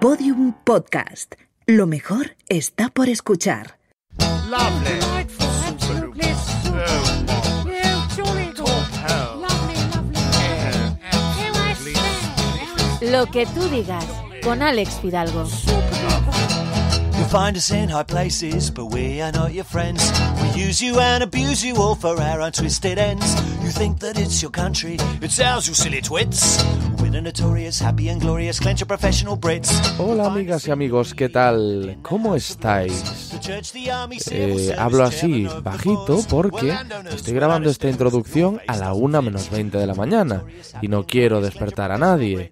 Podium Podcast. Lo mejor está por escuchar. Lo que tú digas con Alex Fidalgo find us in high places, but we are not your friends. We use you and abuse you all for our own twisted ends. You think that it's your country, it's ours, you silly twits. We're notorious, happy and glorious clench of professional Brits. Hola amigas y amigos, ¿qué tal? ¿Cómo estáis? Eh, hablo así, bajito, porque estoy grabando esta introducción a la 1 menos 20 de la mañana y no quiero despertar a nadie.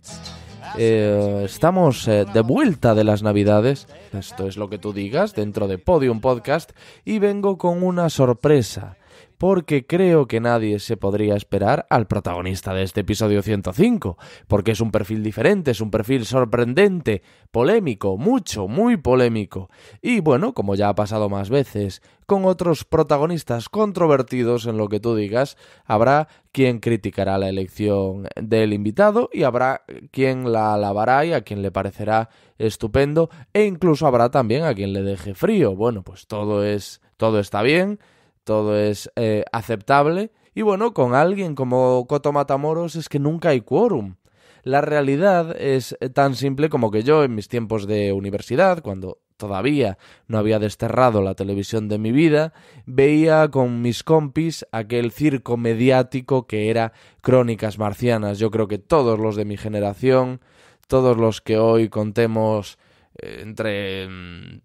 Eh, estamos eh, de vuelta de las Navidades, esto es lo que tú digas, dentro de Podium Podcast, y vengo con una sorpresa porque creo que nadie se podría esperar al protagonista de este episodio 105, porque es un perfil diferente, es un perfil sorprendente, polémico, mucho, muy polémico. Y bueno, como ya ha pasado más veces, con otros protagonistas controvertidos en lo que tú digas, habrá quien criticará la elección del invitado y habrá quien la alabará y a quien le parecerá estupendo e incluso habrá también a quien le deje frío. Bueno, pues todo es todo está bien todo es eh, aceptable. Y bueno, con alguien como Coto Matamoros es que nunca hay quórum. La realidad es eh, tan simple como que yo en mis tiempos de universidad, cuando todavía no había desterrado la televisión de mi vida, veía con mis compis aquel circo mediático que era Crónicas Marcianas. Yo creo que todos los de mi generación, todos los que hoy contemos eh, entre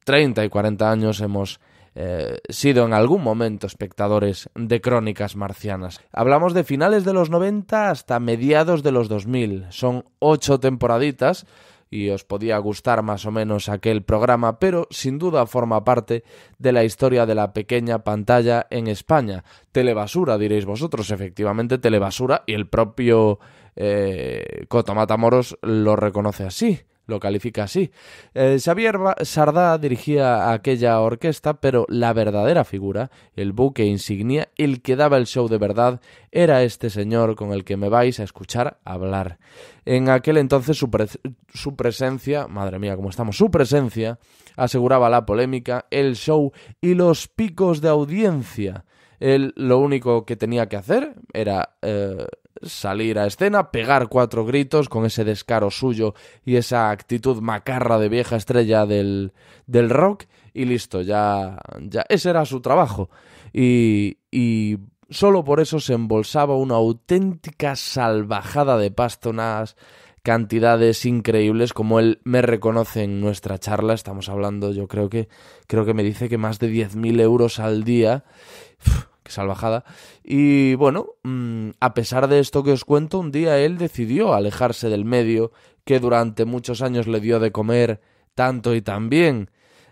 30 mm, y 40 años hemos eh, sido en algún momento espectadores de crónicas marcianas. Hablamos de finales de los 90 hasta mediados de los 2000. Son ocho temporaditas y os podía gustar más o menos aquel programa, pero sin duda forma parte de la historia de la pequeña pantalla en España. Telebasura, diréis vosotros, efectivamente, Telebasura, y el propio eh, Moros lo reconoce así lo califica así. Eh, Xavier Sardá dirigía aquella orquesta, pero la verdadera figura, el buque insignia, el que daba el show de verdad, era este señor con el que me vais a escuchar hablar. En aquel entonces su, presencia, madre mía, como estamos, su presencia aseguraba la polémica, el show y los picos de audiencia. Él lo único que tenía que hacer era eh, salir a escena, pegar cuatro gritos con ese descaro suyo y esa actitud macarra de vieja estrella del, del rock y listo, ya, ya ese era su trabajo. Y, y solo por eso se embolsaba una auténtica salvajada de pastonas, cantidades increíbles, como él me reconoce en nuestra charla, estamos hablando, yo creo que, creo que me dice que más de 10.000 euros al día salvajada. Y bueno, mm, a pesar de esto que os cuento, un día él decidió alejarse del medio que durante muchos años le dio de comer tanto y tan bien.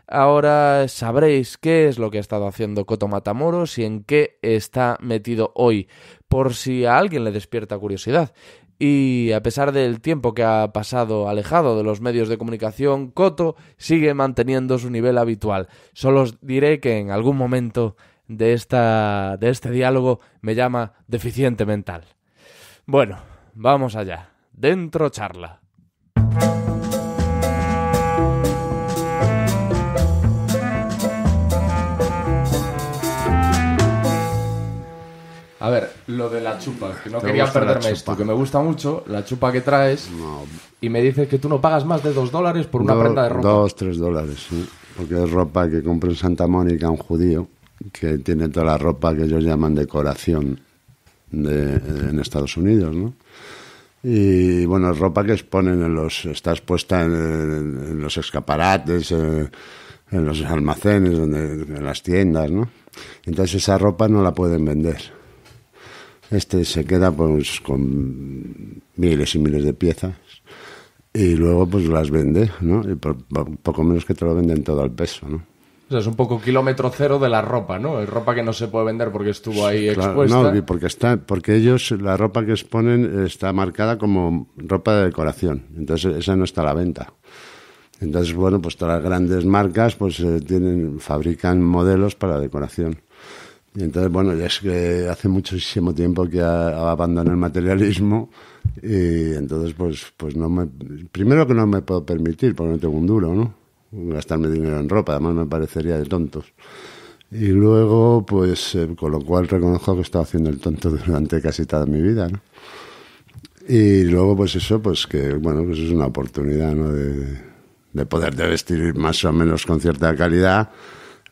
Ahora sabréis qué es lo que ha estado haciendo Coto Matamoros y en qué está metido hoy, por si a alguien le despierta curiosidad. Y a pesar del tiempo que ha pasado alejado de los medios de comunicación, Coto sigue manteniendo su nivel habitual. Solo os diré que en algún momento de, esta, de este diálogo me llama deficiente mental. Bueno, vamos allá. Dentro charla. A ver, lo de la chupa, que no quería perderme esto, que me gusta mucho, la chupa que traes, y me dices que tú no pagas más de dos dólares por una prenda de ropa. Dos, tres dólares, Porque es ropa que compré en Santa Mónica un judío, que tiene toda la ropa que ellos llaman decoración en Estados Unidos, ¿no? Y bueno, ropa que exponen en los. está expuesta en, los escaparates, eh, en, los almacenes, en las tiendas, ¿no? Entonces esa ropa no la pueden vender. Este se queda pues con miles y miles de piezas y luego pues las vende, ¿no? Y poco menos que te lo venden todo al peso, ¿no? es un poco kilómetro cero de la ropa, ¿no? Es ropa que no se puede vender porque estuvo ahí expuesta. No, porque, está, porque ellos, la ropa que exponen está marcada como ropa de decoración. Entonces, esa no está a la venta. Entonces, bueno, pues todas las grandes marcas pues eh, tienen, fabrican modelos para decoración. Y entonces, bueno, ya es que hace muchísimo tiempo que abandoné el materialismo y entonces, pues, pues no me... Primero que no me puedo permitir porque no tengo un duro, ¿no? gastarme dinero en ropa, además me parecería de tontos. Y luego, pues, eh, con lo cual reconozco que he estado haciendo el tonto durante casi toda mi vida, ¿no? Y luego, pues eso, pues que, bueno, pues es una oportunidad, ¿no? De, de vestir más o menos con cierta calidad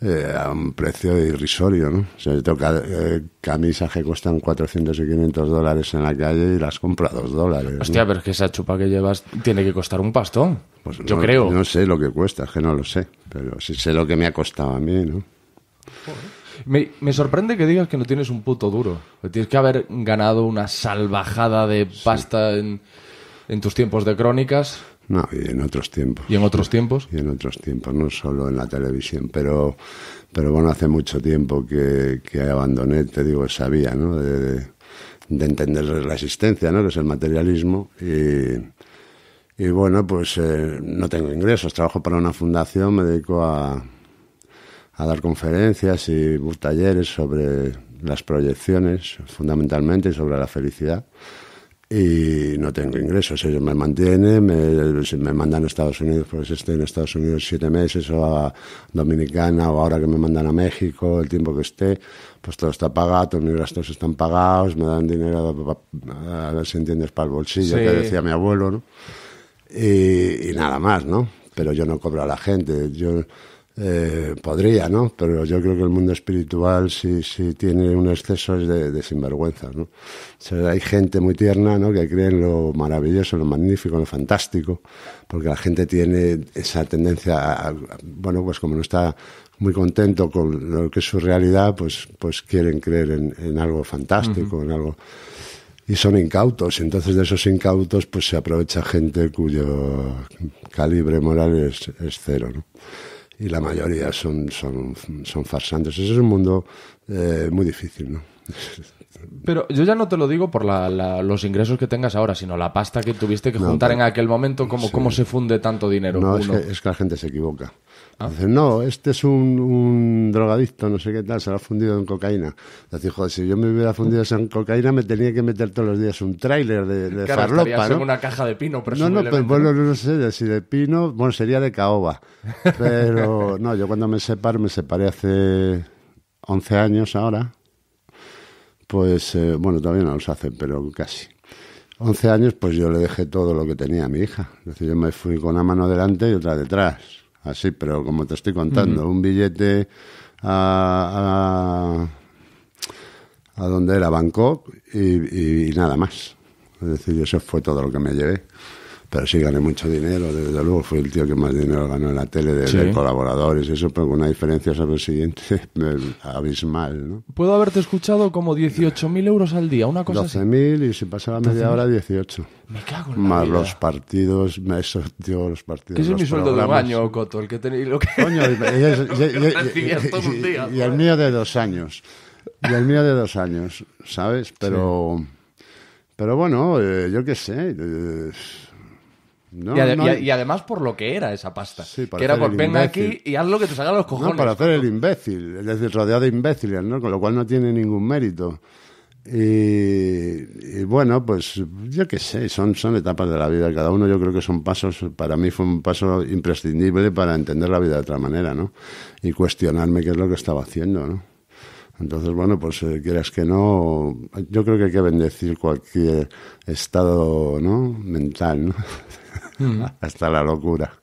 eh, a un precio irrisorio, ¿no? O sea, yo tengo eh, camisas que cuestan 400 y 500 dólares en la calle y las compro a 2 dólares. Hostia, pero es que esa chupa que llevas tiene que costar un pastón, pues yo creo. No sé lo que cuesta, es que no lo sé, pero sí sé lo que me ha costado a mí, ¿no? Me, sorprende que digas que no tienes un puto duro. tienes que haber ganado una salvajada de pasta en, en tus tiempos de crónicas no, y en otros tiempos. ¿Y en otros tiempos? Y en otros tiempos, no solo en la televisión, pero, pero bueno, hace mucho tiempo que, abandoné, te digo, esa vía, ¿no? De, entender la existencia, ¿no? Que es el materialismo y... bueno, pues eh, no tengo ingresos, trabajo para una fundación, me dedico a, a dar conferencias y talleres sobre las proyecciones, fundamentalmente, y sobre la felicidad y no tengo ingresos. Ellos me mantienen, me, me, mandan a Estados Unidos, pues estoy en Estados Unidos siete meses, o a Dominicana, o ahora que me mandan a México, el tiempo que esté, pues todo está pagado, mis gastos están pagados, me dan dinero, a, ver si entiendes, para el bolsillo, que decía mi abuelo, ¿no? Y, y, nada más, ¿no? Pero yo no cobro a la gente, yo... Eh, podría, ¿no? Pero yo creo que el mundo espiritual sí, tiene un exceso de, de sinvergüenza, ¿no? hay gente muy tierna, ¿no? Que cree en lo maravilloso, lo magnífico, lo fantástico, porque la gente tiene esa tendencia a, bueno, pues como no está muy contento con lo que es su realidad, pues, pues quieren creer en, algo fantástico, en algo y son incautos. Entonces de esos incautos pues se aprovecha gente cuyo calibre moral es, es cero. ¿no? y la mayoría son, son, son farsantes. Ese es un mundo eh, muy difícil, ¿no? Pero yo ya no te lo digo por los ingresos que tengas ahora, sino la pasta que tuviste que juntar en aquel momento, Como cómo se funde tanto dinero. No, es que, la gente se equivoca. Ah. no, este es un, drogadicto, no sé qué tal, se lo ha fundido en cocaína. si yo me hubiera fundido en cocaína, me tenía que meter todos los días un tráiler de, farlopa, ¿no? una caja de pino, No, no, pues, bueno, no sé, si de pino, bueno, sería de caoba. Pero, no, yo cuando me separo, me separé hace 11 años ahora, pues eh, bueno, todavía no los hacen, pero casi. 11 años, pues yo le dejé todo lo que tenía a mi hija. Es decir, yo me fui con una mano delante y otra detrás. Así, pero como te estoy contando, un billete a, a, donde era Bangkok y nada más. Es decir, eso fue todo lo que me llevé pero sí gané mucho dinero, desde luego fui el tío que más dinero ganó en la tele de, colaboradores, eso, pero con una diferencia sobre el siguiente abismal. ¿no? Puedo haberte escuchado como 18.000 euros al día, una cosa así. 12.000 y si pasaba media hora 18. Me cago en la Más los partidos, eso, tío, los partidos. ¿Qué es mi sueldo de baño, Coto? El que tenéis lo que. Coño, y, el mío de dos años. Y el mío de dos años, ¿sabes? Pero. Pero bueno, eh, yo qué sé. Eh, y, además por lo que era esa pasta. que era por pues venga aquí y haz lo que te salga los cojones. para hacer el imbécil, es decir, rodeado de imbéciles, ¿no? Con lo cual no tiene ningún mérito. Y, bueno, pues yo qué sé, son, son etapas de la vida. Cada uno yo creo que son pasos, para mí fue un paso imprescindible para entender la vida de otra manera, ¿no? Y cuestionarme qué es lo que estaba haciendo, ¿no? Entonces, bueno, pues eh, quieras que no, yo creo que hay que bendecir cualquier estado ¿no? mental, mm. hasta la locura.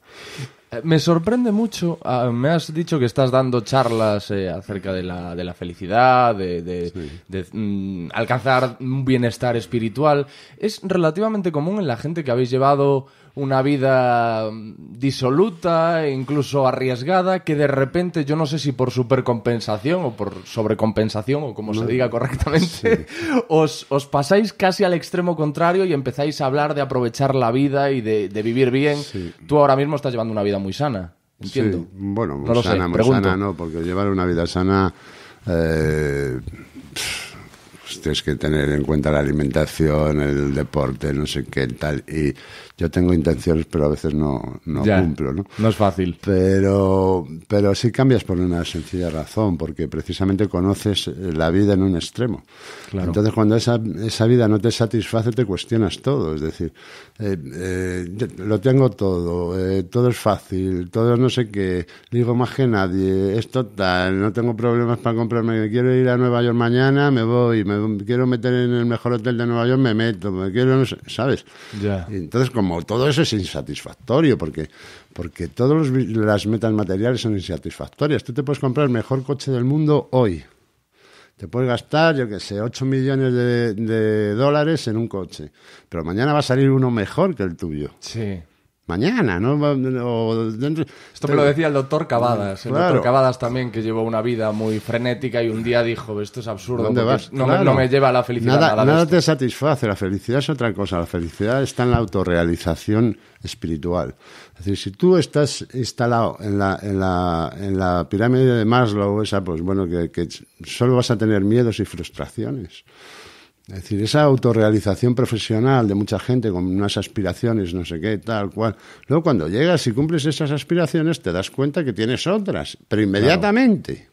Eh, me sorprende mucho, ah, me has dicho que estás dando charlas eh, acerca de la, de la, felicidad, de, mm, alcanzar un bienestar espiritual. Es relativamente común en la gente que habéis llevado una vida disoluta, incluso arriesgada, que de repente, yo no sé si por supercompensación o por sobrecompensación o como se diga correctamente, os, os, pasáis casi al extremo contrario y empezáis a hablar de aprovechar la vida y de, vivir bien. Tú ahora mismo estás llevando una vida muy sana, entiendo. Bueno, muy sana, muy sana no, porque llevar una vida sana... Eh, tienes que tener en cuenta la alimentación, el deporte, no sé qué tal. Y yo tengo intenciones, pero a veces no, no cumplo, ¿no? No es fácil. Pero, pero sí cambias por una sencilla razón, porque precisamente conoces eh, la vida en un extremo. Entonces, cuando esa, esa vida no te satisface, te cuestionas todo. Es decir, eh, eh, lo tengo todo, todo es fácil, todo no sé qué, digo más que nadie, es total, no tengo problemas para comprarme, quiero ir a Nueva York mañana, me voy, me quiero meter en el mejor hotel de Nueva York, me meto, me quiero, no sé, ¿sabes? Ya. entonces, como como todo eso es insatisfactorio, porque, porque todas las metas materiales son insatisfactorias. Tú te puedes comprar el mejor coche del mundo hoy. Te puedes gastar, yo qué sé, 8 millones de, de dólares en un coche, pero mañana va a salir uno mejor que el tuyo. Sí mañana, ¿no? Esto me lo decía el doctor Cavadas, el doctor Cavadas también, que llevó una vida muy frenética y un día dijo, esto es absurdo, No, me, lleva a la felicidad. Nada, te satisface, la felicidad es otra cosa, la felicidad está en la autorrealización espiritual. Es decir, si tú estás instalado en la, pirámide de Maslow, esa, pues bueno, que solo vas a tener miedos y frustraciones. Es decir, esa autorrealización profesional de mucha gente con unas aspiraciones, no sé qué, tal cual. Luego cuando llegas y cumples esas aspiraciones te das cuenta que tienes otras, pero inmediatamente.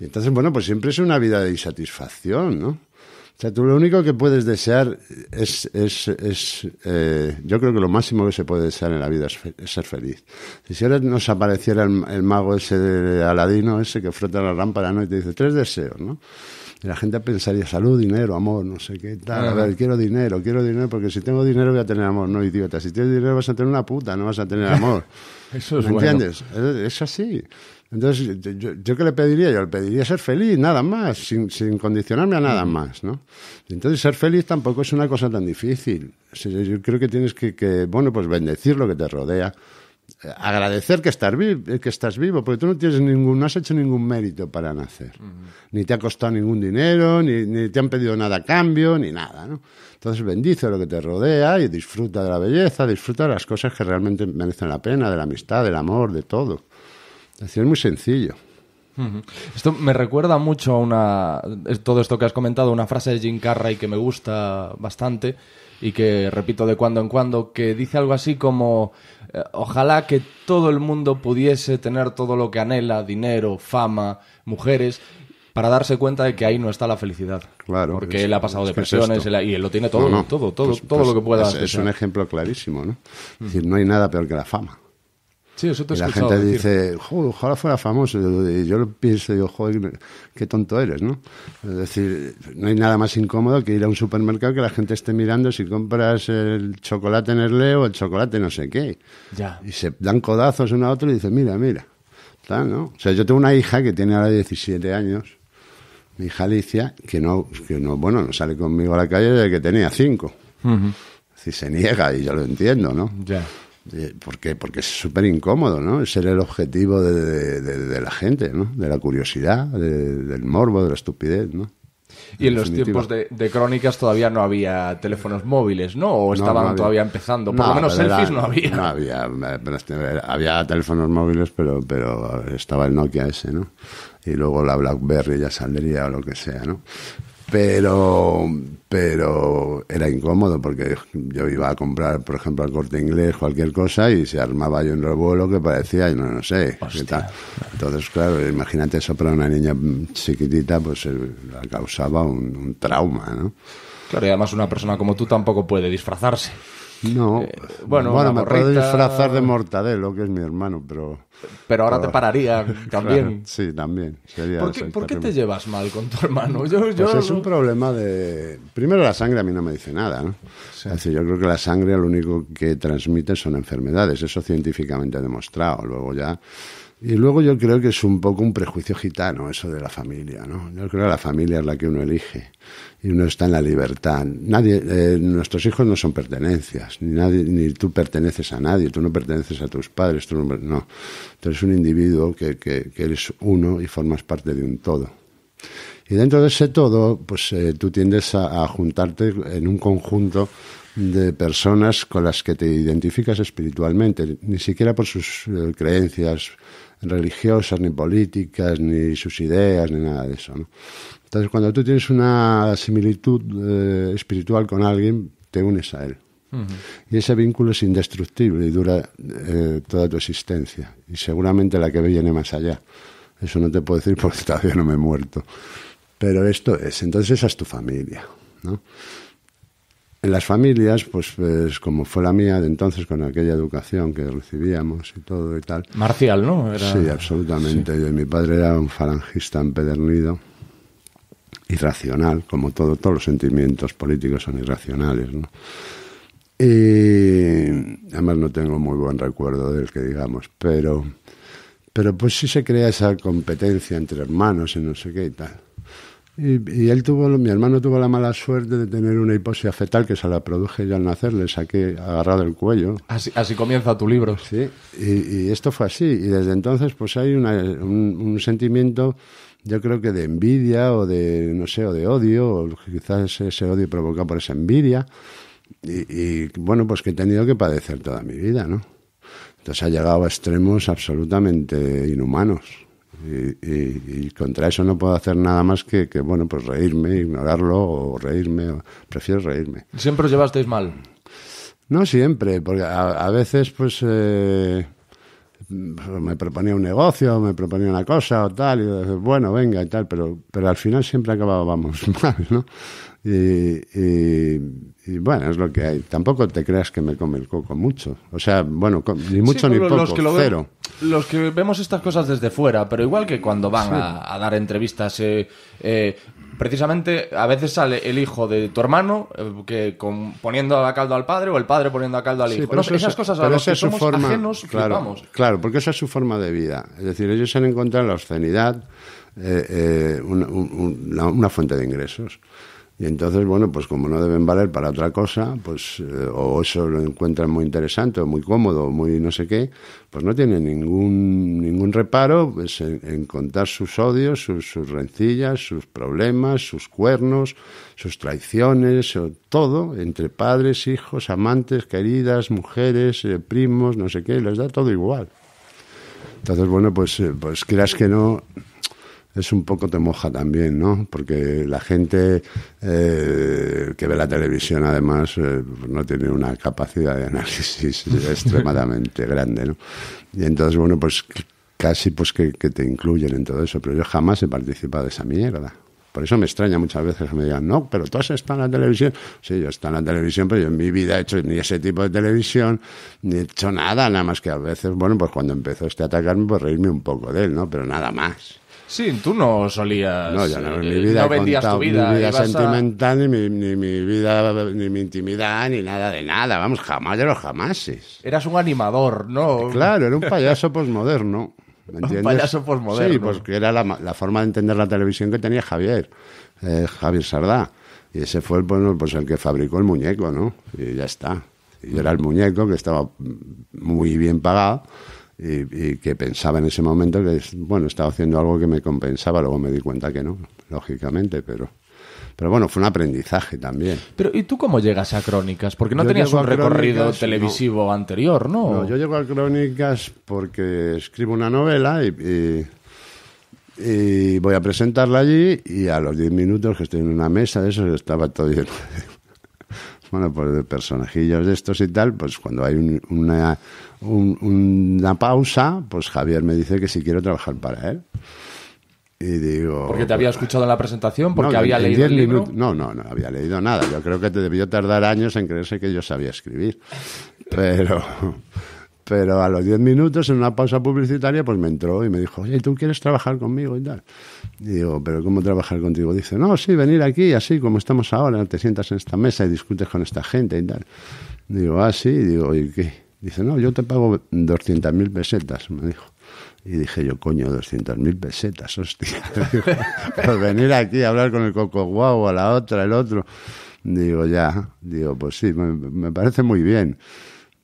Y entonces, bueno, pues siempre es una vida de insatisfacción, ¿no? O sea, tú lo único que puedes desear es, es, es eh, yo creo que lo máximo que se puede desear en la vida es, ser feliz. Si ahora nos apareciera el, mago ese de Aladino, ese que frota la lámpara ¿no? y te dice tres deseos, ¿no? la gente pensaría salud, dinero, amor, no sé qué tal. A ver, quiero dinero, quiero dinero, porque si tengo dinero voy a tener amor, no idiota. Si tienes dinero vas a tener una puta, no vas a tener amor. Eso es ¿Me entiendes? Es, así. Entonces, yo, qué le pediría? Yo le pediría ser feliz, nada más, sin, sin condicionarme a nada mm. más, ¿no? Entonces, ser feliz tampoco es una cosa tan difícil. Yo creo que tienes que, que bueno, pues bendecir lo que te rodea agradecer que estás, que estás vivo, porque tú no tienes ningún, no has hecho ningún mérito para nacer. Ni te ha costado ningún dinero, ni, te han pedido nada a cambio, ni nada, ¿no? Entonces bendice lo que te rodea y disfruta de la belleza, disfruta de las cosas que realmente merecen la pena, de la amistad, del amor, de todo. Es decir, es muy sencillo. Esto me recuerda mucho a una. Todo esto que has comentado, una frase de Jim Carrey que me gusta bastante y que repito de cuando en cuando, que dice algo así como eh, ojalá que todo el mundo pudiese tener todo lo que anhela, dinero, fama, mujeres, para darse cuenta de que ahí no está la felicidad. Claro. Porque él ha pasado depresiones y él lo tiene todo, todo, pues, todo, todo pues lo que pueda. Es, un ejemplo clarísimo, ¿no? Es mm. decir, no hay nada peor que la fama. Sí, la gente dice, joder, ojalá fuera famoso. Y yo lo pienso, joder, qué tonto eres, ¿no? Es decir, no hay nada más incómodo que ir a un supermercado que la gente esté mirando si compras el chocolate en Erleo o el chocolate no sé qué. Ya. Y se dan codazos uno a otro y dicen, mira, mira. ¿no? O sea, yo tengo una hija que tiene ahora 17 años, mi hija Alicia, que no, que no bueno, no sale conmigo a la calle desde que tenía 5. Si se niega, y yo lo entiendo, ¿no? Ya. Eh, ¿Por Porque es súper incómodo, ¿no? Ser el objetivo de, la gente, ¿no? De la curiosidad, del morbo, de la estupidez, ¿no? Y en, los tiempos de, crónicas todavía no había teléfonos móviles, ¿no? O estaban todavía empezando. Por lo menos selfies no había. No había. Este, había teléfonos móviles, pero, pero estaba el Nokia ese, ¿no? Y luego la Blackberry ya saldría o lo que sea, ¿no? Pero, pero era incómodo porque yo iba a comprar, por ejemplo, al corte inglés cualquier cosa y se armaba yo un revuelo que parecía, y no, no sé, Entonces, claro, imagínate eso para una niña chiquitita, pues eh, la causaba un, un trauma, ¿no? Claro, y además una persona como tú tampoco puede disfrazarse. No, eh, bueno, me puedo disfrazar de mortadelo, que es mi hermano, pero... Pero ahora te pararía también. sí, también. ¿Por, qué, te llevas mal con tu hermano? Pues es un problema de... Primero, la sangre a mí no me dice nada, ¿no? yo creo que la sangre lo único que transmite son enfermedades, eso científicamente demostrado. Luego ya y luego yo creo que es un poco un prejuicio gitano eso de la familia, ¿no? Yo creo que la familia es la que uno elige y uno está en la libertad. Nadie, eh, nuestros hijos no son pertenencias, ni nadie, ni tú perteneces a nadie, tú no perteneces a tus padres, tú no, tú eres un individuo que, eres uno y formas parte de un todo. Y dentro de ese todo, pues eh, tú tiendes a juntarte en un conjunto de personas con las que te identificas espiritualmente, ni siquiera por sus eh, creencias, religiosas, ni políticas, ni sus ideas, ni nada de eso. ¿no? Entonces, cuando tú tienes una similitud eh, espiritual con alguien, te unes a él. Y ese vínculo es indestructible y dura eh, toda tu existencia. Y seguramente la que viene más allá. Eso no te puedo decir porque todavía no me he muerto. Pero esto es, entonces esa es tu familia. ¿no? en las familias, pues, pues, como fue la mía de entonces, con aquella educación que recibíamos y todo y tal. Marcial, ¿no? Sí, absolutamente. mi padre era un falangista empedernido, irracional, como todo, todos los sentimientos políticos son irracionales, ¿no? Y además no tengo muy buen recuerdo del que digamos, pero, pero pues sí se crea esa competencia entre hermanos y no sé qué y tal. Y, él tuvo, mi hermano tuvo la mala suerte de tener una hipoxia fetal que se la produje yo al nacer, le saqué agarrado el cuello. Así, comienza tu libro. Sí, y, esto fue así. Y desde entonces, pues hay un, sentimiento, yo creo que de envidia o de, no sé, o de odio, o quizás ese odio provocado por esa envidia. Y, y bueno, pues que he tenido que padecer toda mi vida, ¿no? Entonces ha llegado a extremos absolutamente inhumanos. Y, contra eso no puedo hacer nada más que, bueno, pues reírme, ignorarlo o reírme. Prefiero reírme. ¿Siempre os llevasteis mal? No siempre, porque a, veces pues eh, me proponía un negocio, me proponía una cosa o tal, y bueno, venga y tal, pero, pero al final siempre acabábamos mal, ¿no? Y, bueno, es lo que hay. Tampoco te creas que me come el coco mucho. O sea, bueno, ni mucho ni poco, los que cero. los que vemos estas cosas desde fuera, pero igual que cuando van a, dar entrevistas, eh, eh, precisamente a veces sale el hijo de tu hermano eh, que poniendo a caldo al padre o el padre poniendo a caldo al hijo. no, esas cosas a los que somos ajenos, claro, Claro, porque esa es su forma de vida. Es decir, ellos han encontrado en la obscenidad una fuente de ingresos. Y entonces, bueno, pues como no deben valer para otra cosa, pues eh, o eso lo encuentran muy interesante, o muy cómodo, o muy no sé qué, pues no tienen ningún, ningún reparo pues, en, contar sus odios, sus, sus, rencillas, sus problemas, sus cuernos, sus traiciones, todo, entre padres, hijos, amantes, queridas, mujeres, eh, primos, no sé qué, les da todo igual. Entonces, bueno, pues, eh, pues creas que no, es un poco te moja también, ¿no? Porque la gente eh, que ve la televisión, además, eh, no tiene una capacidad de análisis extremadamente grande, ¿no? Y entonces, bueno, pues casi pues que, te incluyen en todo eso, pero yo jamás he participado de esa mierda. Por eso me extraña muchas veces que me digan, no, pero tú has estado en la televisión. Sí, yo estoy en la televisión, pero yo en mi vida he hecho ni ese tipo de televisión, ni he hecho nada, nada más que a veces, bueno, pues cuando empezó este a atacarme, pues reírme un poco de él, ¿no? Pero nada más. Sí, tú no solías. No, ya no, mi eh, vida. No vendías tu vida. Mi vida sentimental, ni, mi, mi, vida, ni mi intimidad, ni nada de nada. Vamos, jamás de los jamases. Eras un animador, ¿no? Claro, era un payaso posmoderno. ¿me entiendes? Un payaso posmoderno. Sí, pues que era la, forma de entender la televisión que tenía Javier, eh, Javier Sardá. Y ese fue el, bueno, pues, pues el que fabricó el muñeco, ¿no? Y ya está. Y era el muñeco que estaba muy bien pagado y, que pensaba en ese momento que, bueno, estaba haciendo algo que me compensaba, luego me di cuenta que no, lógicamente, pero... Pero bueno, fue un aprendizaje también. Pero ¿y tú cómo llegas a Crónicas? Porque no tenías un recorrido televisivo anterior, ¿no? yo llego a Crónicas porque escribo una novela y, y, voy a presentarla allí y a los 10 minutos que estoy en una mesa de eso estaba todo lleno bueno, pues de personajillos de estos y tal, pues cuando hay una, una pausa, pues Javier me dice que si quiero trabajar para él. Y digo. Porque te había pues, escuchado en la presentación, porque había leído No, no, no había leído nada. Yo creo que te debió tardar años en creerse que yo sabía escribir. Pero. Pero a los 10 minutos, en una pausa publicitaria, pues me entró y me dijo, oye, ¿tú quieres trabajar conmigo y tal? digo, ¿pero cómo trabajar contigo? Dice, no, sí, venir aquí, así como estamos ahora, te sientas en esta mesa y discutes con esta gente y tal. Digo, ah, sí, y digo, ¿y qué? Dice, no, yo te pago 200.000 pesetas, me dijo. Y dije yo, coño, 200.000 pesetas, hostia. por pues venir aquí a hablar con el Coco Guau, a la otra, el otro. Digo, ya. Digo, pues sí, me parece muy bien.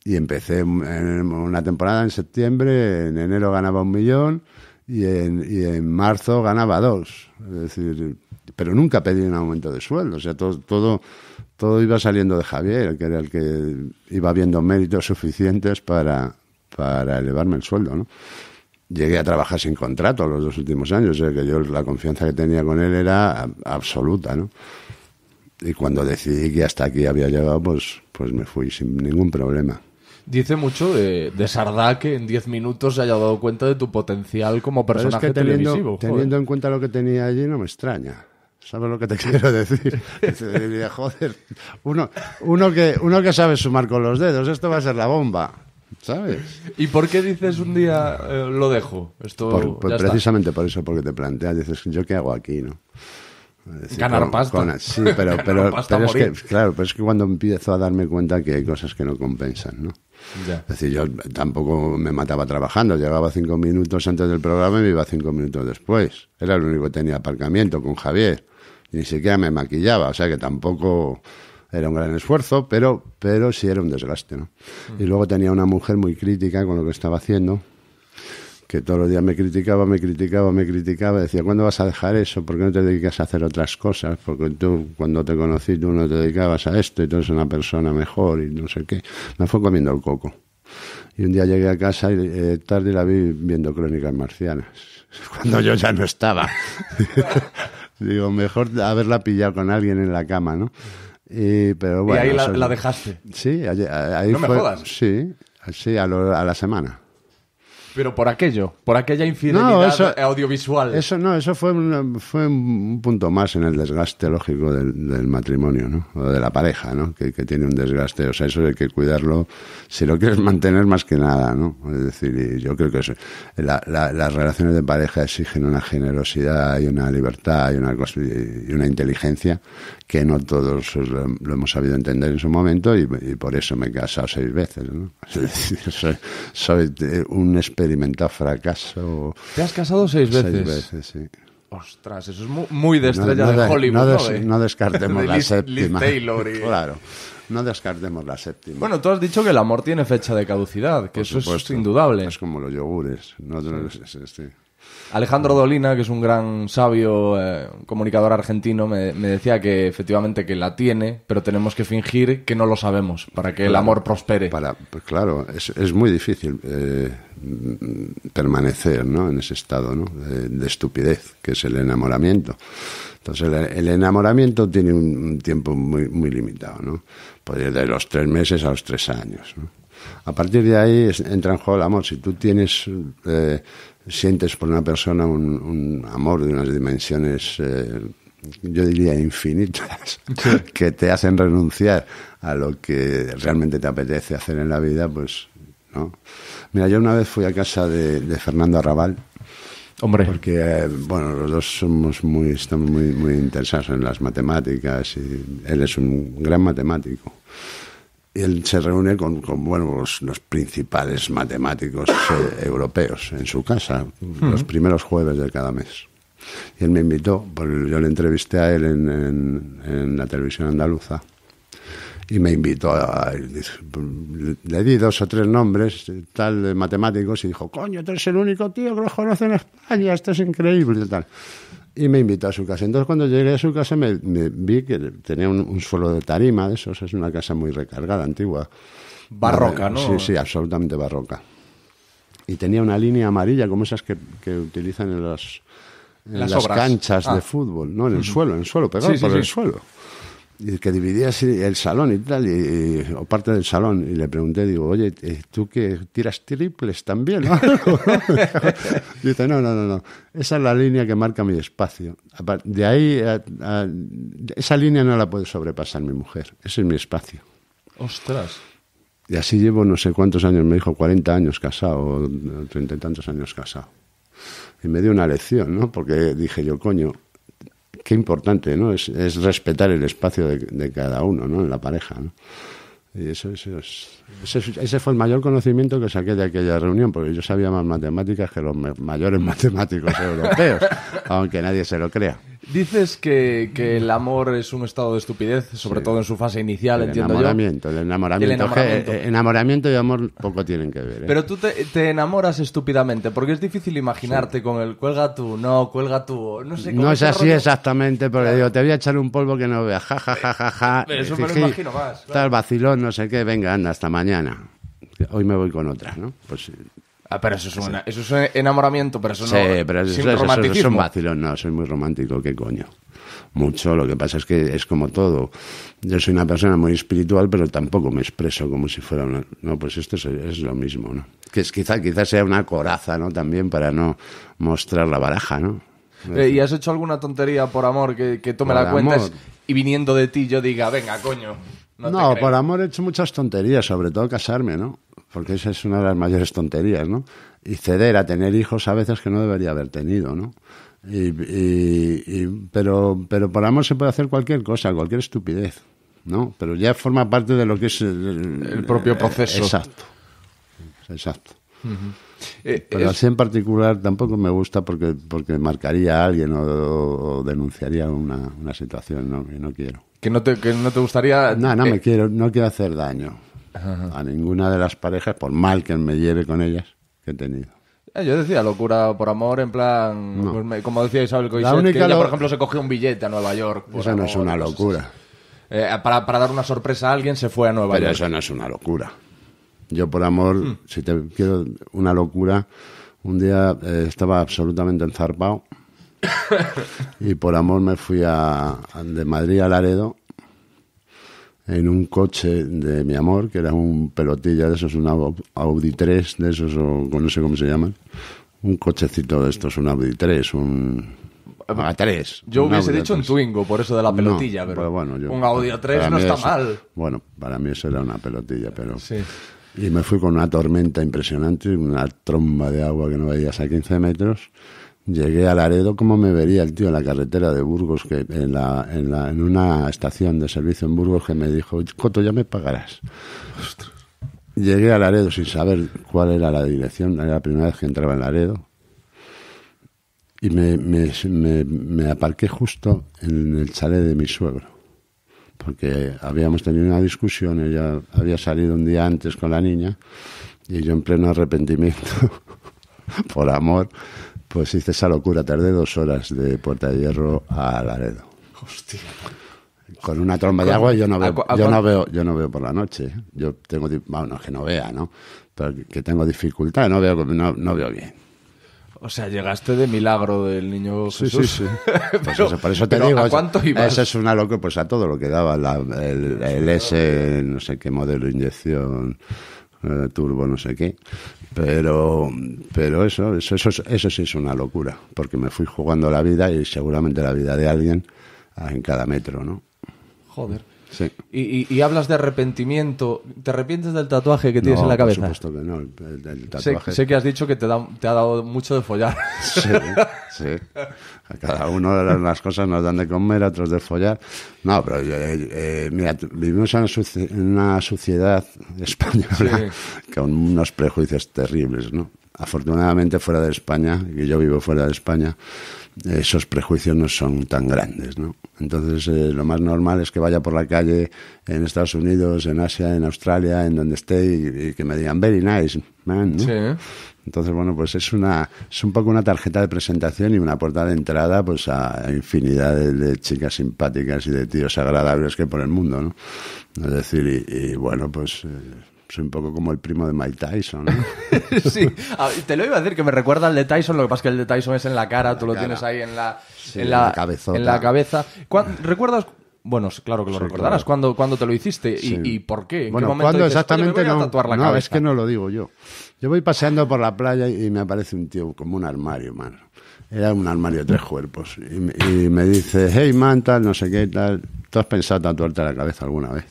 Y empecé una temporada en septiembre, en enero ganaba un millón y en, y en marzo ganaba dos. Es decir, pero nunca pedí un aumento de sueldo. O sea, todo, todo, todo iba saliendo de Javier, que era el que iba viendo méritos suficientes para, elevarme el sueldo, ¿no? Llegué a trabajar sin contrato los dos últimos años, que yo la confianza que tenía con él era absoluta, ¿no? Y cuando decidí que hasta aquí había llegado, pues, pues me fui sin ningún problema dice mucho de, Sardá que en 10 minutos se haya dado cuenta de tu potencial como personaje es que teniendo, Teniendo en cuenta lo que tenía allí, no me extraña. ¿Sabes lo que te quiero decir? joder, uno, uno, que, uno que sabe sumar con los dedos, esto va a ser la bomba. ¿Sabes? ¿Y por qué dices un día eh, lo dejo? Esto, precisamente por eso, porque te planteas, dices, ¿yo qué hago aquí? ¿no? Ganar pasta. sí, pero, claro, pero es que cuando empiezo a darme cuenta que hay cosas que no compensan, ¿no? Es decir, yo tampoco me mataba trabajando, llegaba cinco minutos antes del programa y me iba cinco minutos después. Era el único que tenía aparcamiento con Javier. Y ni siquiera me maquillaba, o sea que tampoco era un gran esfuerzo, pero, pero sí era un desgaste. Mm. Y luego tenía una mujer muy crítica con lo que estaba haciendo, que todos los días me criticaba, me criticaba, me criticaba, decía, ¿cuándo vas a dejar eso? ¿Por qué no te dedicas a hacer otras cosas? Porque tú, cuando te conocí, tú no te dedicabas a esto y tú eres una persona mejor y no sé qué. Me fue comiendo el coco. Y un día llegué a casa y eh, tarde la vi viendo crónicas marcianas, cuando yo ya no estaba. Digo, mejor haberla pillado con alguien en la cama, ¿no? Y, pero bueno, y ahí la, dejaste. Sí, ahí, no Sí, sí a la semana. Pero por aquello, por aquella infidelidad audiovisual. Eso no, eso fue, fue un punto más en el desgaste lógico del, matrimonio, ¿no? O de la pareja, ¿no? Que, tiene un desgaste. O sea, eso hay que cuidarlo si lo quieres mantener más que nada, ¿no? Es decir, yo creo que las relaciones de pareja exigen una generosidad y una libertad y una, y una inteligencia que no todos lo, hemos sabido entender en su momento y, por eso me he casado seis veces, ¿no? soy, eh, un experimentar fracaso. ¿Te has casado seis veces? Seis veces, sí. Ostras, eso es muy, de estrella de Hollywood. Eh? No, descartemos la séptima. Taylor Claro, no descartemos la séptima. Bueno, tú has dicho que el amor tiene fecha de caducidad, que eso es indudable. Es como los yogures. No, Alejandro Dolina, que es un gran sabio eh, comunicador argentino, me, decía que efectivamente que la tiene, pero tenemos que fingir que no lo sabemos para que el amor prospere. Para, pues claro, es, muy difícil eh, permanecer en ese estado de, estupidez, que es el enamoramiento. Entonces, el, enamoramiento tiene un, tiempo muy, muy limitado, ¿no? Puede ir de los tres meses a los tres años. A partir de ahí entra en juego el amor. Si tú tienes eh, sientes por una persona un, amor de unas dimensiones, eh, yo diría, infinitas, que te hacen renunciar a lo que realmente te apetece hacer en la vida, pues no. Mira, yo una vez fui a casa de, Fernando Arrabal. Hombre. Porque, eh, bueno, los dos somos muy, estamos muy, muy interesados en las matemáticas y él es un gran matemático él se reúne con, los, principales matemáticos eh, europeos en su casa, los primeros jueves de cada mes. Y él me invitó, yo le entrevisté a él en, la televisión andaluza, y me invitó a, Le di dos o tres nombres, tal, de matemáticos, y dijo, coño, tú eres el único tío que lo conoce en España, esto es increíble, y tal y me invitó a su casa. Entonces cuando llegué a su casa me, vi que tenía un, suelo de tarima, de esos, es una casa muy recargada, antigua. Barroca, ¿no? Sí, sí, absolutamente barroca. Y tenía una línea amarilla, como esas que, que utilizan en, las, canchas de ah. fútbol, ¿no? En el suelo, en el suelo, pegado por el suelo y que dividía el salón y tal, o parte del salón, y le pregunté, digo, oye, eh, ¿tú que tiras triples también? Dice, no, no, no, no, esa es la línea que marca mi espacio. De ahí, esa línea no la puede sobrepasar mi mujer, ese es mi espacio. Ostras. Y así llevo no sé cuántos años, me dijo 40 años casado, treinta y tantos años casado. Y me dio una lección, ¿no? Porque dije yo, coño, qué importante, ¿no? Es, respetar el espacio de, cada uno, ¿no? En la pareja, ¿no? Y eso, ese, ese, fue el mayor conocimiento que saqué de aquella reunión, porque yo sabía más matemáticas que los mayores matemáticos europeos, aunque nadie se lo crea. Dices que, el amor es un estado de estupidez, sobre todo en su fase inicial, entiendo enamoramiento, yo. El enamoramiento, el enamoramiento. Eh, enamoramiento y amor poco tienen que ver. ¿eh? Pero tú te, enamoras estúpidamente, porque es difícil imaginarte con el cuelga tú, no, cuelga tú, no sé. No es así exactamente, pero digo, te voy a echar un polvo que no veas, ja, ja, ja, ja, eso eh, me lo imagino más. Tal vacilón, no sé qué, venga, anda, hasta mañana. Hoy me voy con otra, ¿no? Pues Ah, pero eso es, enamoramiento, pero eso sí, pero eso, es eso, vacilón, no, soy muy romántico, qué coño. Mucho, lo que pasa es que es como todo. Yo soy una persona muy espiritual, pero tampoco me expreso como si fuera una... No, pues esto es, lo mismo, ¿no? Que es, quizá, quizás sea una coraza, ¿no? También para no mostrar la baraja, ¿no? Eh, ¿Y has hecho alguna tontería por amor que, tome la cuenta y viniendo de ti yo diga, venga, coño, no, por amor he hecho muchas tonterías, sobre todo casarme, ¿no? Porque esa es una de las mayores tonterías, ¿no? Y ceder a tener hijos a veces que no debería haber tenido, ¿no? Y, pero, pero por amor se puede hacer cualquier cosa, cualquier estupidez, ¿no? Pero ya forma parte de lo que es el, propio eh, proceso. Exacto, exacto. Eh, eh, pero así en particular tampoco me gusta porque, porque marcaría a alguien o, denunciaría una, situación ¿no? que no quiero. Que no te, no gustaría... No, no, me quiero, no quiero hacer daño a ninguna de las parejas, por mal que me lleve con ellas, que he tenido. Eh, yo decía locura por amor, en plan, pues como decía Isabel Coixet, que por ejemplo, se cogió un billete a Nueva York. Eso no es una locura. Eh, para, dar una sorpresa a alguien se fue a Nueva York. Pero eso no es una locura. Yo por amor, hmm. si te quiero una locura, un día eh, estaba absolutamente enzarpado y por amor me fui a, de Madrid a Laredo en un coche de mi amor, que era un pelotilla de esos, un Audi 3 de esos, o no sé cómo se llaman. Un cochecito de estos, un Audi 3, un... A3. Ah, yo hubiese dicho un Twingo, por eso de la pelotilla, pues pero, bueno, un Audi 3 no está mal. Bueno, para mí eso era una pelotilla, pero... Sí. Y me fui con una tormenta impresionante, una tromba de agua que no veías a 15 metros. Llegué a Laredo como me vería el tío en la carretera de Burgos, que en, una estación de servicio en Burgos, que me dijo, Coto, ya me pagarás. Llegué a Laredo sin saber cuál era la dirección, era la primera vez que entraba en Laredo. Y me, me aparqué justo en el chalet de mi suegro, porque habíamos tenido una discusión, ella había salido un día antes con la niña, y yo en pleno arrepentimiento, por amor, pues hice esa locura, tardé dos horas de Puerta de Hierro a Laredo. Hostia. Con una tromba de agua yo no veo, yo no veo, por la noche. Yo tengo, bueno, que no vea, ¿no? que tengo dificultad, no veo, no, veo bien. O sea, llegaste de milagro del niño Jesús. Sí, sí, sí. Pues eso, por eso te digo. ¿a es una locura. pues a todo lo que daba. La, el, S, no sé qué modelo, inyección, eh, turbo, no sé qué. Pero, pero eso, eso, eso, eso sí es una locura, porque me fui jugando la vida y seguramente la vida de alguien ah, en cada metro, ¿no? Joder. Y, hablas de arrepentimiento. ¿Te arrepientes del tatuaje que tienes en la cabeza? Por supuesto que no. tatuaje... sé, que has dicho que te, ha dado mucho de follar. Sí, sí. A cada uno de las cosas nos dan de comer, a otros de follar. No, pero eh, eh, mira, vivimos en una sociedad española con unos prejuicios terribles, ¿no? Afortunadamente fuera de España, y yo vivo fuera de España, esos prejuicios no son tan grandes, ¿no? Entonces, eh, lo más normal es que vaya por la calle en Estados Unidos, en Asia, en Australia, en donde esté, y, que me digan, very nice, man, ¿no? Entonces, bueno, pues es una es un poco una tarjeta de presentación y una puerta de entrada pues a infinidad de, chicas simpáticas y de tíos agradables que hay por el mundo, ¿no? Es decir, y, bueno, pues... Eh, soy un poco como el primo de Mike Tyson. sí, te lo iba a decir que me recuerda al de Tyson, lo que pasa es que el de Tyson es en la cara, tú lo tienes ahí en la, en la, en la cabeza. ¿Recuerdas? Bueno, claro que lo recordarás. cuando ¿Cuándo, te lo hiciste? ¿Y, por qué? ¿En qué momento exactamente no, no es que no lo digo yo. Yo voy paseando por la playa y me aparece un tío como un armario, mano. Era un armario de tres cuerpos. Y, me dice, hey, man, tal, no sé qué, tal. ¿Tú has pensado tatuarte la cabeza alguna vez?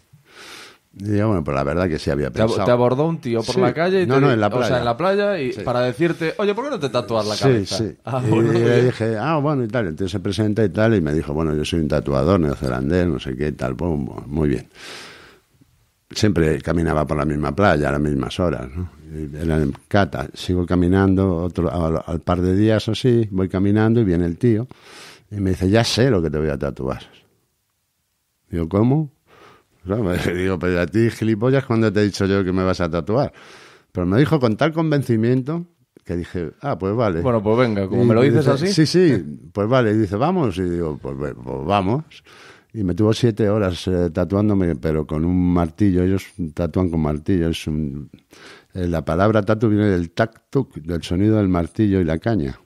yo, bueno, pues la verdad que sí había pensado. Te abordó un tío por la calle y no, no, en la playa. O sea, en la playa y para decirte, oye, ¿por qué no te tatúas la cabeza? Ah, y le dije, ah, bueno, y tal. Entonces se presenta y tal, y me dijo, bueno, yo soy un tatuador neozelandés, no sé qué y tal. Pues, muy bien. Siempre caminaba por la misma playa a las mismas horas, ¿no? Era en Cata. Sigo caminando, otro, al, par de días o así, voy caminando y viene el tío y me dice, ya sé lo que te voy a tatuar. Digo, ¿cómo? digo, pero a ti, gilipollas, cuando te he dicho yo que me vas a tatuar? Pero me dijo con tal convencimiento que dije, ah, pues vale. Bueno, pues venga, como me lo dices así. Sí, sí, pues vale. Y dice, vamos. Y digo, pues, pues vamos. Y me tuvo siete horas eh, tatuándome, pero con un martillo. Ellos tatúan con martillo. Es eh, la palabra tatu viene del tacto, del sonido del martillo y la caña.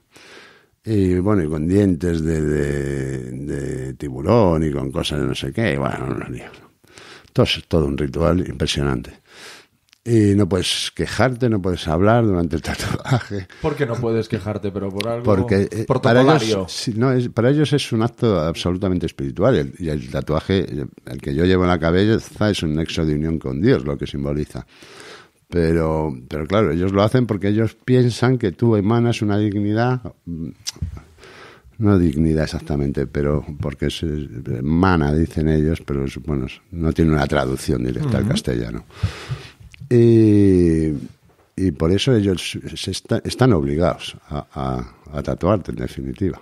Y bueno, y con dientes de, tiburón y con cosas de no sé qué. bueno, no todo, todo un ritual impresionante. Y no puedes quejarte, no puedes hablar durante el tatuaje. ¿Por qué no puedes quejarte, pero por algo. Eh, ¿Por eh, para ellos, no, es, para ellos es un acto absolutamente espiritual. y el tatuaje, el que yo llevo en la cabeza, es un nexo de unión con Dios, lo que simboliza. Pero, pero claro, ellos lo hacen porque ellos piensan que tú emanas una dignidad mm, no dignidad exactamente, pero porque es mana, dicen ellos, pero bueno, no tiene una traducción directa al castellano. Y, por eso ellos están obligados a, tatuarte, en definitiva.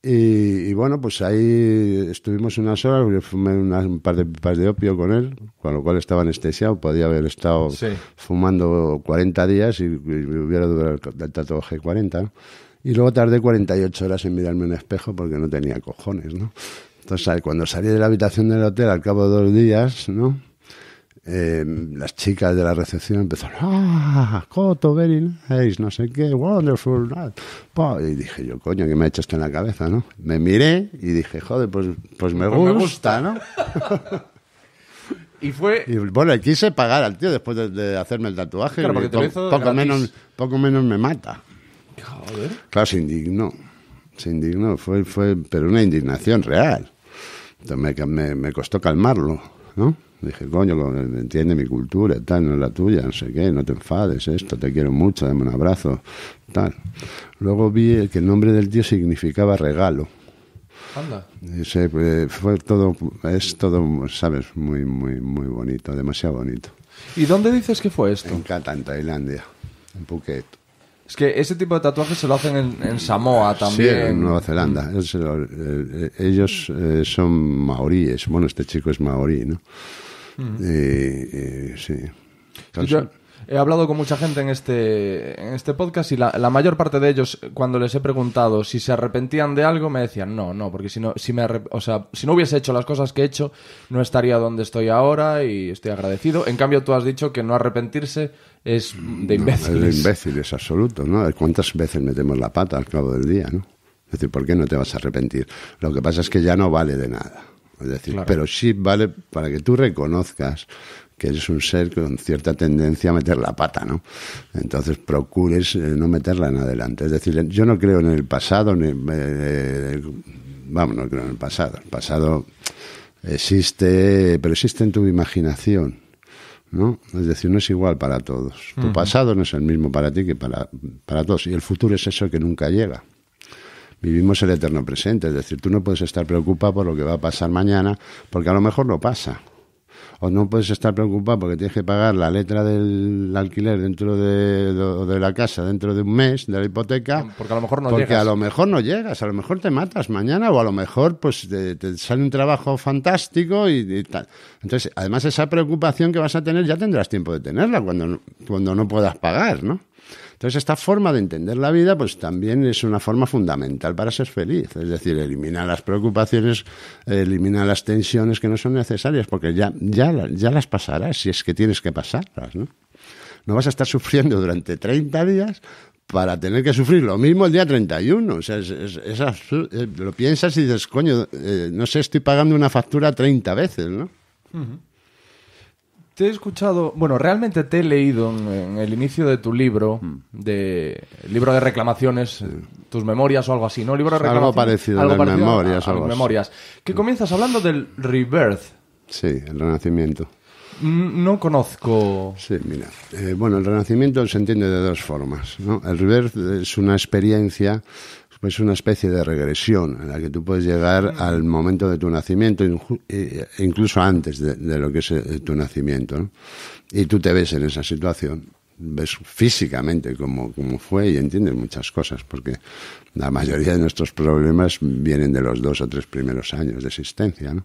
Y, bueno, pues ahí estuvimos unas horas, yo fumé un par de pipas de opio con él, con lo cual estaba anestesiado, podía haber estado fumando 40 días y, hubiera durado el, el tatuaje 40. ¿no? Y luego tardé 48 horas en mirarme un espejo porque no tenía cojones, ¿no? Entonces, cuando salí de la habitación del hotel al cabo de dos días, ¿no? Em, las chicas de la recepción empezaron, ah, Coto, very nice, no sé qué, wonderful. Ah, y dije yo, coño, qué me ha hecho esto en la cabeza, ¿no? Me miré y dije, joder, pues, pues me, gusta, pues me gusta, ¿no? Y fue. Y, bueno, quise pagar al tío después de, hacerme el tatuaje. Claro, porque poco, menos, poco menos me mata. Claro, se indignó. Se indignó, fue, fue, pero una indignación real. Entonces me, me costó calmarlo, ¿no? Dije, coño, entiende mi cultura, tal, no es la tuya, no sé qué, no te enfades, esto, te quiero mucho, dame un abrazo, tal. Luego vi que el nombre del tío significaba regalo. Anda. Y se, eh, fue todo, es todo, sabes, muy, muy, muy bonito, demasiado bonito. ¿Y dónde dices que fue esto? En Kata, en Tailandia, en Phuket. Es que ese tipo de tatuajes se lo hacen en, Samoa también. Sí, en Nueva Zelanda. ellos eh, eh, son maoríes. Bueno, este chico es maorí, ¿no? sí. He hablado con mucha gente en este, en este podcast y la, mayor parte de ellos, cuando les he preguntado si se arrepentían de algo, me decían no, no, porque si no, si me o sea, si no hubiese hecho las cosas que he hecho, no estaría donde estoy ahora y estoy agradecido. En cambio, tú has dicho que no arrepentirse es de imbéciles. es de imbécil, es absoluto, ¿no? ¿Cuántas veces metemos la pata al cabo del día, no? Es decir, ¿por qué no te vas a arrepentir? Lo que pasa es que ya no vale de nada. Es decir, pero sí vale para que tú reconozcas que eres un ser con cierta tendencia a meter la pata, ¿no? Entonces procures eh, no meterla en adelante. Es decir, yo no creo en el pasado, eh, vamos, no creo en el pasado. El pasado existe, pero existe en tu imaginación. ¿no? Es decir, no es igual para todos. Tu pasado no es el mismo para ti que para, para todos. Y el futuro es eso que nunca llega. Vivimos el eterno presente, es decir, tú no puedes estar preocupado por lo que va a pasar mañana, porque a lo mejor no pasa o no puedes estar preocupado porque tienes que pagar la letra del alquiler dentro de, la casa, dentro de un mes, de la hipoteca. Porque a lo mejor no llegas. a lo mejor te matas mañana o a lo mejor pues te, sale un trabajo fantástico y, Entonces, además esa preocupación que vas a tener ya tendrás tiempo de tenerla cuando, cuando no puedas pagar, ¿no? Entonces, esta forma de entender la vida, pues también es una forma fundamental para ser feliz. Es decir, eliminar las preocupaciones, eliminar las tensiones que no son necesarias, porque ya, ya, ya las pasarás si es que tienes que pasarlas, ¿no? No vas a estar sufriendo durante 30 días para tener que sufrir lo mismo el día 31. O sea, eh, Lo piensas y dices, coño, eh, no sé, estoy pagando una factura 30 veces, ¿no? te he escuchado, bueno, realmente te he leído en, el inicio de tu libro, mm. de libro de reclamaciones, eh, tus memorias o algo así, ¿no? Libro de reclamaciones. Algo parecido, memorias, a, a algo memorias. Que mm. comienzas hablando del rebirth. Sí, el renacimiento. No conozco. Sí, mira. Eh, bueno, el renacimiento se entiende de dos formas. ¿no? El rebirth es una experiencia pues una especie de regresión en la que tú puedes llegar al momento de tu nacimiento, eh, eh, incluso antes de, lo que es eh, tu nacimiento. ¿no? Y tú te ves en esa situación, ves físicamente cómo, cómo, fue y entiendes muchas cosas, porque la mayoría de nuestros problemas vienen de los dos o tres primeros años de existencia. ¿no?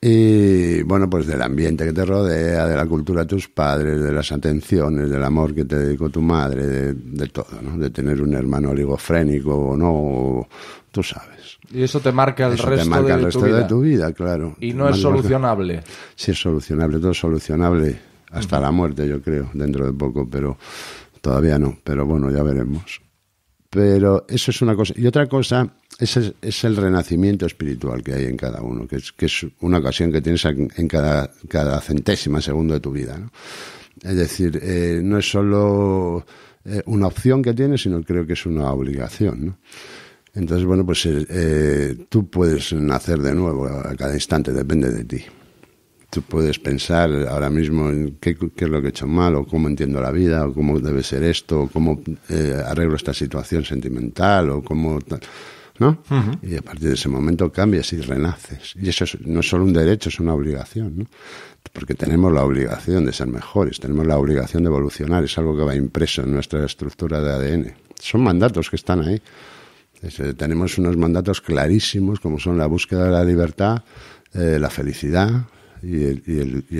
Y bueno, pues del ambiente que te rodea, de la cultura de tus padres, de las atenciones, del amor que te dedicó tu madre, de, todo, ¿no? De tener un hermano oligofrénico o no, tú sabes. Y eso te marca el resto, de, tu vida. claro. Y no es solucionable. Si Sí, es solucionable, todo es solucionable. Hasta la muerte, yo creo, dentro de poco, pero todavía no. Pero bueno, ya veremos. Pero eso es una cosa. Y otra cosa es, es el renacimiento espiritual que hay en cada uno, que es, una ocasión que tienes en cada, cada centésima segundo de tu vida. Es decir, eh, no es solo eh, una opción que tienes, sino creo que es una obligación. ¿no? Entonces, bueno, pues eh, tú puedes nacer de nuevo a cada instante, depende de ti tú puedes pensar ahora mismo en qué, es lo que he hecho mal, o cómo entiendo la vida, o cómo debe ser esto, o cómo eh, arreglo esta situación sentimental, o cómo. ¿No? Y a partir de ese momento cambias y renaces. Y eso no es solo un derecho, es una obligación, Porque tenemos la obligación de ser mejores, tenemos la obligación de evolucionar, es algo que va impreso en nuestra estructura de ADN. Son mandatos que están ahí. Eh, tenemos unos mandatos clarísimos, como son la búsqueda de la libertad, eh, la felicidad, y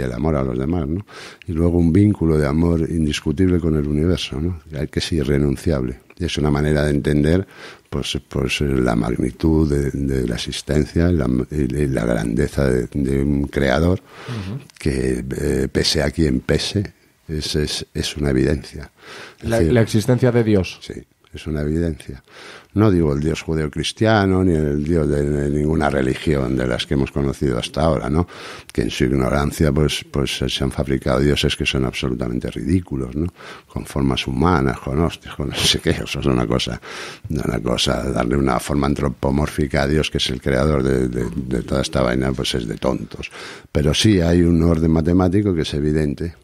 el, amor a los demás, ¿no? Y luego un vínculo de amor indiscutible con el universo, ¿no? Que es irrenunciable. Y es una manera de entender pues, pues la magnitud de, la existencia y la, grandeza de, un creador que eh, pese a quien pese, es, es, una evidencia. la, la existencia de Dios. Sí es una evidencia. No digo el Dios cristiano, ni el Dios de, ninguna religión de las que hemos conocido hasta ahora, ¿no? Que en su ignorancia pues, pues se han fabricado dioses que son absolutamente ridículos, ¿no? Con formas humanas, con hostias, con no sé qué, eso es una cosa, cosa, darle una forma antropomórfica a Dios que es el creador de, de toda esta vaina, pues es de tontos. Pero sí hay un orden matemático que es evidente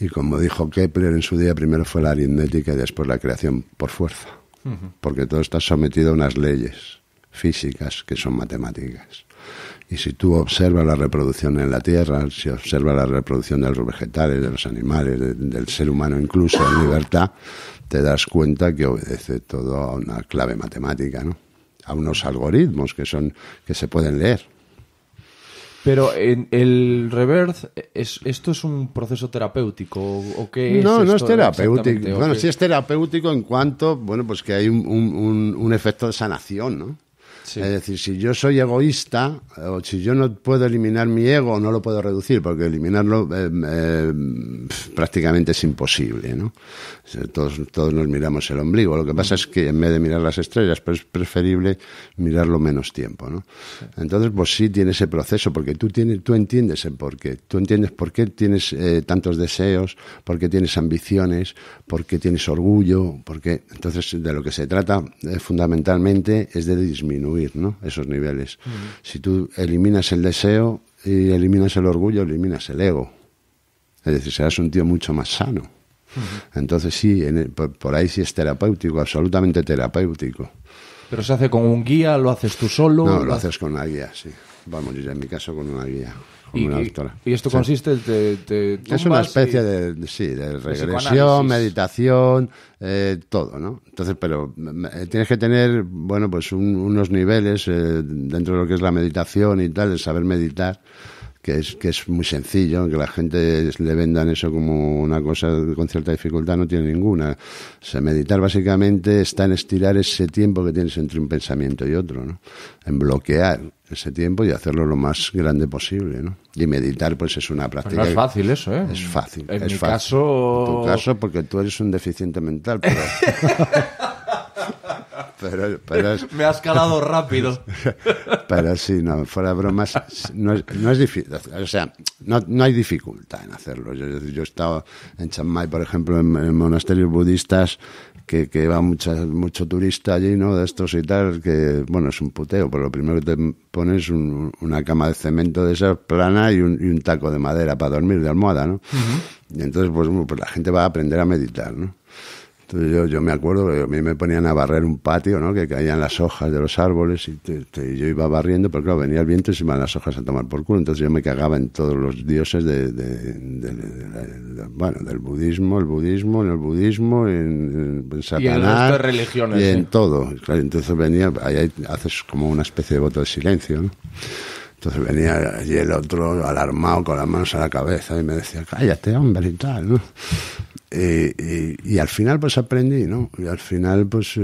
y como dijo Kepler en su día, primero fue la aritmética y después la creación por fuerza, porque todo está sometido a unas leyes físicas que son matemáticas. Y si tú observas la reproducción en la tierra, si observas la reproducción de los vegetales, de los animales, del ser humano incluso en libertad, te das cuenta que obedece todo a una clave matemática, ¿no? A unos algoritmos que son que se pueden leer. Pero en el reverse, es, ¿esto es un proceso terapéutico o qué es No, no es terapéutico. Bueno, sí es terapéutico en cuanto, bueno, pues que hay un, un efecto de sanación, ¿no? Es decir, si yo soy egoísta o si yo no puedo eliminar mi ego, no lo puedo reducir, porque eliminarlo eh, eh, prácticamente es imposible. ¿no? Todos, todos nos miramos el ombligo. Lo que pasa es que en vez de mirar las estrellas, pues es preferible mirarlo menos tiempo. ¿no? Entonces, pues sí tiene ese proceso, porque tú, tienes, tú entiendes el qué Tú entiendes por qué tienes eh, tantos deseos, por qué tienes ambiciones, por qué tienes orgullo, porque entonces de lo que se trata fundamentalmente es de disminuir ¿no? Esos niveles. Si tú eliminas el deseo y eliminas el orgullo, eliminas el ego. Es decir, serás un tío mucho más sano. Entonces sí, por, ahí sí es terapéutico, absolutamente terapéutico. ¿Pero se hace con un guía? ¿Lo haces tú solo? No, lo, haces con una guía, sí. Vamos, yo ya en mi caso con una guía y, esto consiste? en... es una especie de, sí, de regresión, meditación, eh, todo, ¿no? Entonces, pero eh, tienes que tener, bueno, pues unos niveles eh, dentro de lo que es la meditación y tal, el saber meditar que es, que es muy sencillo, que la gente le vendan eso como una cosa con cierta dificultad, no tiene ninguna. O sea, meditar básicamente está en estirar ese tiempo que tienes entre un pensamiento y otro, ¿no? En bloquear ese tiempo y hacerlo lo más grande posible, ¿no? Y meditar, pues es una práctica. es fácil eso, ¿eh? Es fácil. En es mi fácil. caso. En tu caso, porque tú eres un deficiente mental, pero. Pero, Me ha escalado rápido. pero sí, no, fuera de bromas, no es, no es difícil. O sea, no, no, hay dificultad en hacerlo. Yo, yo he estado en Chiang Mai, por ejemplo, en, monasterios budistas que, va mucha, mucho turista allí, ¿no? De estos y tal, que, bueno, es un puteo, pero lo primero que te pones un, una cama de cemento de esa plana y un, y un taco de madera para dormir de almohada, ¿no? Y entonces, pues, pues la gente va a aprender a meditar, ¿no? Entonces yo, yo me acuerdo a mí me ponían a barrer un patio, ¿no? Que caían las hojas de los árboles y, yo iba barriendo, pero claro, venía el viento y se iban las hojas a tomar por culo. Entonces yo me cagaba en todos los dioses de, del budismo, el budismo, en el budismo, en, en Satanás. Y en el religiones. Y en todo. Claro, entonces venía, ahí haces como una especie de voto de silencio, ¿no? Entonces venía allí el otro alarmado con las manos a la cabeza y me decía, cállate, hombre, y tal, ¿no? Eh, eh, y al final pues aprendí, ¿no? Y al final pues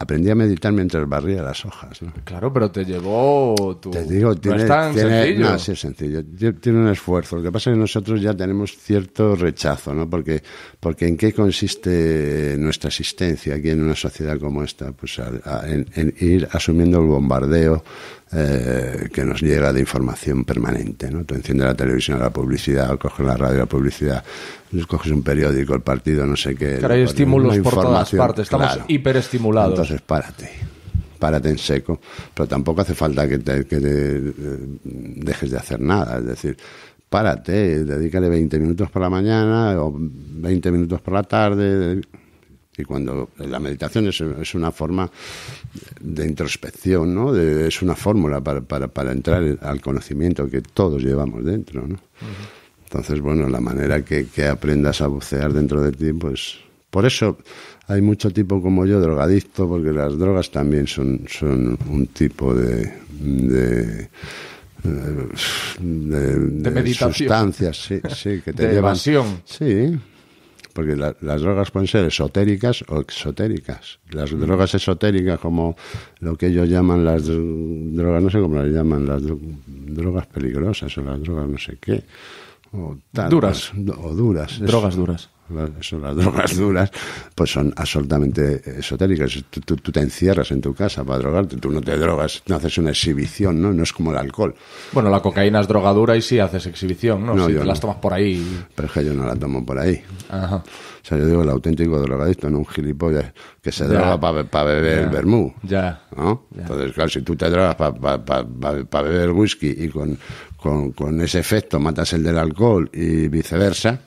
aprendí a meditar mientras barría las hojas, ¿no? Claro, pero te llevó tu... Te digo, tiene, sencillo. No, es sencillo. Tiene un esfuerzo. Lo que pasa es que nosotros ya tenemos cierto rechazo, ¿no? Porque, porque ¿en qué consiste nuestra existencia aquí en una sociedad como esta? Pues en, en ir asumiendo el bombardeo eh, que nos llega de información permanente. ¿no? Tú enciendes la televisión a la publicidad, coges la radio a la publicidad, coges un periódico, el partido, no sé qué. hay estímulos por todas partes, estamos hiperestimulados. Entonces, párate párate en seco, pero tampoco hace falta que te, que eh, dejes de hacer nada, es decir, párate, dedícale 20 minutos por la mañana o 20 minutos por la tarde, y cuando la meditación es, una forma de introspección, ¿no? es una fórmula para, para, entrar al conocimiento que todos llevamos dentro, ¿no? Entonces, bueno, la manera que, aprendas a bucear dentro de ti, pues... Por eso hay mucho tipo como yo drogadicto, porque las drogas también son, son un tipo de, de eh, de, sustancias, sí, sí, que te de llevan. Sí, porque las drogas pueden ser esotéricas o exotéricas. Las mm. drogas esotéricas, como lo que ellos llaman las drogas, no sé cómo las llaman, las drogas peligrosas o las drogas no sé qué. O duras. O duras. Drogas duras son las drogas duras, pues son absolutamente esotéricas. Tú, te encierras en tu casa para drogarte, tú no te drogas, no haces una exhibición, ¿no? No es como el alcohol. Bueno, la cocaína es drogadura y sí haces exhibición, ¿no? si te las tomas por ahí. Pero es que yo no la tomo por ahí. O sea, yo digo el auténtico drogadicto, no un gilipollas que se droga para beber el vermú. Ya. Entonces, claro, si tú te drogas para beber el whisky y con, con ese efecto matas el del alcohol y viceversa,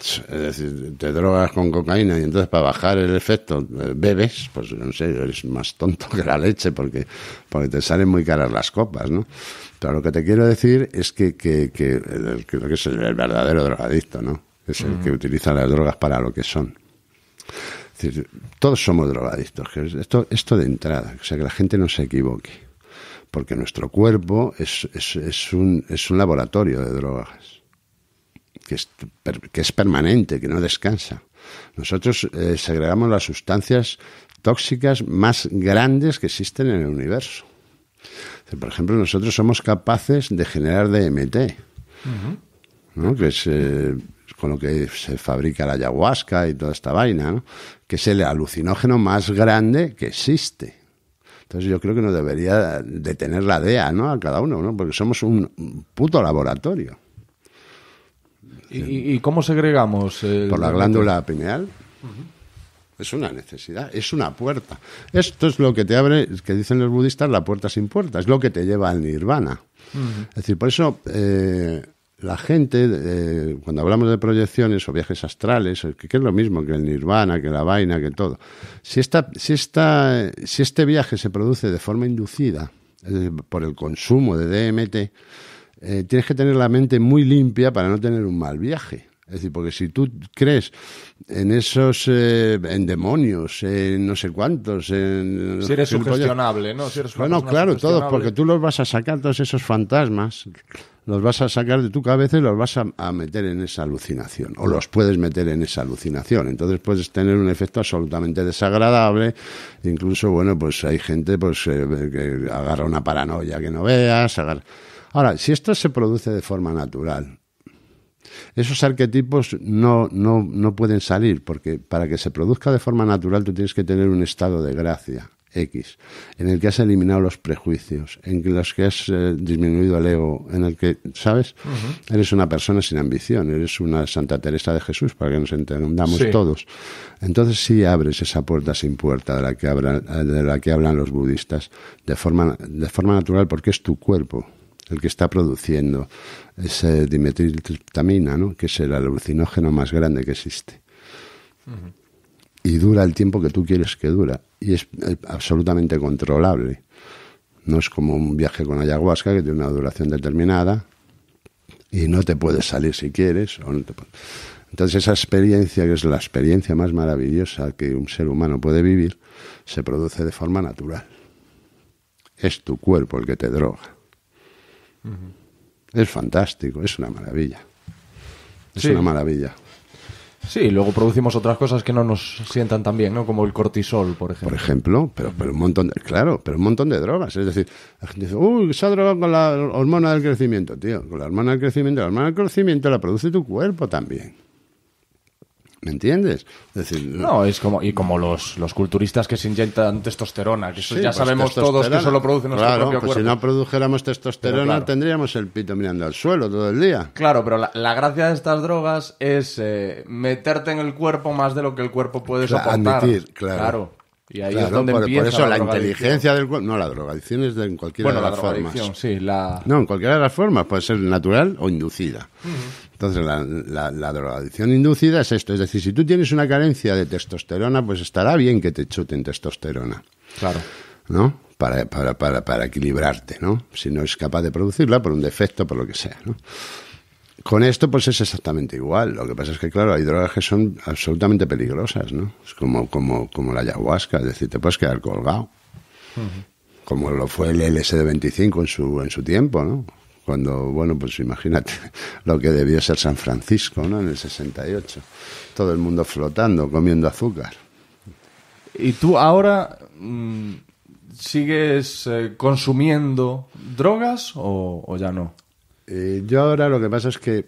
es decir, te drogas con cocaína y entonces para bajar el efecto eh, bebes, pues no sé, eres más tonto que la leche porque, porque te salen muy caras las copas, ¿no? Pero lo que te quiero decir es que, que, que, creo que es el verdadero drogadicto, ¿no? Es el que mm. utiliza las drogas para lo que son. todos somos drogadictos. Esto, esto de entrada, o sea, que la gente no se equivoque. Porque nuestro cuerpo es, es un, es un laboratorio de drogas que es, que es permanente, que no descansa. Nosotros eh, segregamos las sustancias tóxicas más grandes que existen en el universo. Eh, por ejemplo, nosotros somos capaces de generar DMT, que es eh, con lo que se fabrica la ayahuasca y toda esta vaina, que es el alucinógeno más grande que existe. Entonces yo creo que no debería detener la DEA a cada uno, porque somos un puto laboratorio. ¿Y, cómo segregamos? Por la glándula pineal. Es una necesidad, es una puerta. Esto es lo que te abre, que dicen los budistas, la puerta sin puerta, es lo que te lleva al nirvana. Es decir, por eso eh, la gente, eh, cuando hablamos de proyecciones o viajes astrales, que, es lo mismo que el nirvana, que la vaina, que todo, si, esta, si, esta, si este viaje se produce de forma inducida, eh, por el consumo de DMT, eh, tienes que tener la mente muy limpia para no tener un mal viaje. Es decir, porque si tú crees en esos, eh, en demonios, en no sé cuántos, en... Si eres sugestionable, ¿no? bueno, claro, todos, porque tú los vas a sacar, todos esos fantasmas, los vas a sacar de tu cabeza y los vas a, meter en esa alucinación, o los puedes meter en esa alucinación. Entonces puedes tener un efecto absolutamente desagradable, incluso, bueno, pues hay gente pues eh, que agarra una paranoia que no veas, agarra... Ahora, si esto se produce de forma natural, esos arquetipos no, no, no pueden salir, porque para que se produzca de forma natural tú tienes que tener un estado de gracia. X, en el que has eliminado los prejuicios, en los que has eh, disminuido el ego, en el que, ¿sabes? Eres una persona sin ambición, eres una Santa Teresa de Jesús, para que nos entendamos todos. Entonces sí abres esa puerta sin puerta de la que, hablan, de la que hablan los budistas de forma, de forma natural porque es tu cuerpo el que está produciendo ese dimetiltriptamina, ¿no? que es el alucinógeno más grande que existe. Y dura el tiempo que tú quieres que dura. Y es eh, absolutamente controlable. No es como un viaje con ayahuasca que tiene una duración determinada y no te puedes salir si quieres. Entonces esa experiencia, que es la experiencia más maravillosa que un ser humano puede vivir, se produce de forma natural. Es tu cuerpo el que te droga. Es fantástico, es una maravilla. Es una maravilla. Sí, luego producimos otras cosas que no nos sientan tan bien, ¿no? Como el cortisol, por ejemplo. Por ejemplo, pero, pero un montón de, claro, pero un montón de drogas. Es decir, la gente dice, uy, se ha con la hormona del crecimiento, tío. Con la hormona del crecimiento, la hormona del crecimiento la produce tu cuerpo también. ¿Me entiendes? no, es como, y como los, culturistas que se inyectan testosterona, que eso ya pues sabemos todos que solo produce nuestro propio pues cuerpo. Si no produjéramos testosterona, tendríamos el pito mirando al suelo todo el día. Claro, pero la, gracia de estas drogas es eh, meterte en el cuerpo más de lo que el cuerpo puede soportar. Admitir, claro. Y ahí es donde empieza eso la, inteligencia del cuerpo. No, la drogadicción es de, en cualquiera de las formas. Sí, No, en cualquiera de las formas. Puede ser natural o inducida. Entonces, la, drogadicción inducida es esto. Es decir, si tú tienes una carencia de testosterona, pues estará bien que te chuten testosterona. Claro. ¿No? Para, para, para, para equilibrarte, ¿no? Si no es capaz de producirla por un defecto, por lo que sea, ¿no? Con esto, pues es exactamente igual. Lo que pasa es que, claro, hay drogas que son absolutamente peligrosas, ¿no? Es como, como, como la ayahuasca, es decir, te puedes quedar colgado. Como lo fue el LSD-25 en su, en su tiempo, ¿no? cuando, bueno, pues imagínate lo que debió ser San Francisco, ¿no? En el 68. Todo el mundo flotando, comiendo azúcar. ¿Y tú ahora mm, sigues eh, consumiendo drogas o, ya no? Eh, yo ahora lo que pasa es que,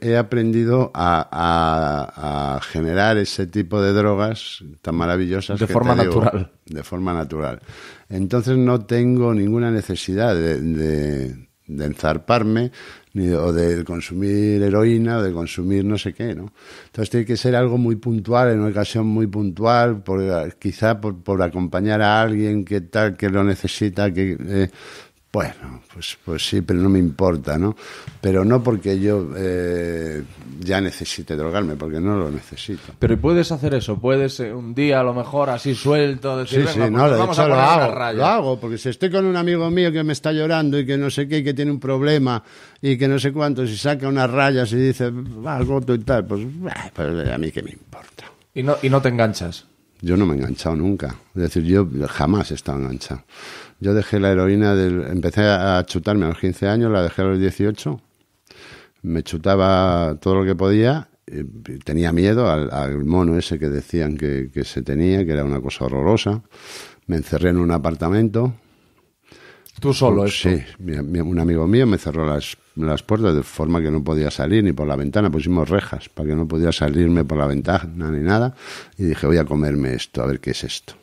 he, aprendido a, generar ese tipo de drogas tan maravillosas. De forma natural. de forma natural. Entonces no tengo ninguna necesidad de de enzarparme ni, o de consumir heroína o de consumir no sé qué, ¿no? Entonces tiene que ser algo muy puntual, en una ocasión muy puntual, por, quizá por, acompañar a alguien que tal, que lo necesita, que... Eh, bueno, pues, pues sí, pero no me importa, ¿no? Pero no porque yo eh, ya necesite drogarme, porque no lo necesito. Pero puedes hacer eso, puedes eh, un día a lo mejor así suelto, decir, sí, sí, pues no, lo hago, Lo hago, porque si estoy con un amigo mío que me está llorando y que no sé qué, que tiene un problema y que no sé cuánto, si saca unas rayas y dice algo y tal, pues, pues eh, a mí qué me importa. ¿Y no, y no te enganchas? Yo no me he enganchado nunca. Es decir, yo jamás he estado enganchado. Yo dejé la heroína, del, empecé a chutarme a los 15 años, la dejé a los 18. Me chutaba todo lo que podía. Tenía miedo al, mono ese que decían que, se tenía, que era una cosa horrorosa. Me encerré en un apartamento. ¿Tú solo? Pues, sí, un amigo mío me cerró las, las, puertas de forma que no podía salir ni por la ventana. Pusimos rejas para que no pudiera salirme por la ventana ni nada. Y dije, voy a comerme esto, a ver qué es esto.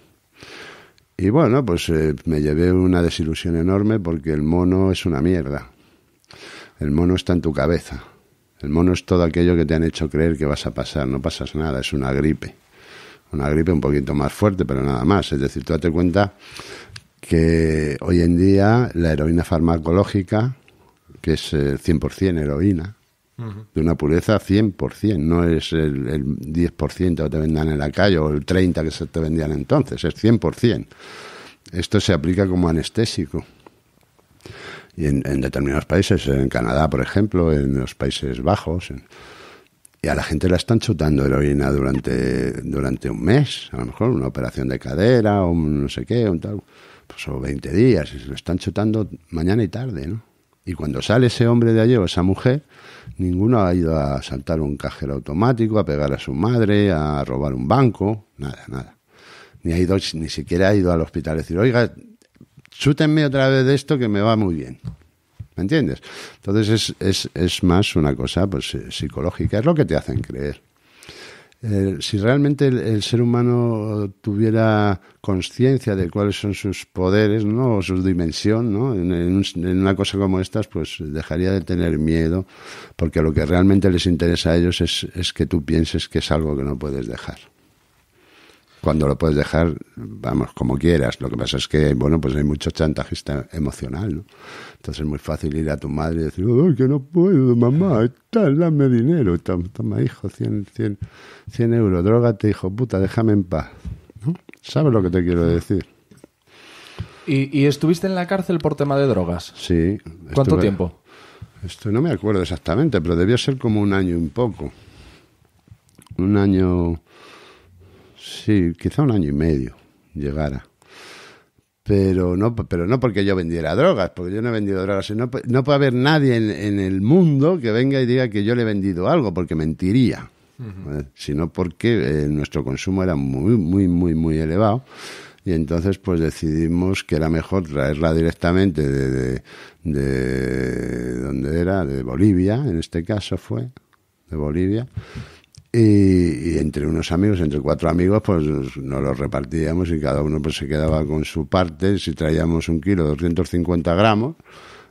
Y bueno, pues eh, me llevé una desilusión enorme porque el mono es una mierda. El mono está en tu cabeza. El mono es todo aquello que te han hecho creer que vas a pasar. No pasas nada, es una gripe. Una gripe un poquito más fuerte, pero nada más. Es decir, tú date cuenta que hoy en día la heroína farmacológica, que es 100% eh, heroína, de una pureza 100%, no es el, 10% que te vendan en la calle o el 30% que se te vendían entonces, es 100%. Esto se aplica como anestésico. Y en, determinados países, en Canadá, por ejemplo, en los Países Bajos, y a la gente la están chutando heroína durante, durante un mes, a lo mejor una operación de cadera o no sé qué, un tal, pues o 20 días, y se lo están chutando mañana y tarde, ¿no? Y cuando sale ese hombre de allí o esa mujer, Ninguno ha ido a asaltar un cajero automático, a pegar a su madre, a robar un banco, nada, nada. Ni ha ido, ni siquiera ha ido al hospital a decir, oiga, chútenme otra vez de esto que me va muy bien. ¿Me entiendes? Entonces es, es, es más una cosa pues, eh, psicológica, es lo que te hacen creer. Eh, si realmente el, ser humano tuviera conciencia de cuáles son sus poderes, ¿no? O su dimensión, ¿no? En, en, una cosa como estas, pues dejaría de tener miedo, porque lo que realmente les interesa a ellos es, es que tú pienses que es algo que no puedes dejar cuando lo puedes dejar, vamos, como quieras. Lo que pasa es que, bueno, pues hay mucho chantajista emocional, ¿no? Entonces es muy fácil ir a tu madre y decir, ¡Ay, que no puedo, mamá, tal, dame dinero, toma, hijo, 100, 100, 100 euros, drogate, hijo, puta, déjame en paz. ¿No? ¿Sabes lo que te quiero decir? ¿Y, estuviste en la cárcel por tema de drogas? Sí. ¿Cuánto tiempo? Esto no me acuerdo exactamente, pero debió ser como un año y poco. Un año sí, quizá un año y medio llegara. Pero no, pero no porque yo vendiera drogas, porque yo no he vendido drogas. No, pues, no puede haber nadie en, el mundo que venga y diga que yo le he vendido algo, porque mentiría. Eh, sino porque eh, nuestro consumo era muy, muy, muy, muy elevado. Y entonces, pues decidimos que era mejor traerla directamente de, de, de donde era, de Bolivia, en este caso fue, de Bolivia. Y, entre unos amigos, entre cuatro amigos, pues nos, los repartíamos y cada uno pues se quedaba con su parte. Si traíamos un kilo, 250 gramos,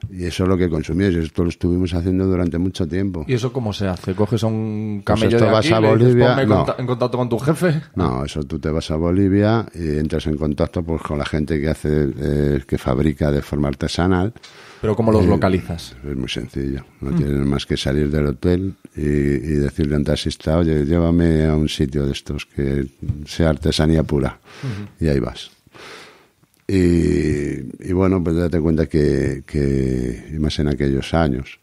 y eso es lo que consumías. Esto lo estuvimos haciendo durante mucho tiempo. ¿Y eso cómo se hace? ¿Coges a un pues camello de vas a Bolivia, en contacto con tu jefe? No, eso tú te vas a Bolivia y entras en contacto pues, con la gente que hace, eh, que fabrica de forma artesanal ¿Pero cómo los eh, localizas? Es muy sencillo. No tienes más que salir del hotel y, decirle a un taxista, oye, llévame a un sitio de estos que sea artesanía pura. Y ahí vas. Y, bueno, pues date cuenta que, más en aquellos años,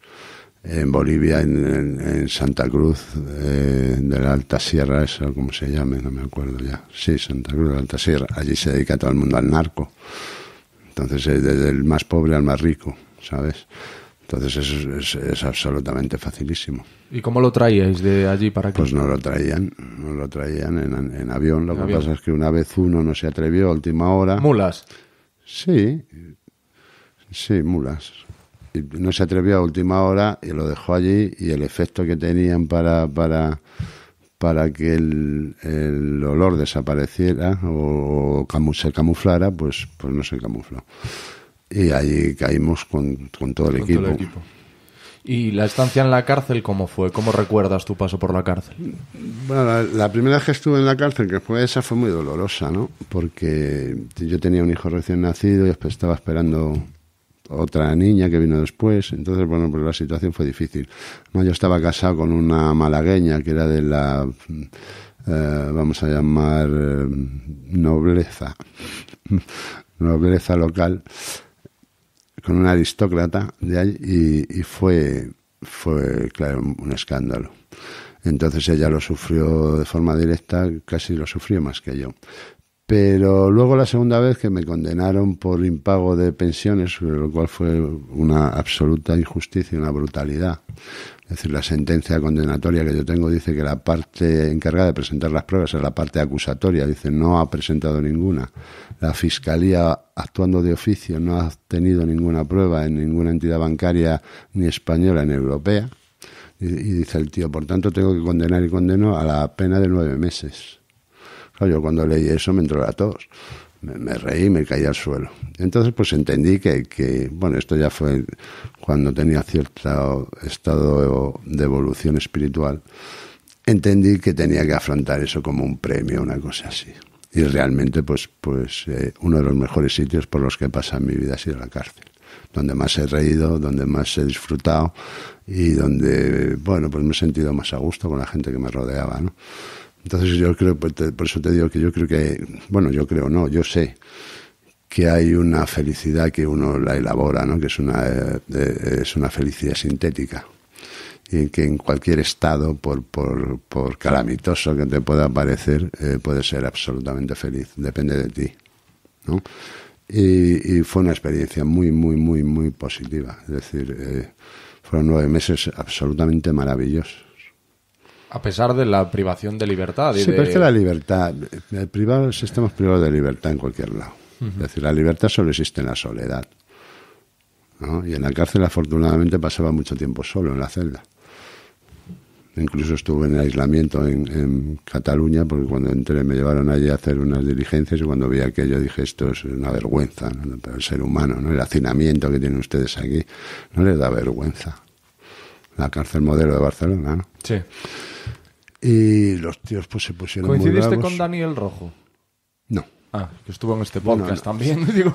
en Bolivia, en, Santa Cruz, eh, de la Alta Sierra, eso como se llame, no me acuerdo ya. Sí, Santa Cruz, de la Alta Sierra. Allí se dedica todo el mundo al narco. Entonces, eh, desde el más pobre al más rico. ¿sabes? Entonces es, es, absolutamente facilísimo. ¿Y cómo lo traíais de allí para acá? Pues no lo traían, no lo traían en, en avión. Lo que pasa es que una vez uno no se atrevió a última hora. ¿Mulas? Sí, sí, mulas. Y no se atrevió a última hora y lo dejó allí y el efecto que tenían para, para, para que el, olor desapareciera o, se camuflara, pues, pues no se camufló y ahí caímos con, todo, el, equipo. ¿Y la estancia en la cárcel cómo fue? ¿Cómo recuerdas tu paso por la cárcel? Bueno, la, primera vez que estuve en la cárcel, que fue esa, fue muy dolorosa, ¿no? Porque yo tenía un hijo recién nacido y estaba esperando otra niña que vino después. Entonces, bueno, pues la situación fue difícil. yo estaba casado con una malagueña que era de la, eh, vamos a llamar, eh, nobleza, nobleza local con un aristócrata de allí y, fue, fue, claro, un escándalo. Entonces ella lo sufrió de forma directa, casi lo sufrió más que yo. Pero luego la segunda vez que me condenaron por impago de pensiones, lo cual fue una absoluta injusticia una brutalidad, es decir, la sentencia condenatoria que yo tengo dice que la parte encargada de presentar las pruebas es la parte acusatoria. Dice, no ha presentado ninguna. La Fiscalía, actuando de oficio, no ha tenido ninguna prueba en ninguna entidad bancaria ni española ni europea. Y, dice el tío, por tanto, tengo que condenar y condeno a la pena de nueve meses. Claro, yo cuando leí eso me entró la tos. Me, me reí y me caí al suelo. Entonces, pues entendí que, bueno, esto ya fue cuando tenía cierto estado de evolución espiritual, entendí que tenía que afrontar eso como un premio, una cosa así. Y realmente, pues, pues eh, uno de los mejores sitios por los que pasa mi vida ha sido la cárcel donde más he reído, donde más he disfrutado y donde, bueno, pues me he sentido más a gusto con la gente que me rodeaba, ¿no? Entonces yo creo, pues, por eso te digo que yo creo que, bueno, yo creo, no, yo sé que hay una felicidad que uno la elabora, ¿no? que es una, eh, es una felicidad sintética. Y que en cualquier estado, por, por, calamitoso que te pueda parecer, eh, puedes ser absolutamente feliz. Depende de ti. ¿no? Y, fue una experiencia muy, muy, muy, muy positiva. Es decir, eh, fueron nueve meses absolutamente maravillosos. A pesar de la privación de libertad. Y pero es que la libertad, el eh, privado, estamos privados de libertad en cualquier lado. Es decir, la libertad solo existe en la soledad. Y en la cárcel, afortunadamente, pasaba mucho tiempo solo en la celda. Incluso estuve en aislamiento en, Cataluña, porque cuando entré me llevaron allí a hacer unas diligencias y cuando vi aquello dije, esto es una vergüenza ¿no? el ser humano, el hacinamiento que tienen ustedes aquí, no les da vergüenza. La cárcel modelo de Barcelona, Sí. Y los tíos pues se pusieron ¿Coincidiste muy con Daniel Rojo? No. Ah, que estuvo en este podcast también. digo,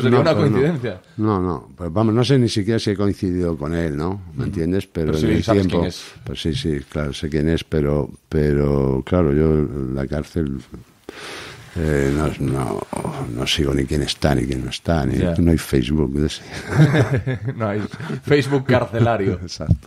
sería una coincidencia. No, no, pues vamos, no sé ni siquiera si he coincidido con él, ¿no? ¿Me entiendes? Pero, sí, tiempo. Pues sí, sí, claro, sé quién es, pero, pero claro, yo la cárcel. Eh, no, sigo ni quién está ni quién no está, ni, no hay Facebook. no hay Facebook carcelario. Exacto.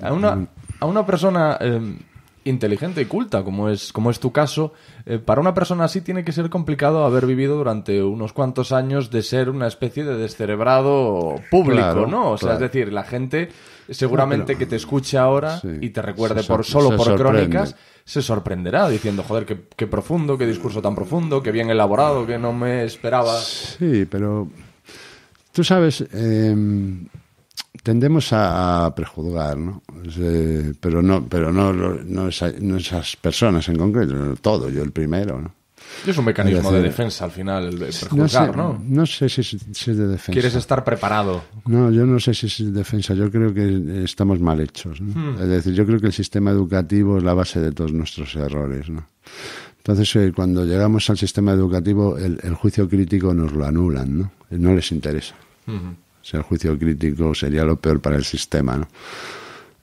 A una, persona em, inteligente y culta, como es, como es tu caso, eh, para una persona así tiene que ser complicado haber vivido durante unos cuantos años de ser una especie de descerebrado público, ¿no? O sea, es decir, la gente seguramente que te escuche ahora y te recuerde por solo por crónicas se sorprenderá diciendo, joder, qué, profundo, qué discurso tan profundo, qué bien elaborado, que no me esperaba. Sí, pero tú sabes... Em, tendemos a, prejuzgar, ¿no? Eh, pero no, pero no, esas, personas en concreto, todo, yo el primero, ¿no. Es un mecanismo de defensa al final, el prejuzgar, ¿no? ¿no? sé si es, de defensa. Quieres estar preparado. No, yo no sé si es defensa. Yo creo que estamos mal hechos. ¿no? Hmm. Es decir, yo creo que el sistema educativo es la base de todos nuestros errores, ¿no? Entonces, eh, cuando llegamos al sistema educativo, el, juicio crítico nos lo anulan, ¿no? No les interesa. O el juicio crítico sería lo peor para el sistema, ¿no?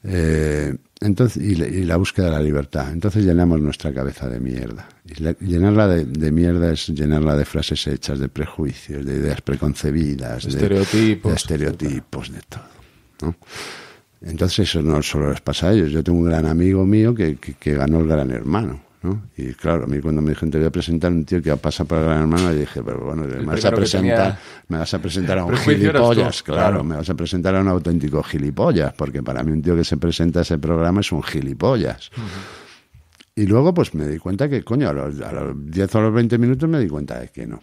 Eh, entonces, y, la búsqueda de la libertad. Entonces llenamos nuestra cabeza de mierda. Y llenarla de, mierda es llenarla de frases hechas, de prejuicios, de ideas preconcebidas, de, estereotipos, de todo. Entonces eso no solo les pasa a ellos. Yo tengo un gran amigo mío que, que ganó el gran hermano y claro, a mí cuando me dijeron, te voy a presentar un tío que pasa para Gran hermana yo dije, pero bueno, me vas, a presentar, me vas a presentar a un gilipollas, claro, me vas a presentar a un auténtico gilipollas, porque para mí un tío que se presenta a ese programa es un gilipollas. Y luego pues me di cuenta que, coño, a los, 10 o los 20 minutos me di cuenta de que no.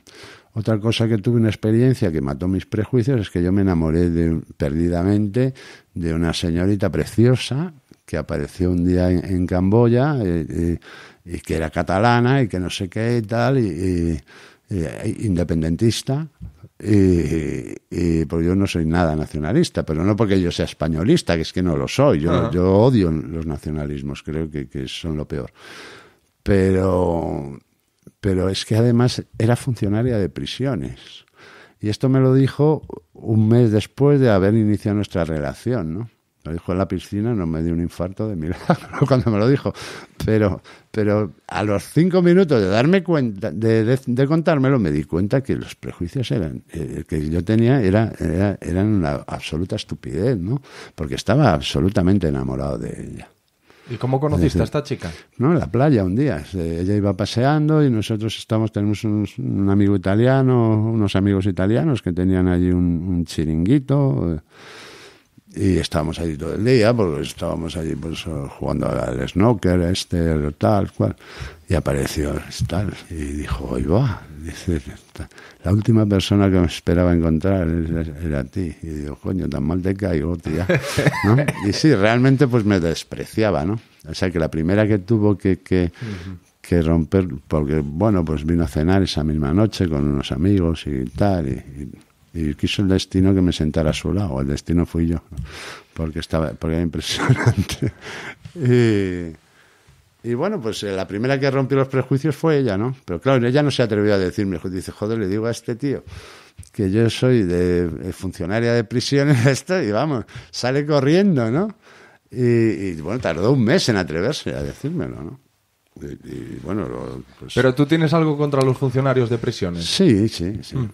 Otra cosa que tuve una experiencia que mató mis prejuicios es que yo me enamoré perdidamente de una señorita preciosa que apareció un día en, Camboya. Eh, eh y que era catalana y que no sé qué y tal, y, independentista. Y, porque yo no soy nada nacionalista, pero no porque yo sea españolista, que es que no lo soy. Yo, yo odio los nacionalismos, creo que, que, son lo peor. Pero, pero es que además era funcionaria de prisiones. Y esto me lo dijo un mes después de haber iniciado nuestra relación, ¿no? Lo dijo en la piscina, no me dio un infarto de milagro cuando me lo dijo. Pero, pero a los cinco minutos de darme cuenta, de, de, contármelo, me di cuenta que los prejuicios eran, eh, que yo tenía era, era, eran una absoluta estupidez, ¿no? Porque estaba absolutamente enamorado de ella. ¿Y cómo conociste a esta chica? No, en la playa un día. Ella iba paseando y nosotros estamos, tenemos un, amigo italiano, unos amigos italianos que tenían allí un chiringuito eh, y estábamos allí todo el día, porque estábamos allí pues, jugando al snooker, este, tal, cual. Y apareció tal, y dijo, hoy la última persona que me esperaba encontrar era, ti. Y digo, coño, tan mal te caigo, tía. Y sí, realmente pues me despreciaba, ¿no? O sea que la primera que tuvo que, que, romper, porque bueno, pues vino a cenar esa misma noche con unos amigos y tal, y y quiso el destino que me sentara a su lado. el destino fui yo, porque estaba porque era impresionante. y, bueno, pues eh, la primera que rompió los prejuicios fue ella, ¿no? Pero claro, ella no se atrevió a decirme, dice, joder, le digo a este tío que yo soy de, eh, funcionaria de prisiones esto, y vamos, sale corriendo, ¿no? Y, bueno, tardó un mes en atreverse a decírmelo, ¿no? Y, bueno, pues... Pero tú tienes algo contra los funcionarios de prisiones. Sí, sí, sí. Mm.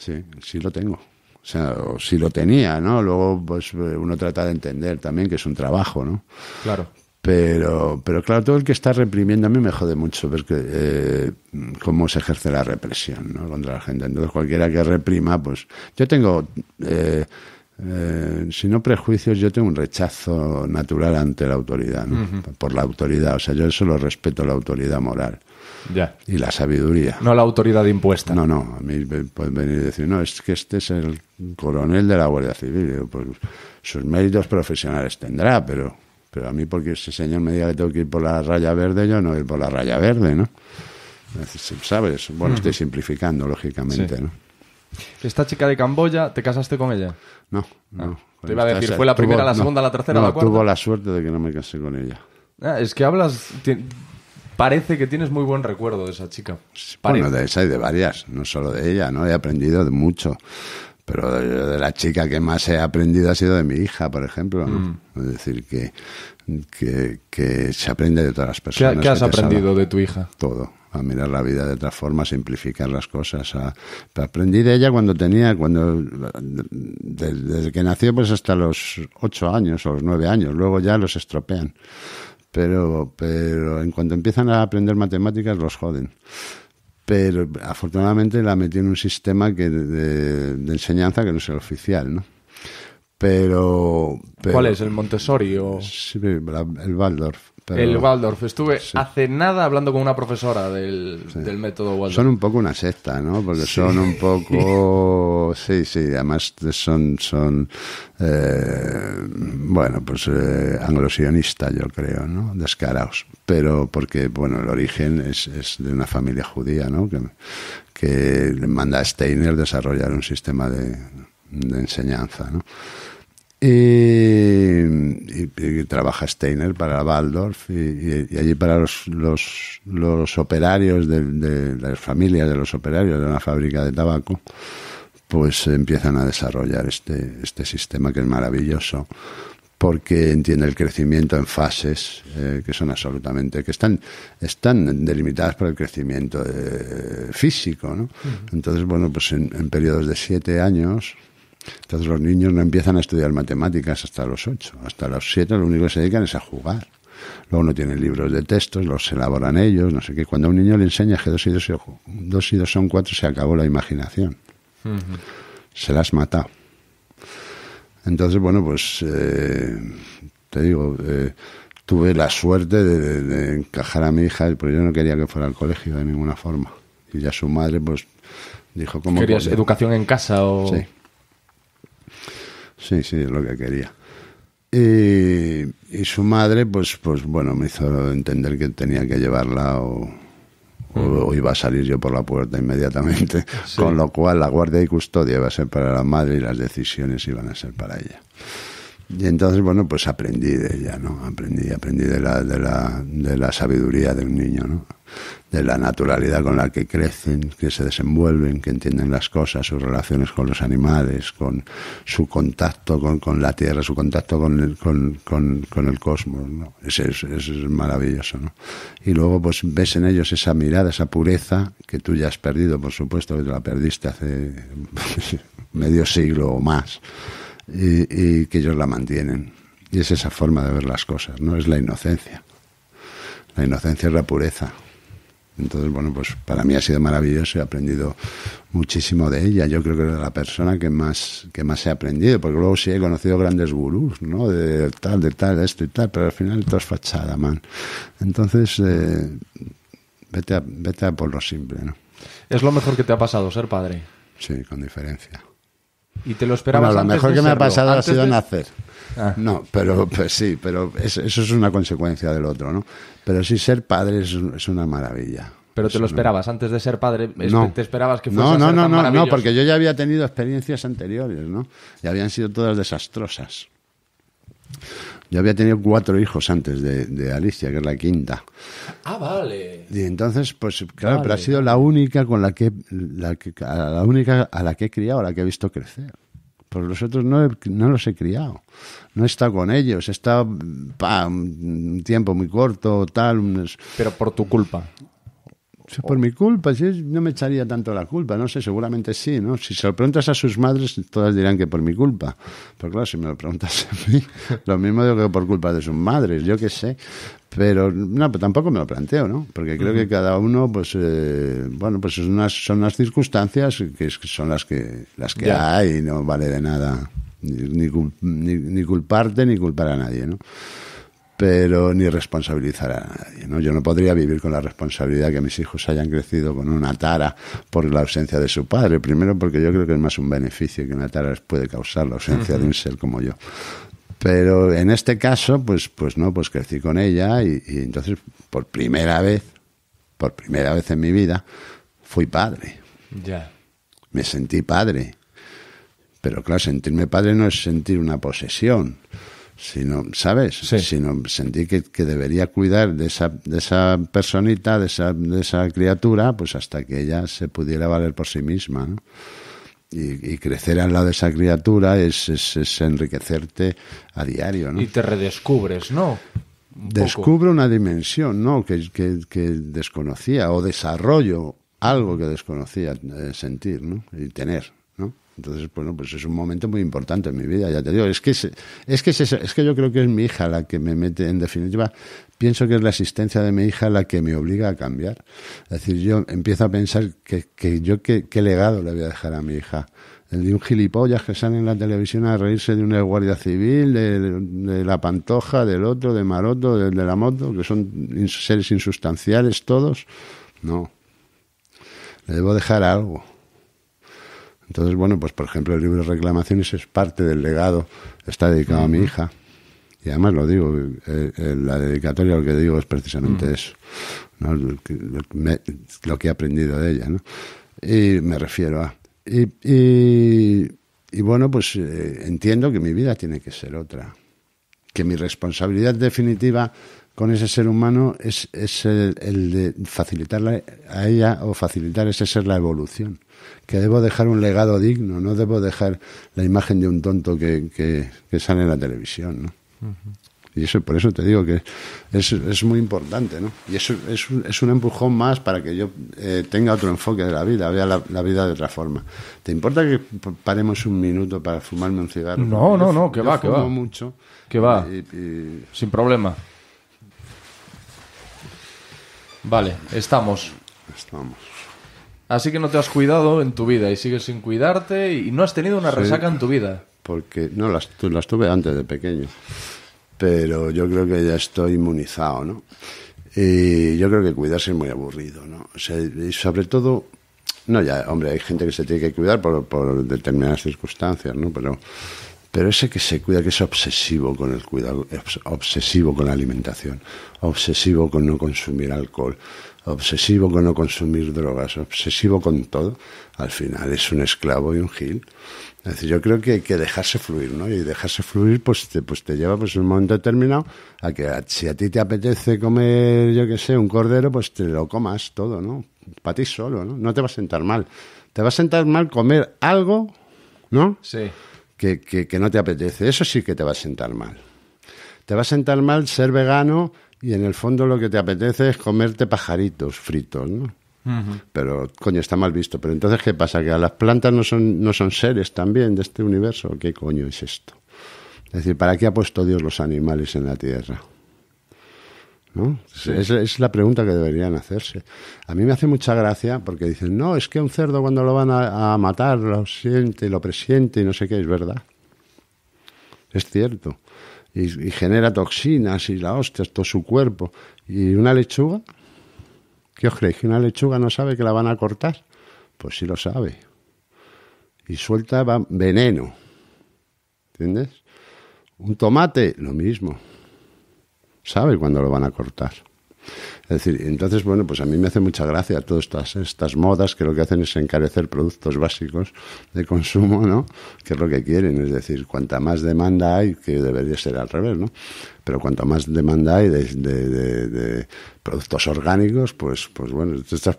Sí, sí lo tengo. O sea, o si lo tenía, ¿no? Luego, pues uno trata de entender también que es un trabajo, ¿no? Claro. Pero, pero claro, todo el que está reprimiendo a mí me jode mucho ver eh, cómo se ejerce la represión ¿no? contra la gente. Entonces, cualquiera que reprima, pues yo tengo, eh, eh, si no prejuicios, yo tengo un rechazo natural ante la autoridad, ¿no? por la autoridad. O sea, yo solo respeto la autoridad moral. Y la sabiduría. No la autoridad impuesta. No, no. A mí pueden venir y decir, no, es que este es el coronel de la Guardia Civil. pues, sus méritos profesionales tendrá, pero, pero a mí porque ese señor me diga que tengo que ir por la raya verde, yo no ir por la raya verde, ¿no? ¿Sabes? Bueno, estoy simplificando, lógicamente, ¿no? Esta chica de Camboya, ¿te casaste con ella? No, ah, no. te iba a decir, ¿fue la primera, la segunda, la tercera, la cuarta? tuvo la suerte de que no me casé con ella. Ah, es que hablas, parece que tienes muy buen recuerdo de esa chica. Bueno, de esa y de varias, no solo de ella, ¿no? He aprendido de mucho. Pero de, la chica que más he aprendido ha sido de mi hija, por ejemplo. Mm. Es decir, que, que, se aprende de todas las personas. ¿Qué, has aprendido de tu hija? Todo a mirar la vida de otra forma, a simplificar las cosas. aprendí de ella cuando tenía, cuando desde, que nació, pues hasta los ocho años o los nueve años. Luego ya los estropean. Pero, pero en cuanto empiezan a aprender matemáticas, los joden. Pero afortunadamente la metí en un sistema que de, enseñanza que no es el oficial, ¿no? Pero, ¿Cuál es? ¿El Montessori o...? Sí, el Waldorf. El Waldorf. Estuve hace nada hablando con una profesora del, método Waldorf. Son un poco una secta, ¿no? Porque son un poco... Sí, sí, además son... son eh, bueno, pues eh, anglosionistas, yo creo, ¿no? Descarados. Pero porque, bueno, el origen es, de una familia judía, ¿no? Que, que manda a Steiner desarrollar un sistema de, de enseñanza, ¿no? Eh, y, y, trabaja Steiner para Waldorf y, allí para los, operarios de, de, de, las familias de los operarios de una fábrica de tabaco pues empiezan a desarrollar este, este, sistema que es maravilloso porque entiende el crecimiento en fases eh, que son absolutamente que están están delimitadas por el crecimiento eh, físico ¿no? entonces bueno pues en, en periodos de siete años entonces los niños no empiezan a estudiar matemáticas hasta los ocho. hasta los siete lo único que se dedican es a jugar. Luego no tienen libros de textos, los elaboran ellos, no sé qué. Cuando a un niño le enseña que dos y 2, dos y dos son cuatro, se acabó la imaginación. Se las mata. Entonces, bueno, pues eh, te digo, eh, tuve la suerte de, encajar a mi hija, pero yo no quería que fuera al colegio de ninguna forma. Y ya su madre, pues, dijo como... ¿Querías educación en casa o...? Sí, sí, es lo que quería. Y, su madre, pues, pues bueno, me hizo entender que tenía que llevarla o, mm. iba a salir yo por la puerta inmediatamente, con lo cual la guardia y custodia iba a ser para la madre y las decisiones iban a ser para ella. Y entonces, bueno, pues aprendí de ella, ¿no? Aprendí, aprendí de la, de la, de la sabiduría de un niño, ¿no? De la naturalidad con la que crecen, que se desenvuelven, que entienden las cosas, sus relaciones con los animales, con su contacto con, la tierra, su contacto con el, con, el cosmos, ¿no? Eso es, es maravilloso, ¿no? Y luego, pues ves en ellos esa mirada, esa pureza que tú ya has perdido, por supuesto, que te la perdiste hace medio siglo o más y, que ellos la mantienen. Y es esa forma de ver las cosas, ¿no? Es la inocencia. La inocencia es la pureza. Entonces, bueno, pues para mí ha sido maravilloso, he aprendido muchísimo de ella. Yo creo que es la persona que más, que más he aprendido, porque luego sí he conocido grandes gurús, ¿no? De tal, de tal, de esto y tal, pero al final todo es fachada, man. Entonces, eh, vete, a, vete a por lo simple, ¿no? ¿Es lo mejor que te ha pasado ser padre? Sí, con diferencia. Y te lo esperabas bueno, lo mejor que me ha pasado ha sido nacer. Ah. No, pero pues sí, pero eso es una consecuencia del otro, ¿no? Pero sí, ser padre es, una maravilla. Pero te lo esperabas antes de ser padre, no. te esperabas que fuese no, no, no, no, no, porque yo ya había tenido experiencias anteriores, ¿no? Y habían sido todas desastrosas. Yo había tenido cuatro hijos antes de, Alicia, que es la quinta. Ah, vale. Y entonces, pues claro, pero ha sido la única con la que, la la única a la que he criado, a la que he visto crecer. Pues los otros no, no los he criado. No he estado con ellos. He estado pa, un tiempo muy corto, tal. Pero por tu culpa. Por mi culpa, no me echaría tanto la culpa, no sé, seguramente sí, ¿no? Si se lo preguntas a sus madres, todas dirán que por mi culpa. Pero claro, si me lo preguntas a mí, lo mismo digo que por culpa de sus madres, yo qué sé. Pero no, tampoco me lo planteo, ¿no? Porque creo que cada uno, pues, eh, bueno, pues son unas, son unas circunstancias que son las que, las que hay y no vale de nada ni, ni, ni culparte ni culpar a nadie, ¿no? pero ni responsabilizar a nadie. ¿no? Yo no podría vivir con la responsabilidad que mis hijos hayan crecido con una tara por la ausencia de su padre. Primero porque yo creo que es más un beneficio que una tara les puede causar la ausencia de un ser como yo. Pero en este caso, pues, pues no, pues crecí con ella y, entonces por primera vez, por primera vez en mi vida, fui padre. Ya. Me sentí padre. Pero claro, sentirme padre no es sentir una posesión sino, ¿sabes? Sino sentir que, debería cuidar de esa, de esa personita, de esa, de esa criatura, pues hasta que ella se pudiera valer por sí misma, Y, crecer al lado de esa criatura es, es, enriquecerte a diario, ¿no? Y te redescubres, ¿no? descubre una dimensión, ¿no? Que, que, desconocía o desarrollo algo que desconocía eh, sentir, ¿no? Y tener. Entonces, bueno, pues es un momento muy importante en mi vida, ya te digo. Es que, es, que, es, que yo creo que es mi hija la que me mete, en definitiva, pienso que es la existencia de mi hija la que me obliga a cambiar. Es decir, yo empiezo a pensar que, que yo qué, legado le voy a dejar a mi hija el de un gilipollas que sale en la televisión a reírse de un guardia civil, de, la pantoja, del otro, de Maroto, del de la moto, que son seres insustanciales todos. No. Le debo dejar algo. Entonces, bueno, pues por ejemplo, el libro de reclamaciones es parte del legado, está dedicado a mi hija. Y además lo digo, eh, eh, la dedicatoria lo que digo es precisamente eso, lo, que, he aprendido de ella. ¿no? Y me refiero a... Y, bueno, pues eh, entiendo que mi vida tiene que ser otra, que mi responsabilidad definitiva con ese ser humano es, el, el de facilitarle a ella o facilitar ese ser la evolución que debo dejar un legado digno, no debo dejar la imagen de un tonto que, sale en la televisión, ¿no? Y eso, por eso te digo que es, muy importante, ¿no? Y eso es, es, un empujón más para que yo eh, tenga otro enfoque de la vida, vea la, vida de otra forma. ¿Te importa que paremos un minuto para fumarme un cigarro? No, no, no, que va, que va. mucho. Que va. Sin problema. Vale, estamos. Estamos. Así que no te has cuidado en tu vida y sigues sin cuidarte y no has tenido una resaca en tu vida. Porque no, las, las tuve antes de pequeño. Pero yo creo que ya estoy inmunizado, ¿no? Y yo creo que cuidarse es muy aburrido, ¿no? y sobre todo, no, ya, hombre, hay gente que se tiene que cuidar por, determinadas circunstancias, ¿no? Pero pero ese que se cuida, que es obsesivo con el cuidado, obsesivo con la alimentación, obsesivo con no consumir alcohol, obsesivo con no consumir drogas, obsesivo con todo, al final es un esclavo y un gil. Es decir, yo creo que hay que dejarse fluir, ¿no? Y dejarse fluir, pues te, pues te lleva, pues un momento determinado, a que si a ti te apetece comer, yo qué sé, un cordero, pues te lo comas todo, ¿no? Para ti solo, ¿no? No te va a sentar mal. Te va a sentar mal comer algo, ¿no? Sí. Que, que no te apetece. Eso sí que te va a sentar mal. Te va a sentar mal ser vegano y en el fondo lo que te apetece es comerte pajaritos fritos, ¿no? Pero, coño, está mal visto. Pero entonces, ¿qué pasa? ¿Que a las plantas no son, no son seres también de este universo? ¿Qué coño es esto? Es decir, ¿para qué ha puesto Dios los animales en la Tierra? ¿No? Es, la pregunta que deberían hacerse. A mí me hace mucha gracia porque dicen, no, es que un cerdo cuando lo van a, a matar lo siente, lo presiente y no sé qué, es verdad. Es cierto y, genera toxinas y la hostia, todo su cuerpo. ¿Y una lechuga? ¿Qué os creéis? ¿Que una lechuga no sabe que la van a cortar? Pues sí lo sabe. Y suelta veneno. ¿Entiendes? Un tomate, lo mismo. Sabe cuándo lo van a cortar. Es decir, entonces, bueno, pues a mí me hace mucha gracia todas estas, estas modas que lo que hacen es encarecer productos básicos de consumo, ¿no? Que es lo que quieren, es decir, cuanta más demanda hay, que debería ser al revés, ¿no? Pero cuanta más demanda hay de, productos orgánicos, pues, pues bueno, tú estás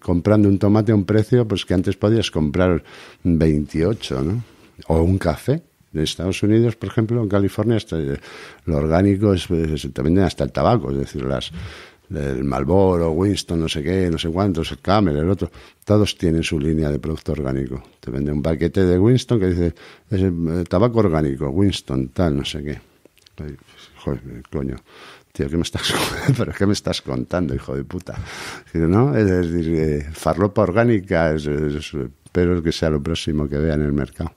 comprando un tomate a un precio pues que antes podías comprar 28, ¿no? O un café en Estados Unidos, por ejemplo, en California, hasta, este, lo orgánico es, te hasta el tabaco, es decir, las, el Malboro, Winston, no sé qué, no sé cuántos, el Camel, el otro, todos tienen su línea de producto orgánico. Te venden un paquete de Winston que dice, es el eh, tabaco orgánico, Winston, tal, no sé qué. Joder, coño. Tío, ¿qué me estás, ¿pero qué me estás contando, hijo de puta? ¿No? Es decir, eh, farlopa orgánica, es, es, espero que sea lo próximo que vea en el mercado.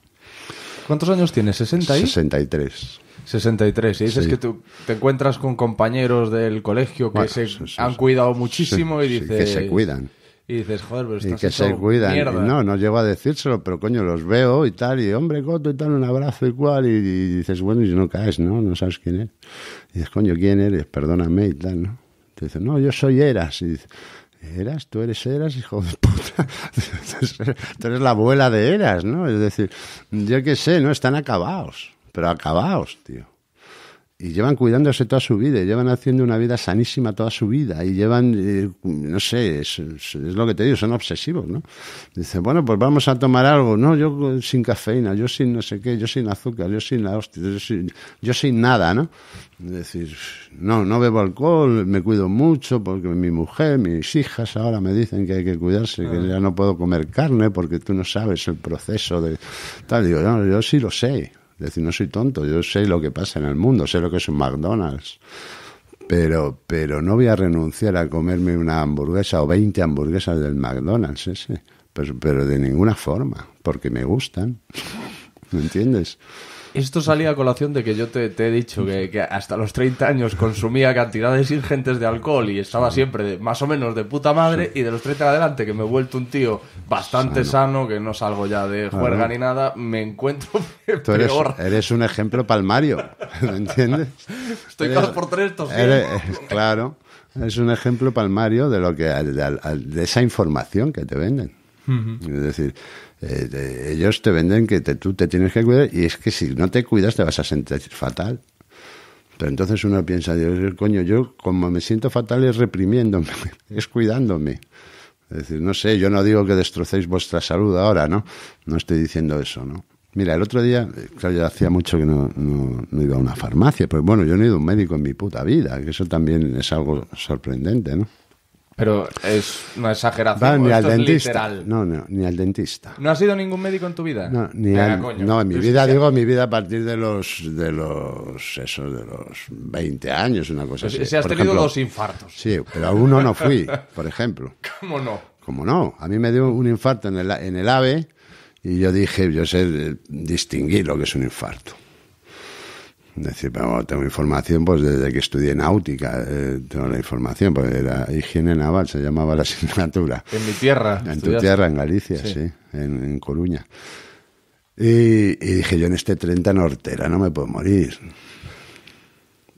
¿Cuántos años tienes? ¿60 y? 63. 63. Y dices que tú te encuentras con compañeros del colegio que se han cuidado muchísimo y dices... que se cuidan. Y dices, joder, pero estás y que se cuidan. Mierda. No, no llego a decírselo, pero coño, los veo y tal, y hombre, coto y tal, un abrazo y cual, y, dices, bueno, y no caes, ¿no? No sabes quién es. Y dices, coño, ¿quién eres? Perdóname y tal, ¿no? Te dice no, yo soy Eras. Y dices, Eras, tú eres Eras, hijo de puta. tú eres la abuela de Eras, ¿no? Es decir, yo qué sé, ¿no? Están acabados, pero acabados, tío y llevan cuidándose toda su vida, llevan haciendo una vida sanísima toda su vida, y llevan, eh, no sé, es, lo que te digo, son obsesivos, ¿no? dice bueno, pues vamos a tomar algo, no, yo sin cafeína, yo sin no sé qué, yo sin azúcar, yo sin la hostia, yo sin, nada, ¿no? Es decir, no, no bebo alcohol, me cuido mucho, porque mi mujer, mis hijas ahora me dicen que hay que cuidarse, que ah. ya no puedo comer carne, porque tú no sabes el proceso de tal. Digo, no, yo sí lo sé, decir, no soy tonto, yo sé lo que pasa en el mundo, sé lo que es un McDonald's. Pero, pero no voy a renunciar a comerme una hamburguesa o 20 hamburguesas del McDonald's ese. Pero, pero de ninguna forma, porque me gustan. ¿Me entiendes? Esto salía a colación de que yo te, he dicho que, hasta los 30 años consumía cantidades ingentes de alcohol y estaba siempre más o menos de puta madre y de los 30 adelante que me he vuelto un tío bastante sano, que no salgo ya de juerga ni nada, me encuentro eres, peor. eres un ejemplo palmario, ¿me entiendes? Estoy eres, por tres toques. Claro, es un ejemplo palmario de lo que de, esa información que te venden. Es decir, eh, ellos te venden que tú te tienes que cuidar y es que si no te cuidas te vas a sentir fatal. Pero entonces uno piensa, Dios, coño, yo como me siento fatal es reprimiéndome, es cuidándome. Es decir, no sé, yo no digo que destrocéis vuestra salud ahora, ¿no? No estoy diciendo eso, ¿no? Mira, el otro día, eh, claro, yo hacía mucho que no, no, iba a una farmacia, pero bueno, yo no he ido a un médico en mi puta vida, que eso también es algo sorprendente, ¿no? Pero es una exageración. ni al dentista. No, no, ni al dentista. ¿No has sido ningún médico en tu vida? No, ni no en mi vida, digo, mi vida a partir de los, de los, de los 20 años, una cosa pues así. Si has tenido los infartos. Sí, pero a uno no fui, por ejemplo. ¿Cómo no? ¿Cómo no? A mí me dio un infarto en en el AVE y yo dije, yo sé distinguir lo que es un infarto decir, tengo información pues desde que estudié náutica, eh, tengo la información, porque era higiene naval, se llamaba la asignatura. En mi tierra. En tu tierra, en Galicia, sí, en, Coruña. Y, dije, yo en este 30 nortera no me puedo morir.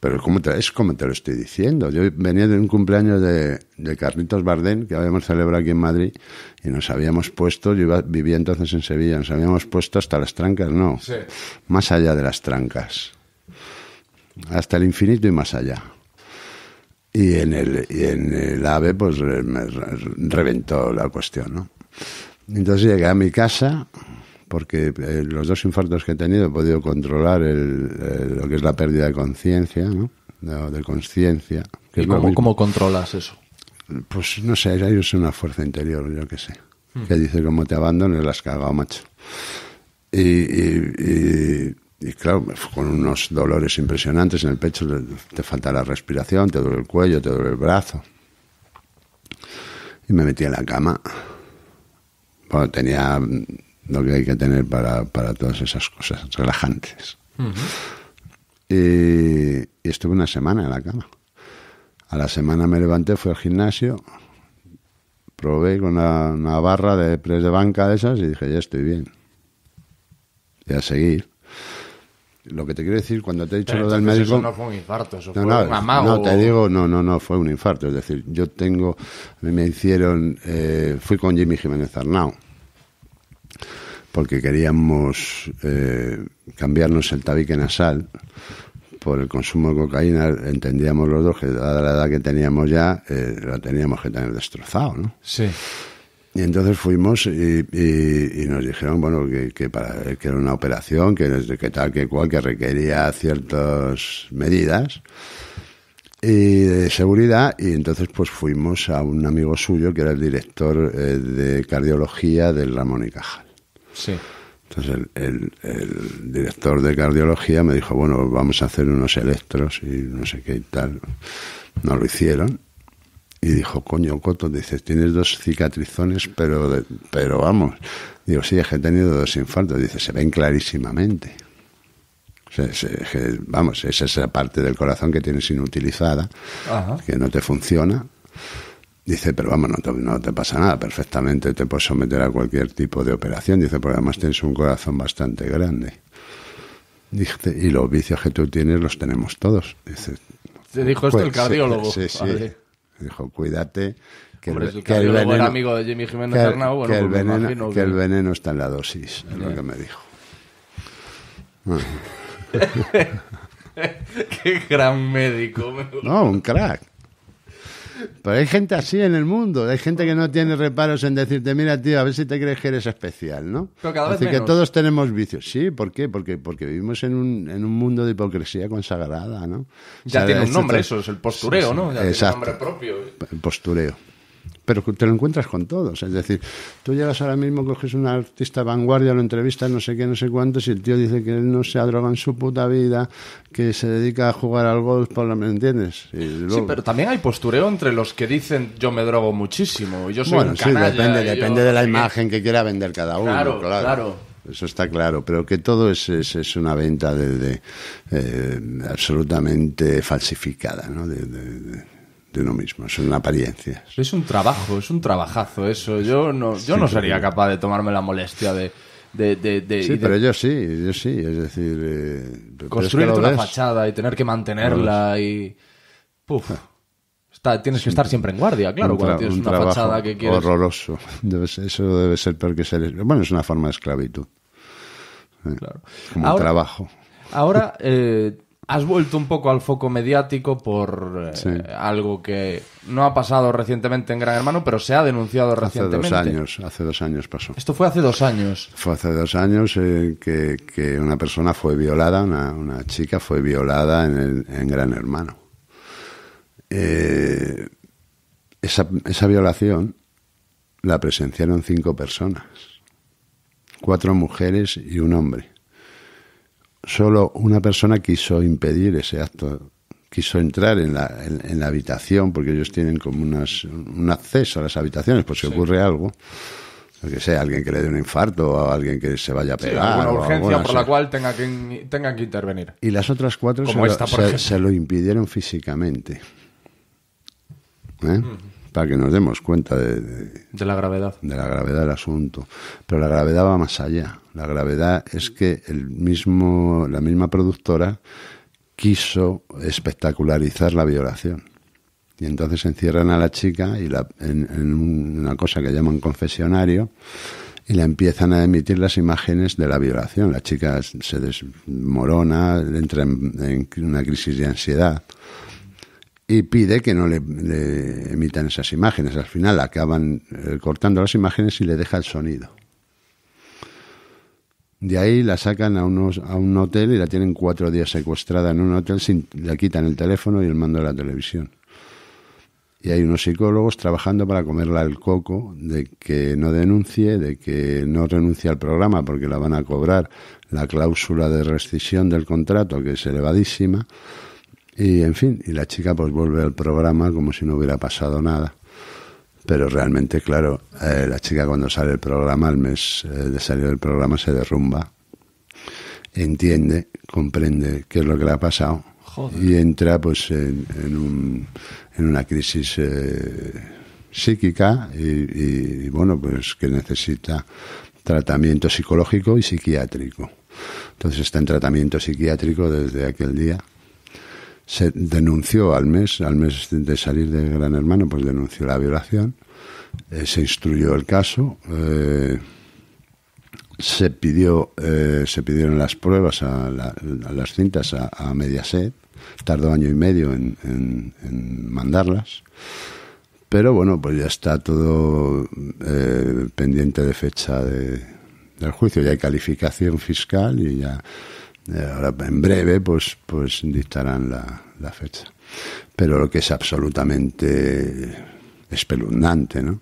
Pero ¿cómo es como te lo estoy diciendo. Yo venía de un cumpleaños de, de Carlitos Bardén, que habíamos celebrado aquí en Madrid, y nos habíamos puesto, yo vivía entonces en Sevilla, nos habíamos puesto hasta las trancas, no, más allá de las trancas hasta el infinito y más allá. Y en el, y en el AVE, pues me reventó la cuestión, ¿no? Entonces llegué a mi casa, porque eh, los dos infartos que he tenido he podido controlar lo que es la pérdida de conciencia, ¿no? De, conciencia. ¿Y cómo, cómo, controlas eso? Pues no sé, es una fuerza interior, yo qué sé. Hmm. Que dice, como te abandones, las has cagado, macho. y y claro, con unos dolores impresionantes en el pecho, te falta la respiración, te duele el cuello, te duele el brazo. Y me metí en la cama. Bueno, tenía lo que hay que tener para, todas esas cosas relajantes. y, estuve una semana en la cama. A la semana me levanté, fui al gimnasio, probé con una, una barra de press de banca de esas y dije, ya estoy bien. Y a seguir lo que te quiero decir, cuando te he dicho lo del médico. Eso no fue un infarto, eso fue un amago. No, te digo, no, no, no, fue un infarto. Es decir, yo tengo. Me hicieron. Eh, fui con Jimmy Jiménez Arnau. Porque queríamos eh, cambiarnos el tabique nasal por el consumo de cocaína. Entendíamos los dos que, dada la edad que teníamos ya, eh, la teníamos que tener destrozado, ¿no? Sí. Y entonces fuimos y, nos dijeron, bueno, que, que, para, que era una operación, que, tal, que cual, que requería ciertas medidas y de seguridad y entonces pues fuimos a un amigo suyo que era el director eh, de cardiología del Ramón y Cajal. Entonces el, el, director de cardiología me dijo, bueno, vamos a hacer unos electros y no sé qué y tal. No lo hicieron y dijo, coño, Coto, dices, tienes dos cicatrizones, pero, pero vamos. Digo, sí, es que he tenido dos infartos. Dice, se ven clarísimamente. Vamos, esa es, la esa parte del corazón que tienes inutilizada, que no te funciona. Dice, pero vamos, no te, pasa nada, perfectamente te puedes someter a cualquier tipo de operación. Dice, porque además tienes un corazón bastante grande. Dice, y los vicios que tú tienes los tenemos todos. Dice, te dijo esto el pues, cardiólogo. Sí, sí. Dijo, cuídate, que, veneno, que el pues veneno está en la dosis, es lo que me dijo. Qué gran médico. No, un crack. Pero hay gente así en el mundo, hay gente que no tiene reparos en decirte, mira tío, a ver si te crees que eres especial, ¿no? así que todos tenemos vicios, sí, ¿por qué? Porque, vivimos en un, mundo de hipocresía consagrada, ¿no? Ya tiene un nombre eso, es el postureo, ¿no? exacto, propio. El ¿eh? postureo pero te lo encuentras con todos. Es decir, tú llegas ahora mismo, coges un artista vanguardia, lo entrevistas, no sé qué, no sé cuánto, y el tío dice que él no se ha drogado en su puta vida, que se dedica a jugar al golf, por ¿me entiendes? Sí, pero también hay postureo entre los que dicen yo me drogo muchísimo, yo soy bueno, un canalla, sí, depende, depende de la imagen que quiera vender cada uno, claro. claro. eso está claro, pero que todo es, es, una venta de, eh, absolutamente falsificada, ¿no? de, de uno mismo, son apariencias. Es un trabajo, es un trabajazo eso. Yo no, yo no sería capaz de tomarme la molestia de... sí, pero yo sí, yo sí, es decir... Eh, construir una fachada y tener que mantenerla y... Puf. tienes que estar siempre en guardia, claro, cuando tienes una fachada que quieres... Horroroso. eso debe ser peor que ser... Bueno, es una forma de esclavitud. Claro. Como trabajo. Ahora... Eh, Has vuelto un poco al foco mediático por eh, algo que no ha pasado recientemente en Gran Hermano, pero se ha denunciado recientemente. Hace dos años, hace dos años pasó. Esto fue hace dos años. Fue hace dos años eh, que, una persona fue violada, una, chica fue violada en, en Gran Hermano. Eh, esa, esa violación la presenciaron cinco personas, cuatro mujeres y un hombre solo una persona quiso impedir ese acto, quiso entrar en la, en, la habitación, porque ellos tienen como unas, un acceso a las habitaciones por si ocurre algo. que sea, alguien que le dé un infarto o alguien que se vaya a pegar. Sí, urgencia por la cual tengan que, intervenir. Y las otras cuatro se, lo, impidieron físicamente. ¿Eh? para que nos demos cuenta de, la gravedad de la gravedad del asunto pero la gravedad va más allá la gravedad es que el mismo, la misma productora quiso espectacularizar la violación. Y entonces encierran a la chica y en, una cosa que llaman confesionario y le empiezan a emitir las imágenes de la violación. La chica se desmorona, entra en, una crisis de ansiedad y pide que no le, emitan esas imágenes. Al final acaban eh, cortando las imágenes y le deja el sonido. De ahí la sacan a, unos, a un hotel y la tienen cuatro días secuestrada en un hotel, le quitan el teléfono y el mando de la televisión. Y hay unos psicólogos trabajando para comerla el coco de que no denuncie, de que no renuncie al programa porque la van a cobrar la cláusula de rescisión del contrato, que es elevadísima. Y en fin, y la chica pues vuelve al programa como si no hubiera pasado nada pero realmente, claro, eh, la chica cuando sale el programa, el mes eh, de salir del programa, se derrumba, entiende, comprende qué es lo que le ha pasado y entra pues en, una crisis eh, psíquica y, bueno, pues que necesita tratamiento psicológico y psiquiátrico. Entonces está en tratamiento psiquiátrico desde aquel día se denunció al mes, al mes de salir de Gran Hermano, pues denunció la violación, eh, se instruyó el caso, eh, se pidió, eh, se pidieron las pruebas a, las cintas a, Mediaset, tardó año y medio en, mandarlas. Pero bueno, pues ya está todo pendiente de fecha de, del juicio. Ya hay calificación fiscal y ya eh, ahora, en breve, pues, pues dictarán la, fecha. Pero lo que es absolutamente espeluznante, ¿no?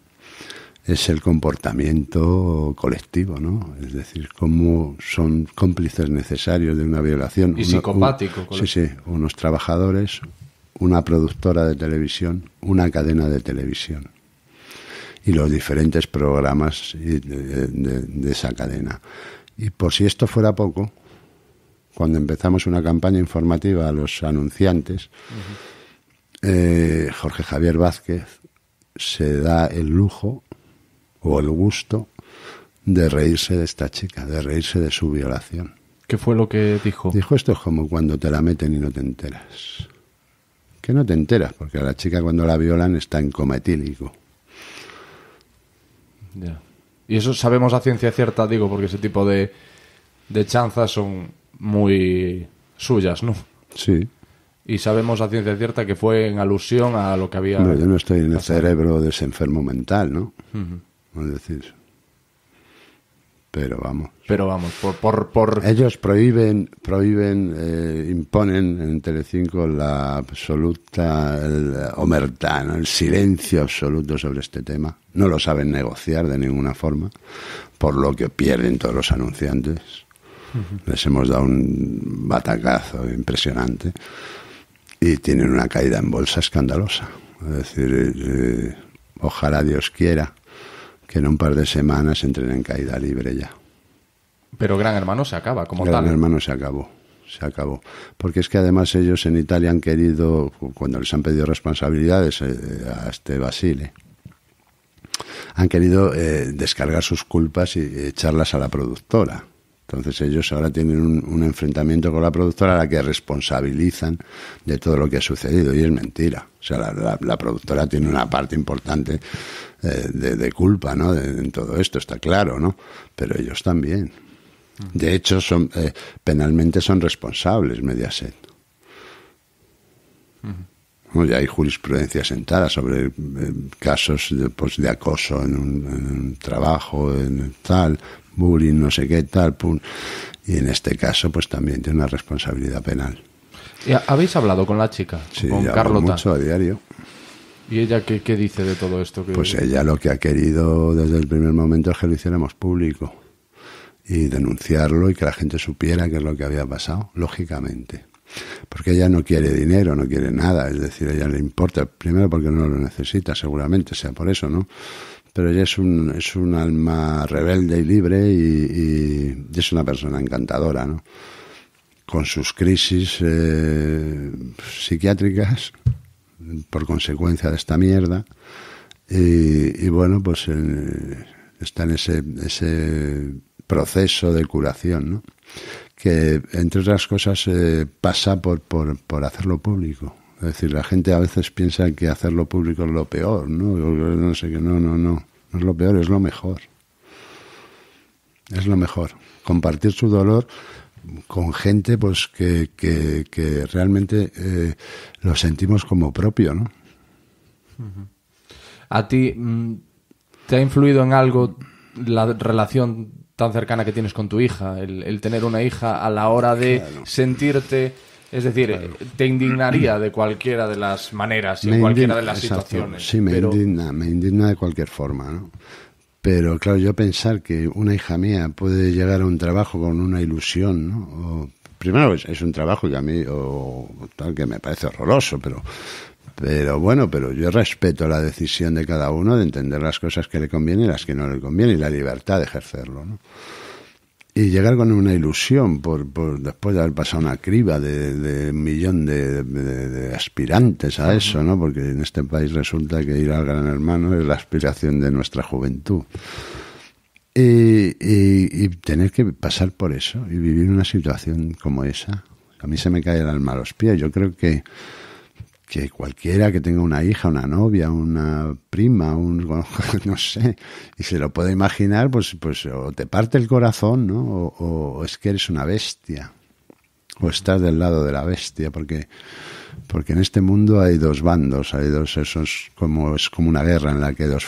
Es el comportamiento colectivo, ¿no? Es decir, cómo son cómplices necesarios de una violación. Y sí, sí. Unos trabajadores, una productora de televisión, una cadena de televisión y los diferentes programas de esa cadena. Y por si esto fuera poco, cuando empezamos una campaña informativa a los anunciantes, eh, Jorge Javier Vázquez se da el lujo o el gusto de reírse de esta chica, de reírse de su violación. ¿Qué fue lo que dijo? Dijo esto es como cuando te la meten y no te enteras. Que no te enteras, porque a la chica cuando la violan está en cometílico. Ya. Y eso sabemos a ciencia cierta, digo, porque ese tipo de, de chanzas son muy suyas, ¿no? Sí. Y sabemos a ciencia cierta que fue en alusión a lo que había. No, yo no estoy en el cerebro de ese enfermo mental, ¿no? decir. Pero vamos. Pero vamos, por. Ellos prohíben, prohíben eh, imponen en Telecinco la absoluta el, eh, el silencio absoluto sobre este tema. No lo saben negociar de ninguna forma, por lo que pierden todos los anunciantes les hemos dado un batacazo impresionante y tienen una caída en bolsa escandalosa. Es decir, eh, ojalá Dios quiera que en un par de semanas entren en caída libre ya. Pero Gran Hermano se acaba como tal. Gran Hermano se acabó, se acabó. Porque es que además ellos en Italia han querido, cuando les han pedido responsabilidades eh, eh, a este Basile, han querido descargar sus culpas y echarlas a la productora. Entonces ellos ahora tienen un, enfrentamiento con la productora a la que responsabilizan de todo lo que ha sucedido y es mentira. O sea, la, productora tiene una parte importante eh, de, culpa ¿no? De, en todo esto, está claro, ¿no? Pero ellos también. De hecho, son, eh, penalmente son responsables Mediaset. ya hay jurisprudencia sentada sobre eh, casos de, pues, de acoso en un trabajo, en tal, bullying, no sé qué, tal, pum. Y en este caso, pues también tiene una responsabilidad penal. ¿Y ¿Habéis hablado con la chica? Sí, con Carlota. mucho a diario. ¿Y ella qué, dice de todo esto? Pues ella lo que ha querido desde el primer momento es que lo hiciéramos público y denunciarlo y que la gente supiera qué es lo que había pasado, lógicamente. Porque ella no quiere dinero, no quiere nada, es decir, a ella le importa, primero porque no lo necesita, seguramente sea por eso, ¿no? pero ella es un, es un alma rebelde y libre y, es una persona encantadora, ¿no? Con sus crisis eh, psiquiátricas, por consecuencia de esta mierda, y, bueno, pues eh, está en ese, ese proceso de curación, ¿no? Que, entre otras cosas, eh, pasa por, por, por hacerlo público. Es decir, la gente a veces piensa que hacerlo público es lo peor, ¿no? No sé qué, no, no, no. No es lo peor, es lo mejor. Es lo mejor. Compartir su dolor con gente pues que, realmente eh, lo sentimos como propio, ¿no? ¿A ti mm, te ha influido en algo la relación tan cercana que tienes con tu hija? El, tener una hija a la hora de sentirte es decir, te indignaría de cualquiera de las maneras y en cualquiera de las situaciones. Sí, me indigna, me indigna de cualquier forma, ¿no? Pero claro, yo pensar que una hija mía puede llegar a un trabajo con una ilusión, ¿no? primero es un trabajo que a mí o tal que me parece horroroso, pero pero bueno, pero yo respeto la decisión de cada uno de entender las cosas que le convienen y las que no le convienen y la libertad de ejercerlo, ¿no? y llegar con una ilusión por, después de haber pasado una criba de, un millón de, aspirantes a eso, ¿no? Porque en este país resulta que ir al gran hermano es la aspiración de nuestra juventud. Y, y tener que pasar por eso y vivir una situación como esa, a mí se me cae el alma a los pies. Yo creo que que cualquiera que tenga una hija, una novia, una prima, un no sé, y se lo puede imaginar, pues, pues o te parte el corazón, ¿no? O, es que eres una bestia, o estás del lado de la bestia, porque, porque en este mundo hay dos bandos, hay dos, esos es como, es como una guerra en la que hay dos,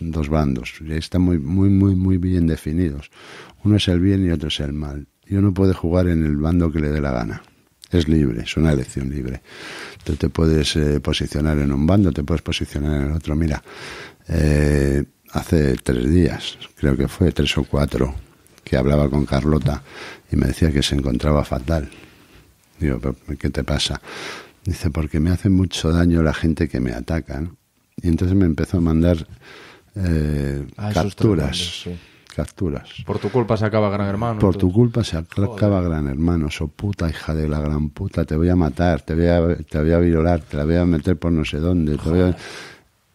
dos, bandos, y están muy, muy, muy, muy bien definidos. Uno es el bien y otro es el mal. Y uno puede jugar en el bando que le dé la gana es libre, es una elección libre. Tú te puedes eh, posicionar en un bando, te puedes posicionar en el otro. Mira, eh, hace tres días, creo que fue tres o cuatro, que hablaba con Carlota y me decía que se encontraba fatal. Digo, ¿qué te pasa? Dice, porque me hace mucho daño la gente que me ataca. Y entonces me empezó a mandar eh, capturas capturas. Por tu culpa se acaba Gran Hermano. Por tu culpa se acaba Gran Hermano. So puta hija de la gran puta, te voy a matar, te voy a, te voy a violar, te la voy a meter por no sé dónde.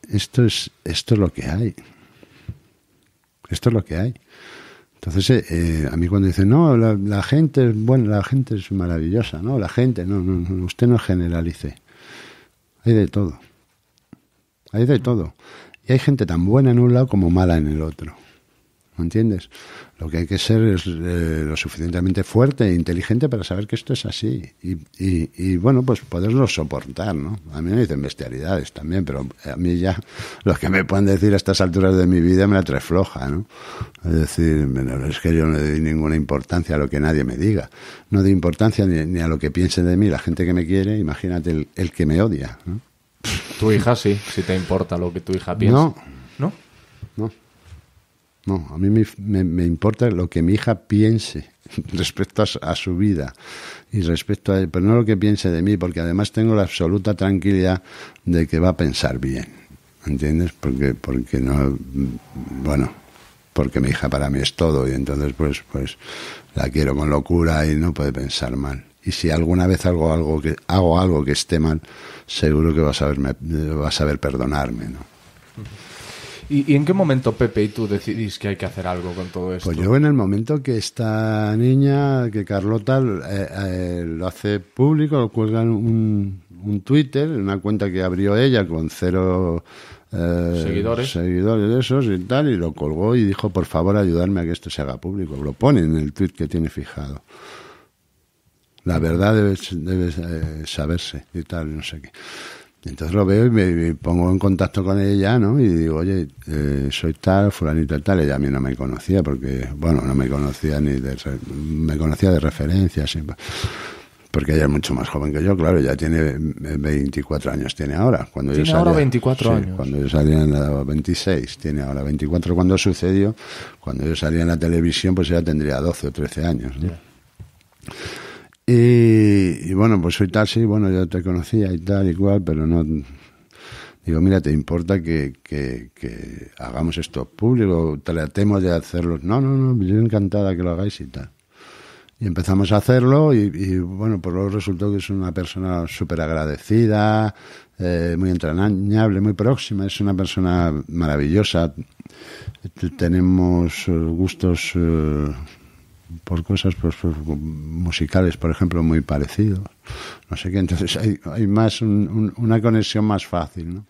Esto, es, esto es lo que hay. Esto es lo que hay. Entonces, eh, eh, a mí cuando dicen, no, la, gente es la gente es maravillosa, ¿no? La gente, no, no, usted no generalice. Hay de todo. Hay de todo. Y hay gente tan buena en un lado como mala en el otro entiendes? Lo que hay que ser es eh, lo suficientemente fuerte e inteligente para saber que esto es así y, bueno, pues poderlo soportar, ¿no? A mí me dicen bestialidades también, pero a mí ya lo que me pueden decir a estas alturas de mi vida me la trae floja, ¿no? Es decir, es que yo no le doy ninguna importancia a lo que nadie me diga, no doy importancia ni, a lo que piense de mí la gente que me quiere, imagínate el, que me odia, ¿no? Tu hija sí, si te importa lo que tu hija piensa. No, a mí me, importa lo que mi hija piense respecto a, su vida y respecto a... Pero no lo que piense de mí, porque además tengo la absoluta tranquilidad de que va a pensar bien. ¿Entiendes? Porque, porque no... Bueno, porque mi hija para mí es todo y entonces pues, pues la quiero con locura y no puede pensar mal y si alguna vez hago algo que hago algo que esté mal seguro que vas a a saber perdonarme no ¿Y, en qué momento, Pepe, y tú decidís que hay que hacer algo con todo esto? Pues yo en el momento que esta niña, que Carlota, eh, eh lo hace público, lo cuelga en un, un Twitter, una cuenta que abrió ella con cero eh, seguidores. de esos y tal, y lo colgó y dijo, por favor, ayudarme a que esto se haga público. Lo pone en el tweet que tiene fijado. La verdad debe, eh, saberse y tal, no sé qué. Entonces lo veo y me, pongo en contacto con ella, ¿no? Y digo, oye, eh, soy tal, fulanito y tal. Ella a mí no me conocía porque, bueno, no me conocía ni de... Me conocía de referencia, Porque ella es mucho más joven que yo, claro, ya tiene 24 años, tiene ahora. Cuando tiene yo ahora 24 años. Cuando yo salía en la 26, tiene ahora 24. Cuando sucedió, cuando yo salía en la televisión, pues ella tendría 12 o 13 años. ¿no? Y, bueno, pues soy sí, bueno, yo te conocía y tal y cual, pero no. Digo, mira, ¿te importa que, que, hagamos esto público? Tratemos de hacerlo. No, no, no, yo encantada que lo hagáis y tal. Y empezamos a hacerlo y, bueno, por lo resultó que es una persona súper agradecida, eh, muy entrañable, muy próxima, es una persona maravillosa. Tenemos eh, gustos... Eh, por cosas pues, pues, musicales, por ejemplo, muy parecidos. No sé qué, entonces hay, hay más una conexión más fácil, ¿no?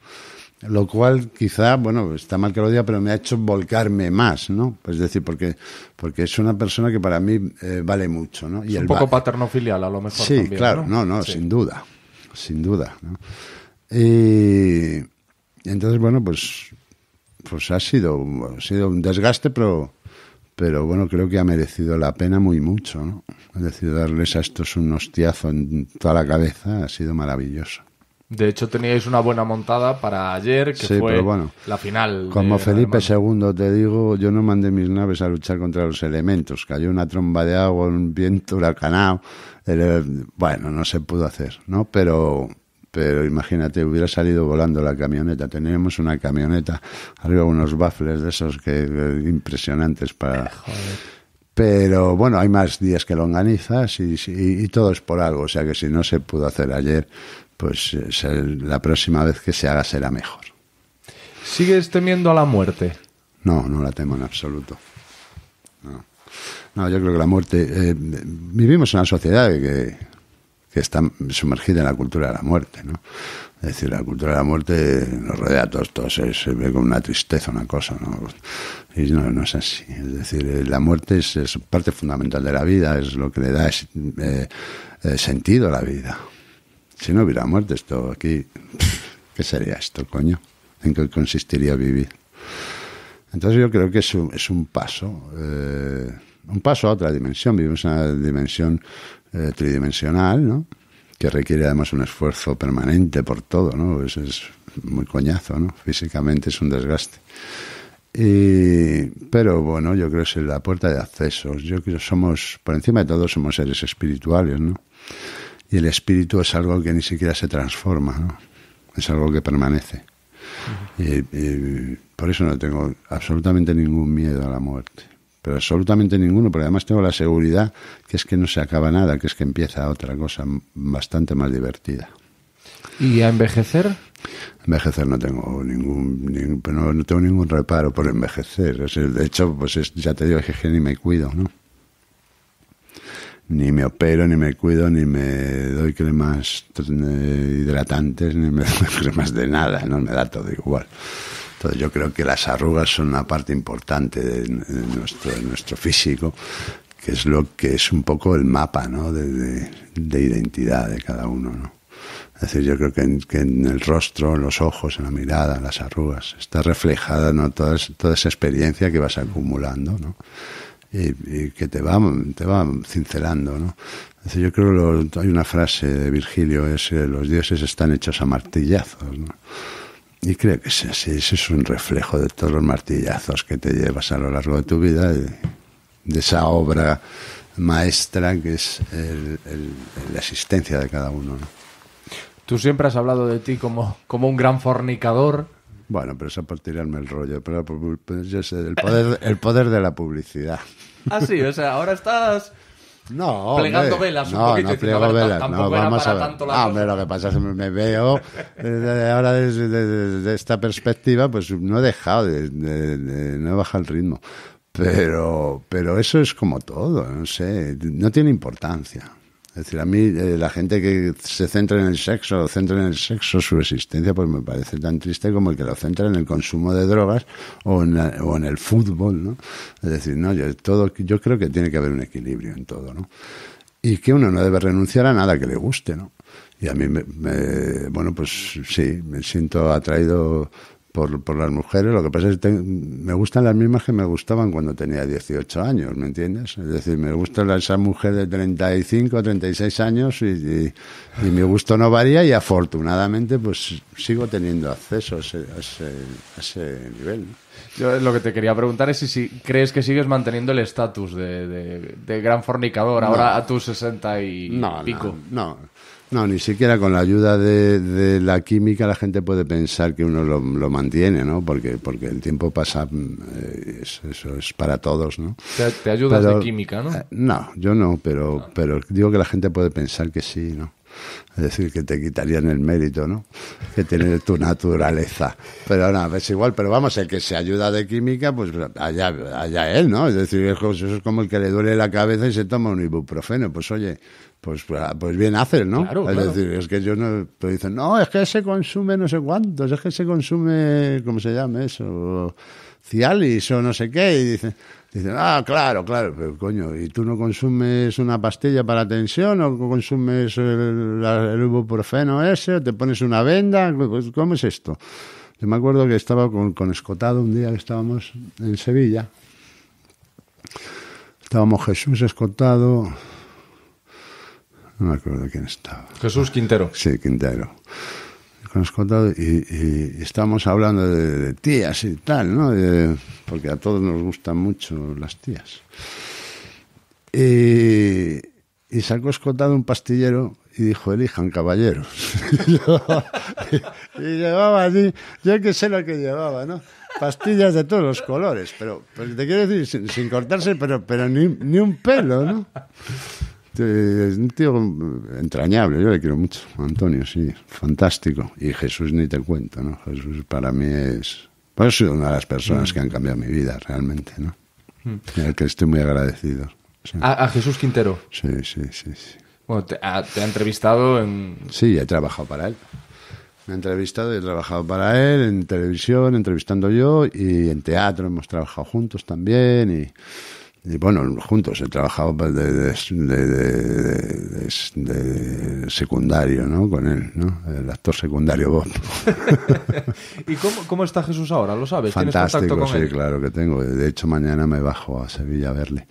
Lo cual quizá, bueno, está mal que lo diga, pero me ha hecho volcarme más, ¿no? es decir, porque, porque es una persona que para mí eh, vale mucho, ¿no? es un poco paterno-filial a lo mejor. Sí, claro, no, no, sin duda, sin duda, Y entonces, bueno, pues, pues ha sido, ha sido un desgaste, pero pero bueno, creo que ha merecido la pena muy mucho, ¿no? decir, darles a estos un hostiazo en toda la cabeza ha sido maravilloso. De hecho, teníais una buena montada para ayer, que fue la final. Como Felipe II, te digo, yo no mandé mis naves a luchar contra los elementos. Cayó una tromba de agua, un viento huracanado. El, eh, bueno, no se pudo hacer, ¿no? Pero pero imagínate, hubiera salido volando la camioneta. Teníamos una camioneta, arriba unos baffles de esos que eh, impresionantes para... Eh, pero bueno, hay más días que lo y, todo es por algo. O sea que si no se pudo hacer ayer, pues eh, la próxima vez que se haga será mejor. ¿Sigues temiendo a la muerte? No, no la temo en absoluto. No, yo creo que la muerte... vivimos en una sociedad que que está sumergida en la cultura de la muerte, ¿no? Es decir, la cultura de la muerte nos rodea a todos, eh, se, ve con una tristeza, una cosa, ¿no? Y no, es así. Es decir, eh, la muerte es, parte fundamental de la vida, es lo que le da eh, sentido a la vida. Si no hubiera muerte esto aquí, ¿qué sería esto, coño? ¿En qué consistiría vivir? Entonces yo creo que es un, es un paso, un paso a otra dimensión. Vivimos en una dimensión eh, tridimensional, ¿no? que requiere además un esfuerzo permanente por todo, ¿no? es muy coñazo, ¿no? Físicamente es un desgaste. Y, pero bueno, yo creo que es la puerta de acceso. Yo creo que somos, por encima de todo, somos seres espirituales, ¿no? Y el espíritu es algo que ni siquiera se transforma, ¿no? Es algo que permanece. y por eso no tengo absolutamente ningún miedo a la muerte pero absolutamente ninguno, porque además tengo la seguridad que es que no se acaba nada, que es que empieza otra cosa bastante más divertida. ¿Y a envejecer? Envejecer no tengo ningún, no, tengo ningún reparo por envejecer. de hecho, pues ya te digo que ni me cuido, ¿no? Ni me opero, ni me cuido, ni me doy cremas eh, hidratantes, ni me doy cremas de nada, no me da todo igual. Entonces yo creo que las arrugas son una parte importante de, nuestro, nuestro físico, que es lo que es un poco el mapa de, identidad de cada uno. Es decir, yo creo que en, el rostro, en los ojos, en la mirada, en las arrugas, está reflejada ¿no? toda, toda esa experiencia que vas acumulando ¿no? y, que te va, te va cincelando. ¿no? yo creo que hay una frase de Virgilio, es los dioses están hechos a martillazos. ¿no? Y creo que ese, ese, es un reflejo de todos los martillazos que te llevas a lo largo de tu vida, de, esa obra maestra que es la existencia de cada uno. Tú siempre has hablado de ti como, como un gran fornicador. Bueno, pero eso por tirarme el rollo. Pero pues, pues, yo sé, el poder, el poder de la publicidad. Ah, sí, o sea, ahora estás no, plegando velas. Un poquito, no velas. No, vamos a ver. ah, hombre, lo que pasa es que me veo desde eh, ahora desde, esta perspectiva, pues no he dejado, de, no he bajado el ritmo. Pero, pero eso es como todo, no sé, no tiene importancia. Es decir, a mí eh, la gente que se centra en el sexo centra en el sexo su existencia, pues me parece tan triste como el que lo centra en el consumo de drogas o en, el fútbol, ¿no? Es decir, no, yo, todo, yo creo que tiene que haber un equilibrio en todo, ¿no? Y que uno no debe renunciar a nada que le guste, ¿no? Y a mí, me, bueno, pues sí, me siento atraído por, por, las mujeres. Lo que pasa es que me gustan las mismas que me gustaban cuando tenía 18 años, ¿me entiendes? Es decir, me gusta esa mujer de 35, 36 años y, y, mi gusto no varía y afortunadamente pues sigo teniendo acceso a ese, nivel. Yo lo que te quería preguntar es si, si crees que sigues manteniendo el estatus de, gran fornicador ahora a tus 60 y pico. No, no, no, ni siquiera con la ayuda de, la química la gente puede pensar que uno lo, mantiene, ¿no? Porque, porque el tiempo pasa, mm, eh, eso, es para todos, ¿no? Te, te ayudas de química, ¿no? Eh, no, yo no, pero, pero digo que la gente puede pensar que sí, ¿no? Es decir, que te quitarían el mérito, ¿no? Que tiene tu naturaleza. Pero nada, no, es pues igual, pero vamos, el que se ayuda de química, pues allá, allá él, ¿no? Es decir, eso es como el que le duele la cabeza y se toma un ibuprofeno. Pues oye, pues, pues bien haces, ¿no? es decir, es que yo no. dicen, no, es que se consume no sé cuántos, es que se consume, ¿cómo se llama eso? Cialis o no sé qué. Y dicen Dicen, ah, claro, claro, pero coño, ¿y tú no consumes una pastilla para tensión o consumes el, el ibuprofeno ese o te pones una venda? Pues, ¿Cómo es esto? Yo me acuerdo que estaba con, con Escotado un día que estábamos en Sevilla. Estábamos Jesús Escotado, no me acuerdo quién estaba. Jesús Quintero. Sí, Quintero y, estamos hablando de, tías y tal, ¿no? porque a todos nos gustan mucho las tías. Y, sacó escotado un pastillero y dijo, elijan caballeros. y, llevaba, y, yo que sé lo que llevaba, ¿no? Pastillas de todos los colores, pero, pero te quiero decir, sin, cortarse, pero, pero ni, ni, un pelo, ¿no? Este, es un tío entrañable, yo le quiero mucho. Antonio, sí, fantástico. Y Jesús ni te cuento, ¿no? Jesús para mí es... Pues ha sido una de las personas mm. que han cambiado mi vida realmente, ¿no? Mm. Al que estoy muy agradecido. ¿A, Jesús Quintero? Sí, sí, sí. sí. Bueno, te ha, entrevistado en... Sí, he trabajado para él. Me ha entrevistado y he trabajado para él en televisión, entrevistando yo y en teatro hemos trabajado juntos también y y bueno, juntos he trabajado pues, de, secundario, ¿no? Con él, ¿no? El actor secundario vos ¿Y cómo, está Jesús ahora? ¿Lo sabes? Fantástico, sí, claro que tengo. De hecho, mañana me bajo a Sevilla a verle.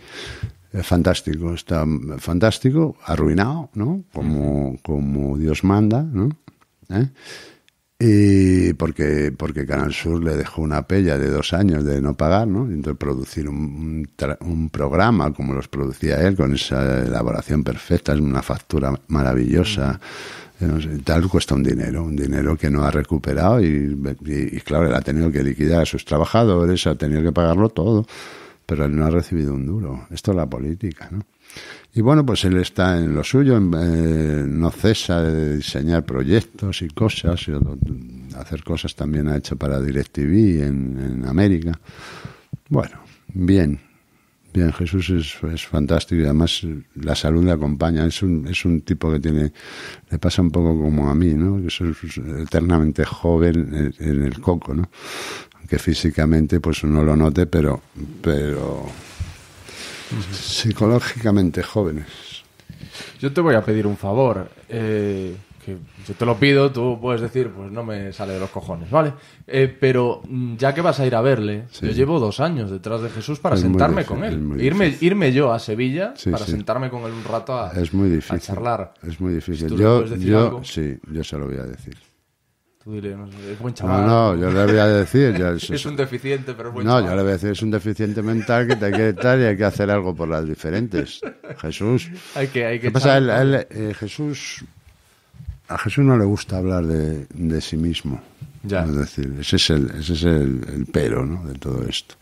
Es fantástico, está fantástico, arruinado, ¿no? Como, como Dios manda, ¿no? ¿Eh? Y porque, porque Canal Sur le dejó una pella de dos años de no pagar, ¿no? Entonces producir un, programa como los producía él, con esa elaboración perfecta, es una factura maravillosa. Mm. Eh, tal cuesta un dinero, un dinero que no ha recuperado y, y, claro, él ha tenido que liquidar a sus trabajadores, ha tenido que pagarlo todo, pero él no ha recibido un duro. Esto es la política, ¿no? Y bueno, pues él está en lo suyo, eh, no cesa de diseñar proyectos y cosas, y hacer cosas también ha hecho para DirecTV en, en América. Bueno, bien, bien, Jesús es, es, fantástico y además la salud le acompaña, es un, es un tipo que tiene, le pasa un poco como a mí, ¿no? Que es eternamente joven en, el coco, ¿no? Aunque físicamente pues uno lo note, pero, pero psicológicamente jóvenes. Yo te voy a pedir un favor. Eh, que yo te lo pido, tú puedes decir, pues no me sale de los cojones, ¿vale? Eh, pero mm, ya que vas a ir a verle, yo llevo dos años detrás de Jesús para sentarme con él. Irme, irme yo a Sevilla para sentarme con él un rato a, charlar. Es muy difícil. yo, sí, yo se lo voy a decir no No, yo le voy a decir. es, un deficiente, pero es no, yo le voy a decir, es un deficiente mental que te hay que estar y hay que hacer algo por las diferentes. Jesús. Hay que, hay que ¿Qué pasa? Eh, Jesús. A Jesús no le gusta hablar de, sí mismo. Ya. Es decir, ese es, el, ese es el, pero ¿no? de todo esto.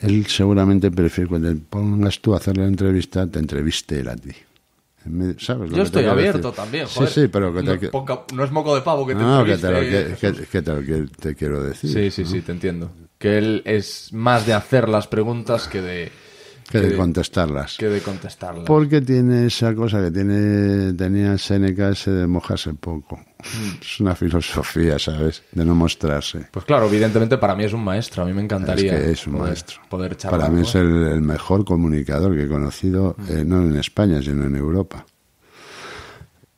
Él seguramente prefiere cuando pongas tú a hacerle la entrevista, te entreviste él a ti. Yo estoy abierto también, joder. Sí, pero no, es moco de pavo que te No, que te, que, quiero decir. Sí, sí, sí, te entiendo. Que él es más de hacer las preguntas que de que, de contestarlas. de contestarlas. Porque tiene esa cosa que tiene tenía Seneca ese de mojarse poco. Mm. Es una filosofía, ¿sabes? De no mostrarse. Pues claro, evidentemente para mí es un maestro. A mí me encantaría. Es que es un poder, maestro. Poder Para mí es el, mejor comunicador que he conocido, eh, mm. no en España, sino en Europa.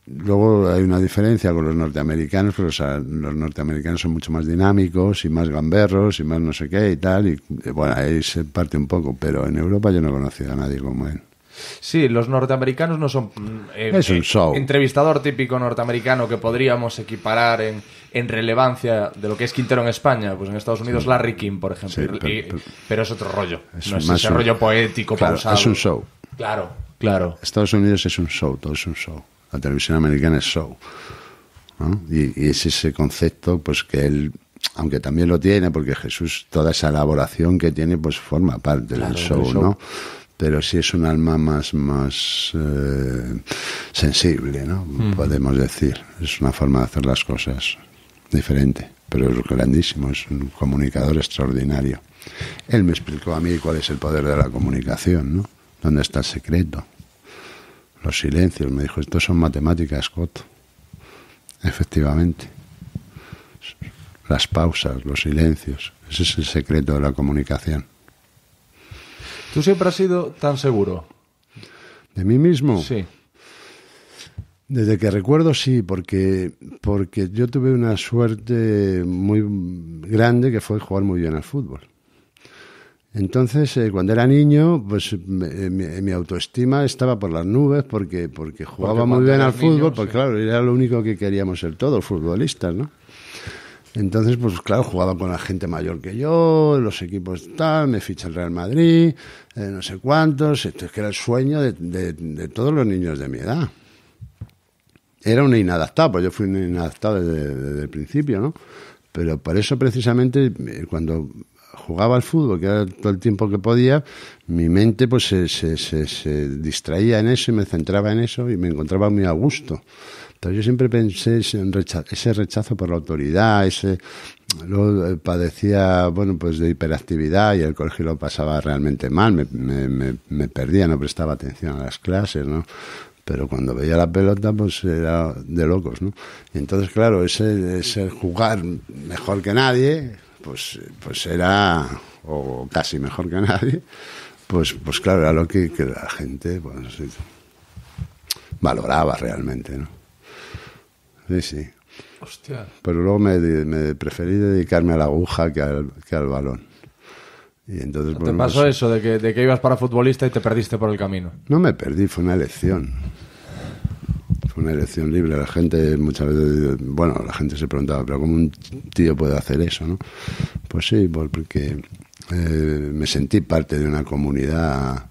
Luego hay una diferencia con los norteamericanos, pero los, norteamericanos son mucho más dinámicos y más gamberros y más no sé qué y tal. Y eh, bueno, ahí se parte un poco, pero en Europa yo no he conocido a nadie como él. Sí, los norteamericanos no son. Mm, eh, es un eh, show. entrevistador típico norteamericano que podríamos equiparar en, relevancia de lo que es Quintero en España. Pues en Estados Unidos, Larry King, por ejemplo. pero, es otro rollo. Es no es un, rollo poético, Es un show. Claro, claro. Estados Unidos es un show, todo es un show. La televisión americana es show. ¿no? Y, es ese concepto pues que él, aunque también lo tiene, porque Jesús, toda esa elaboración que tiene, pues forma parte del show, ¿no? Pero sí es un alma más, más eh, sensible, ¿no? Mm. Podemos decir. Es una forma de hacer las cosas diferente, pero es grandísimo, es un comunicador extraordinario. Él me explicó a mí cuál es el poder de la comunicación, ¿no? ¿Dónde está el secreto? los silencios. Me dijo, esto son matemáticas, Scott. Efectivamente. Las pausas, los silencios. Ese es el secreto de la comunicación. ¿Tú siempre has sido tan seguro? ¿De mí mismo? Sí. Desde que recuerdo, sí, porque, porque yo tuve una suerte muy grande que fue jugar muy bien al fútbol. Entonces, eh, cuando era niño, pues eh, eh, mi, autoestima estaba por las nubes porque, porque jugaba muy bien al fútbol, porque claro, era lo único que queríamos ser todos, futbolistas, ¿no? Entonces, pues claro, jugaba con la gente mayor que yo, los equipos tal, me ficha el Real Madrid, no sé cuántos, esto es que era el sueño de, todos los niños de mi edad. Era un inadaptado, pues yo fui un inadaptado desde, desde el principio, ¿no? Pero por eso precisamente cuando jugaba al fútbol, que era todo el tiempo que podía, mi mente pues se, distraía en eso y me centraba en eso y me encontraba muy a gusto. Entonces yo siempre pensé ese rechazo, ese rechazo por la autoridad, ese luego eh, padecía bueno pues de hiperactividad y el colegio lo pasaba realmente mal, me, perdía, no prestaba atención a las clases, ¿no? pero cuando veía la pelota pues era de locos, ¿no? entonces claro, ese, ese jugar mejor que nadie, pues, pues era, o casi mejor que nadie, pues, pues claro, era lo que, la gente pues, valoraba realmente, ¿no? Sí, sí. Hostia. Pero luego me, preferí dedicarme a la aguja que al, que al balón. Y entonces, ¿Te pasó pues eso de que, de que ibas para futbolista y te perdiste por el camino? No me perdí, fue una elección. Fue una elección libre. La gente muchas veces, bueno, la gente se preguntaba, pero ¿cómo un tío puede hacer eso? ¿no? Pues sí, porque eh, me sentí parte de una comunidad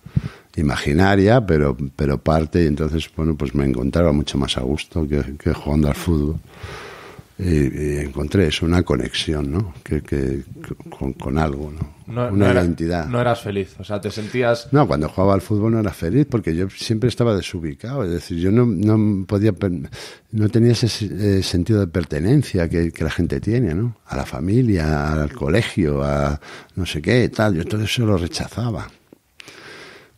imaginaria, pero, pero parte, y entonces, bueno, pues me encontraba mucho más a gusto que jugando al fútbol y, encontré eso, una conexión, ¿no? Que, con, algo, ¿no? no una era, identidad. No eras feliz, o sea, te sentías... No, cuando jugaba al fútbol no era feliz porque yo siempre estaba desubicado, es decir, yo no, no podía... No tenía ese eh, sentido de pertenencia que, la gente tiene, ¿no? A la familia, al colegio, a no sé qué, tal. Yo todo eso lo rechazaba.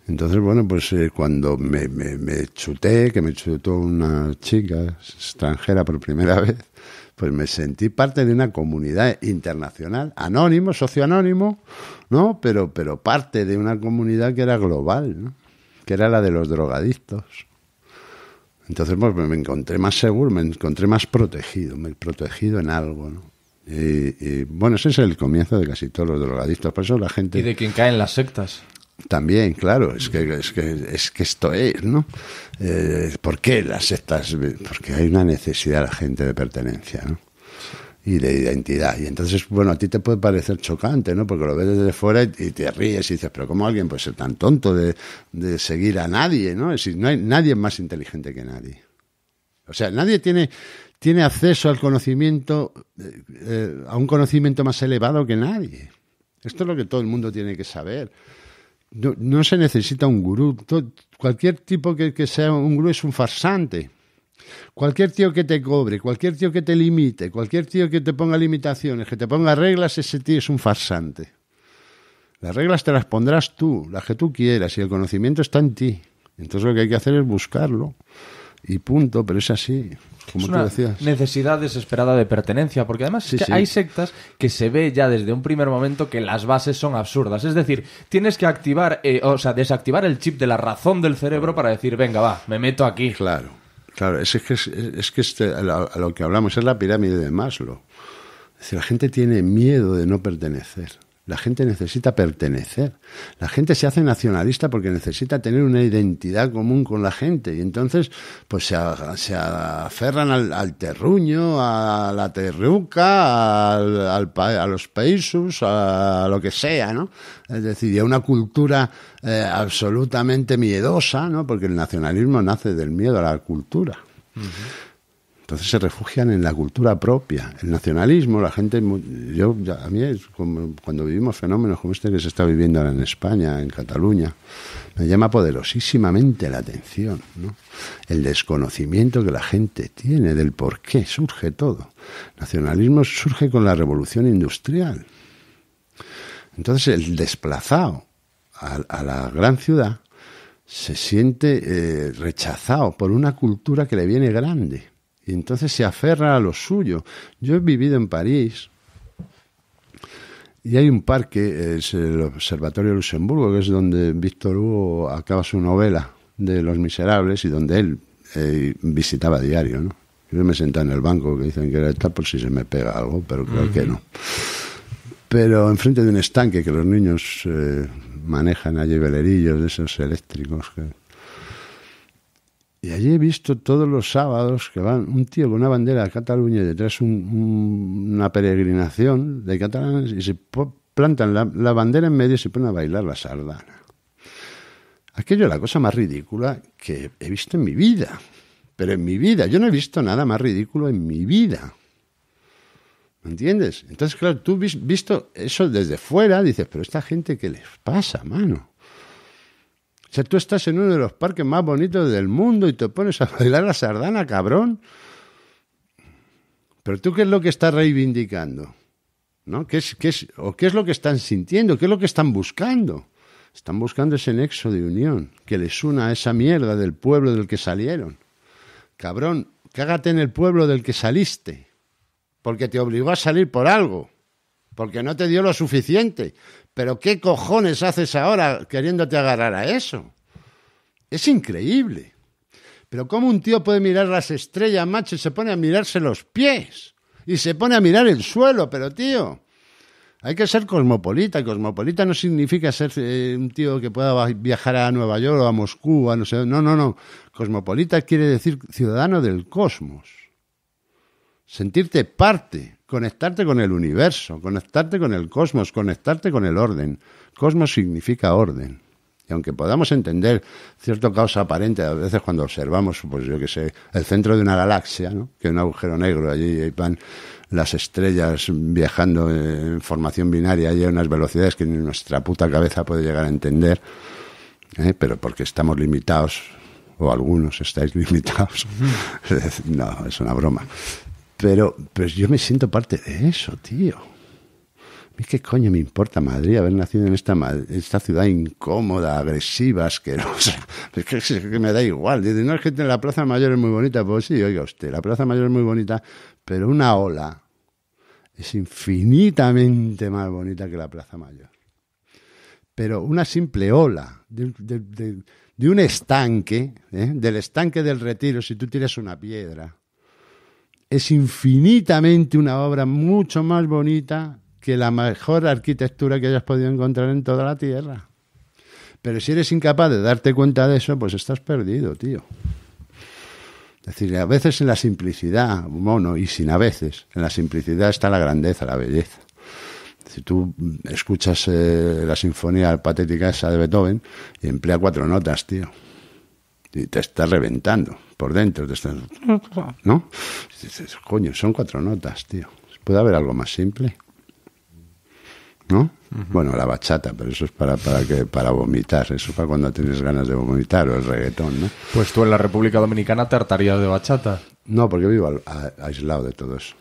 Entonces, bueno, pues eh, cuando me, me chuté, que me chutó una chica extranjera por primera vez, pues me sentí parte de una comunidad internacional, anónimo, socioanónimo, ¿no? Pero, pero parte de una comunidad que era global, que era la de los drogadictos. Entonces pues, me encontré más seguro, me encontré más protegido, me protegido en algo, Y, bueno, ese es el comienzo de casi todos los drogadictos. Por la gente. Y de quien caen las sectas. También, claro, es que, es que, es que esto es, ¿no? Eh, ¿Por qué las sectas? Porque hay una necesidad de la gente de pertenencia, ¿no? y de identidad. Y entonces, bueno, a ti te puede parecer chocante, ¿no? Porque lo ves desde fuera y, te ríes y dices, pero ¿cómo alguien puede ser tan tonto de, seguir a nadie, ¿no? Es no hay, nadie es más inteligente que nadie. O sea, nadie tiene, tiene acceso al conocimiento, eh, eh, a un conocimiento más elevado que nadie. Esto es lo que todo el mundo tiene que saber no, no se necesita un gurú. cualquier tipo que, que sea un gurú es un farsante. Cualquier tío que te cobre, cualquier tío que te limite, cualquier tío que te ponga limitaciones, que te ponga reglas, ese tío es un farsante. Las reglas te las pondrás tú, las que tú quieras, y el conocimiento está en ti. Entonces lo que hay que hacer es buscarlo. Y punto, pero es así. Como tú decías. necesidad desesperada de pertenencia, porque además hay sectas que se ve ya desde un primer momento que las bases son absurdas. Es decir, tienes que activar, eh, o sea, desactivar el chip de la razón del cerebro para decir, venga, va, me meto aquí. Claro, claro. Es, que, es, que este, a lo que hablamos es la pirámide de Maslow. Es decir, la gente tiene miedo de no pertenecer. La gente necesita pertenecer. La gente se hace nacionalista porque necesita tener una identidad común con la gente. Y entonces, pues se, aferran al, terruño, a la terruca, a los países, a lo que sea, ¿no? Es decir, a una cultura eh, absolutamente miedosa, ¿no? Porque el nacionalismo nace del miedo a la cultura. Entonces se refugian en la cultura propia, el nacionalismo, la gente... Yo, a mí es cuando vivimos fenómenos como este que se está viviendo ahora en España, en Cataluña, me llama poderosísimamente la atención, El desconocimiento que la gente tiene del por qué surge todo. nacionalismo surge con la revolución industrial. Entonces el desplazado a, la gran ciudad se siente eh, rechazado por una cultura que le viene grande y entonces se aferra a lo suyo. Yo he vivido en París y hay un parque, es el Observatorio de Luxemburgo, que es donde Víctor Hugo acaba su novela de Los Miserables y donde él eh, visitaba diario, ¿no? Yo me senté en el banco que dicen que era tal por si se me pega algo, pero creo que no. Pero enfrente de un estanque que los niños eh, manejan allí velerillos de esos eléctricos que y allí he visto todos los sábados que van un tío con una bandera de Cataluña detrás una peregrinación de catalanes y se plantan la, bandera en medio y se ponen a bailar la sardana. Aquello es la cosa más ridícula que he visto en mi vida. Pero en mi vida, yo no he visto nada más ridículo en mi vida. ¿Me entiendes? Entonces, claro, tú visto eso desde fuera, dices, pero esta gente, ¿qué les pasa, mano? O sea, tú estás en uno de los parques más bonitos del mundo y te pones a bailar la sardana, cabrón. Pero tú, ¿qué es lo que estás reivindicando? ¿No? ¿Qué es, ¿O qué es lo que están sintiendo? ¿Qué es lo que están buscando? Están buscando ese nexo de unión que les una a esa mierda del pueblo del que salieron. Cabrón, cágate en el pueblo del que saliste, porque te obligó a salir por algo porque no te dio lo suficiente. Pero ¿qué cojones haces ahora queriéndote agarrar a eso? Es increíble. Pero ¿cómo un tío puede mirar las estrellas, macho, y se pone a mirarse los pies? Y se pone a mirar el suelo, pero tío, hay que ser cosmopolita. Cosmopolita no significa ser eh, un tío que pueda viajar a Nueva York o a Moscú, a no sé. No, no, no. Cosmopolita quiere decir ciudadano del cosmos. Sentirte parte conectarte con el universo, conectarte con el cosmos, conectarte con el orden. Cosmos significa orden. Y aunque podamos entender cierto caos aparente, a veces cuando observamos, pues yo qué sé, el centro de una galaxia, que es un agujero negro, allí van las estrellas viajando en formación binaria y a unas velocidades que ni nuestra puta cabeza puede llegar a entender, ¿eh? pero porque estamos limitados o algunos estáis limitados. no, es una broma. Pero, yo me siento parte de eso, tío. ¿Qué coño me importa Madrid? Haber nacido en esta, esta ciudad incómoda, agresiva, asquerosa. Es que, me da igual. Dice no, es que la Plaza Mayor es muy bonita. Pues sí, oiga usted, la Plaza Mayor es muy bonita, pero una ola es infinitamente más bonita que la Plaza Mayor. Pero una simple ola de, un estanque, ¿eh? del estanque del retiro, si tú tiras una piedra es infinitamente una obra mucho más bonita que la mejor arquitectura que hayas podido encontrar en toda la Tierra. Pero si eres incapaz de darte cuenta de eso, pues estás perdido, tío. Es decir, a veces en la simplicidad, mono y sin a veces, en la simplicidad está la grandeza, la belleza. Si tú escuchas eh, la sinfonía patética esa de Beethoven y emplea cuatro notas, tío y te está reventando por dentro, te estás... ¿no? Dices, coño, son cuatro notas, tío. ¿Puede haber algo más simple? ¿No? Bueno, la bachata, pero eso es para, para, que, para vomitar, eso es para cuando tienes ganas de vomitar o el reggaetón, ¿no? Pues tú en la República Dominicana te hartarías de bachata. No, porque vivo aislado de todo eso.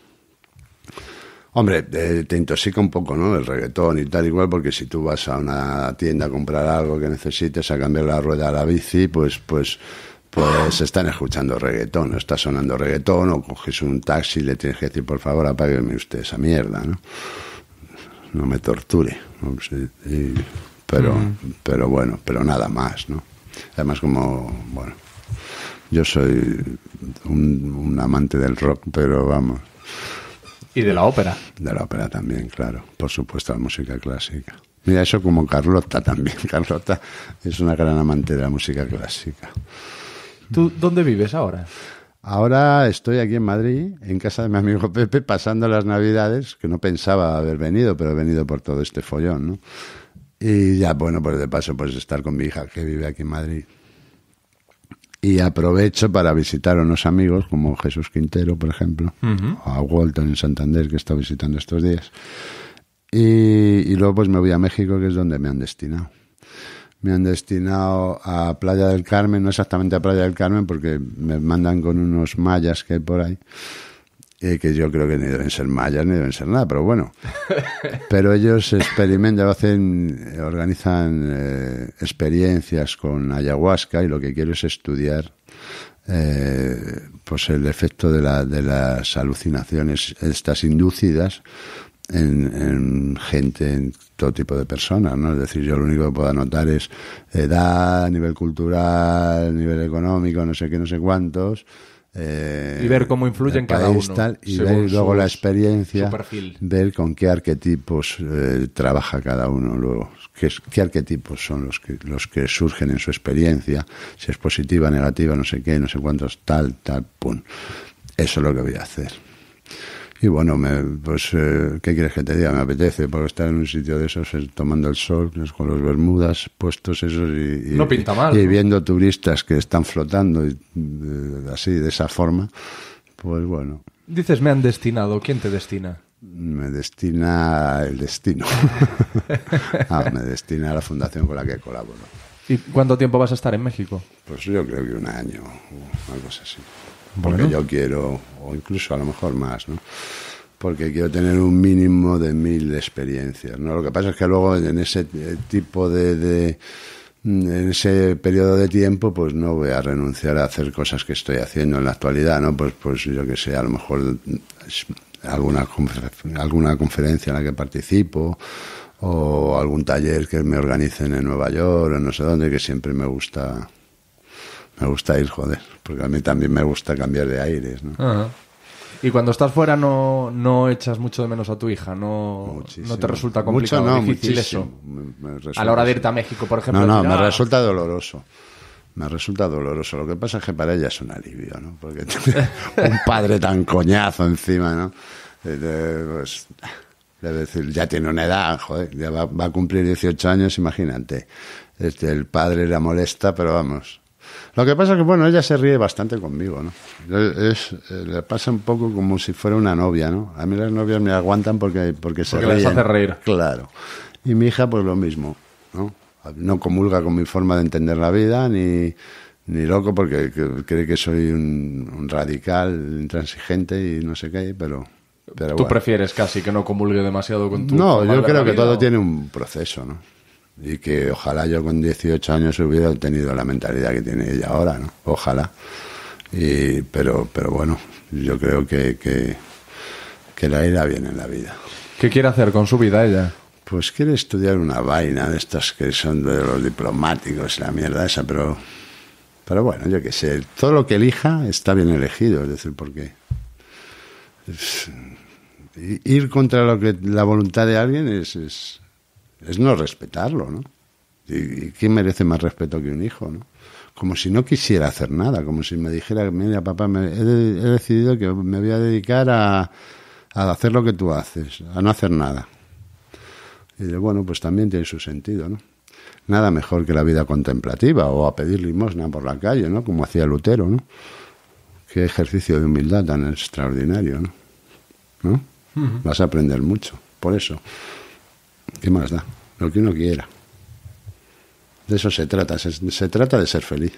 Hombre, eh, te intoxica un poco, ¿no? El reggaetón y tal, igual, porque si tú vas a una tienda a comprar algo que necesites, a cambiar la rueda a la bici, pues, pues, pues están escuchando reggaetón, está sonando reggaetón, o coges un taxi y le tienes que decir, por favor, apágueme usted esa mierda, ¿no? No me torture. pero, mm. pero bueno, pero nada más, ¿no? Además, como, bueno, yo soy un amante del rock, pero vamos y de la ópera. De la ópera también, claro. Por supuesto, la música clásica. Mira, eso como Carlota también. Carlota es una gran amante de la música clásica. ¿Tú dónde vives ahora? Ahora estoy aquí en Madrid, en casa de mi amigo Pepe, pasando las Navidades, que no pensaba haber venido, pero he venido por todo este follón, ¿no? Y ya, bueno, pues de paso, pues estar con mi hija que vive aquí en Madrid. Y aprovecho para visitar a unos amigos, como Jesús Quintero, por ejemplo, o a Walton en Santander, que está visitando estos días. Y, y luego pues me voy a México, que es donde me han destinado me han destinado a Playa del Carmen, no exactamente a Playa del Carmen, porque me mandan con unos mayas que hay por ahí, eh, que yo creo que ni deben ser mayas ni deben ser nada, pero bueno. pero ellos experimentan, hacen, eh, organizan eh, experiencias con ayahuasca y lo que quiero es estudiar eh, pues el efecto de, las alucinaciones estas inducidas en, gente, en todo tipo de personas, ¿no? Es decir, yo lo único que puedo anotar es edad, nivel cultural, nivel económico, no sé qué, no sé cuántos, eh, y ver cómo influye cada uno. y luego la experiencia, ver con qué arquetipos eh, trabaja cada uno, luego qué, arquetipos son los que, los que surgen en su experiencia, si es positiva, negativa, no sé qué, no sé cuántos, tal, tal, pum. Eso es lo que voy a hacer. Y bueno, me, pues, eh, ¿qué quieres que te diga? Me apetece, porque estar en un sitio de esos eh, tomando el sol, pues, con los bermudas puestos esos y, viendo turistas que están flotando y, eh, así, de esa forma, pues bueno. Dices, me han destinado. ¿Quién te destina? Me destina el destino. ah, me destina la fundación con la que colaboro. ¿Y cuánto tiempo vas a estar en México? Pues yo creo que un año o algo así porque yo quiero, o incluso a lo mejor más, ¿no? porque quiero tener un mínimo de mil experiencias. ¿no? Lo que pasa es que luego en ese eh, tipo de, mm, en ese periodo de tiempo, pues no voy a renunciar a hacer cosas que estoy haciendo en la actualidad, ¿no? Pues, pues yo que sé, a lo mejor alguna, alguna conferencia en la que participo o algún taller que me organicen en Nueva York o no sé dónde, que siempre me gusta me gusta ir, joder, porque a mí también me gusta cambiar de aires, ¿no? Y cuando estás fuera no, no echas mucho de menos a tu hija, no, no te resulta complicado, difícil eso. a la hora de irte a México, por ejemplo. No, no, me ah". resulta doloroso. Me resulta doloroso. Lo que pasa es que para ella es un alivio, ¿no? Porque un padre tan coñazo encima, ¿no? Eh, pues, decir, ya tiene una edad, joder, ya va, a cumplir 18 años, imagínate. Este, el padre la molesta, pero vamos, lo que pasa es que, bueno, ella se ríe bastante conmigo, ¿no? Eh, le pasa un poco como si fuera una novia, ¿no? A mí las novias me aguantan porque, porque se porque ríen. hace reír. Claro. Y mi hija, pues lo mismo, ¿no? No comulga con mi forma de entender la vida, ni, loco, porque cree que soy un, radical, intransigente y no sé qué, pero... pero Tú prefieres casi que no comulgue demasiado con tu... No, yo creo que todo tiene un proceso, ¿no? y que ojalá yo con 18 años hubiera tenido la mentalidad que tiene ella ahora, ¿no? Ojalá. Y, pero, pero bueno, yo creo que, la irá bien en la vida. ¿Qué quiere hacer con su vida ella? Pues quiere estudiar una vaina de estas que son de los diplomáticos, la mierda esa, pero, pero bueno, yo qué sé, todo lo que elija está bien elegido, es decir, porque ir contra lo que la voluntad de alguien es es no respetarlo, ¿no? ¿Y quién merece más respeto que un hijo, no? Como si no quisiera hacer nada, como si me dijera, mira, papá, me, he, decidido que me voy a dedicar a, a, hacer lo que tú haces, a no hacer nada. Y bueno, pues también tiene su sentido, ¿no? Nada mejor que la vida contemplativa o a pedir limosna por la calle, ¿no? Como hacía Lutero, ¿no? Qué ejercicio de humildad tan extraordinario, ¿no? Vas a aprender mucho. Por eso, ¿Qué más da? Lo que uno quiera. De eso se trata, se, trata de ser feliz.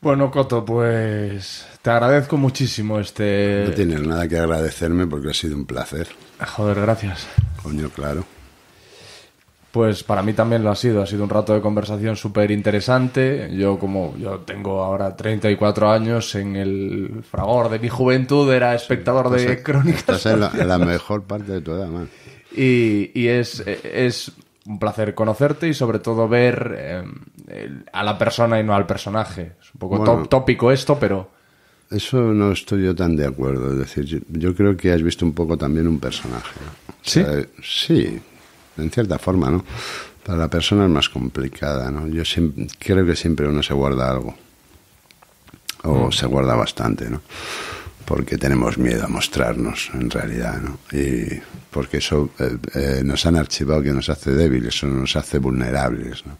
Bueno, Coto, pues te agradezco muchísimo este... No tienes nada que agradecerme porque ha sido un placer. Joder, gracias. Coño, claro. Pues para mí también lo ha sido, ha sido un rato de conversación súper interesante. Yo como yo tengo ahora 34 años, en el fragor de mi juventud era espectador de crónicas. Estás en la, mejor parte de tu edad, man y, y es, un placer conocerte y sobre todo ver eh, a la persona y no al personaje. Es un poco tópico esto, pero... Eso no estoy yo tan de acuerdo. Es decir, yo, creo que has visto un poco también un personaje. ¿Sí? sí, en cierta forma, ¿no? Para la persona es más complicada, ¿no? Yo creo que siempre uno se guarda algo. O mm. se guarda bastante, ¿no? porque tenemos miedo a mostrarnos en realidad, ¿no? Y porque eso eh, eh, nos han archivado que nos hace débiles, eso nos hace vulnerables, ¿no?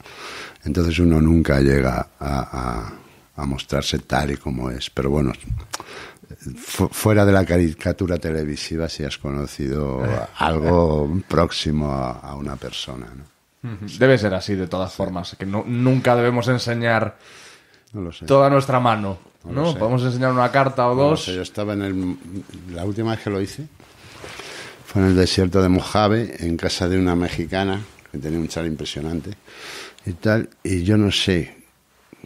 Entonces uno nunca llega a, mostrarse tal y como es. Pero bueno, fuera de la caricatura televisiva, si has conocido algo próximo a, una persona, ¿no? Debe ser así de todas formas, que nunca debemos enseñar toda nuestra mano. No, Podemos enseñar una carta o dos. yo estaba en el. La última vez que lo hice fue en el desierto de Mojave, en casa de una mexicana que tenía un chal impresionante y tal. Y yo no sé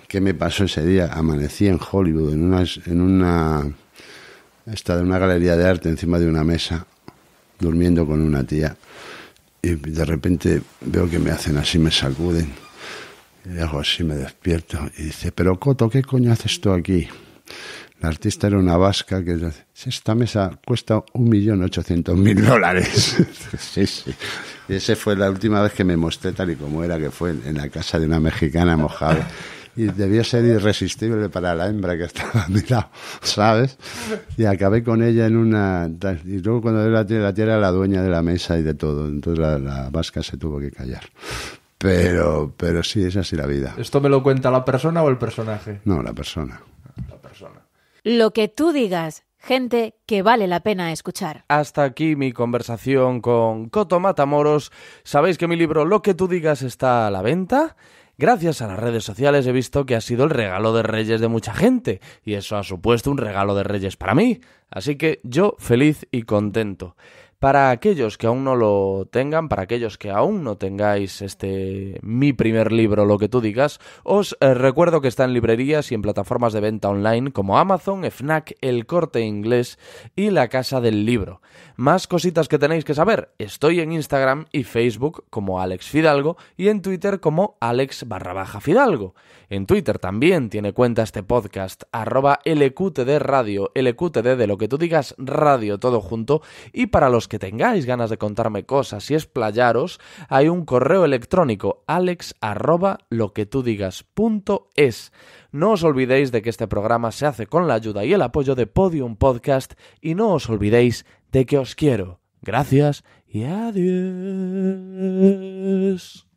qué me pasó ese día. Amanecí en Hollywood, en una. En una esta de una galería de arte encima de una mesa, durmiendo con una tía. Y de repente veo que me hacen así, me sacuden. Y hago así, me despierto. Y dice, pero Coto, ¿qué coño haces tú aquí? La artista era una vasca que dice esta mesa cuesta un millón ochocientos mil dólares. sí, sí. Y esa fue la última vez que me mostré tal y como era, que fue en la casa de una mexicana mojada. Y debió ser irresistible para la hembra que estaba a mi lado, ¿sabes? Y acabé con ella en una... Y luego cuando la la tierra era la dueña de la mesa y de todo. Entonces la vasca se tuvo que callar. Pero, pero sí, es así la vida. ¿Esto me lo cuenta la persona o el personaje? No, la persona. La persona. Lo que tú digas, gente que vale la pena escuchar. Hasta aquí mi conversación con Coto Matamoros. Sabéis que mi libro Lo que tú digas está a la venta. Gracias a las redes sociales he visto que ha sido el regalo de Reyes de mucha gente y eso ha supuesto un regalo de Reyes para mí. Así que yo feliz y contento. Para aquellos que aún no lo tengan, para aquellos que aún no tengáis este mi primer libro, lo que tú digas, os eh, recuerdo que está en librerías y en plataformas de venta online como Amazon, Fnac, El Corte Inglés y la Casa del Libro. Más cositas que tenéis que saber. Estoy en Instagram y Facebook como Alex Fidalgo y en Twitter como Alex barra baja Fidalgo. En Twitter también tiene cuenta este podcast arroba LQTD Radio, LQTD de lo que tú digas radio todo junto. Y para los que tengáis ganas de contarme cosas y esplayaros, hay un correo electrónico alex lo que tú digas punto es. No os olvidéis de que este programa se hace con la ayuda y el apoyo de Podium Podcast y no os olvidéis de que os quiero. Gracias y adiós.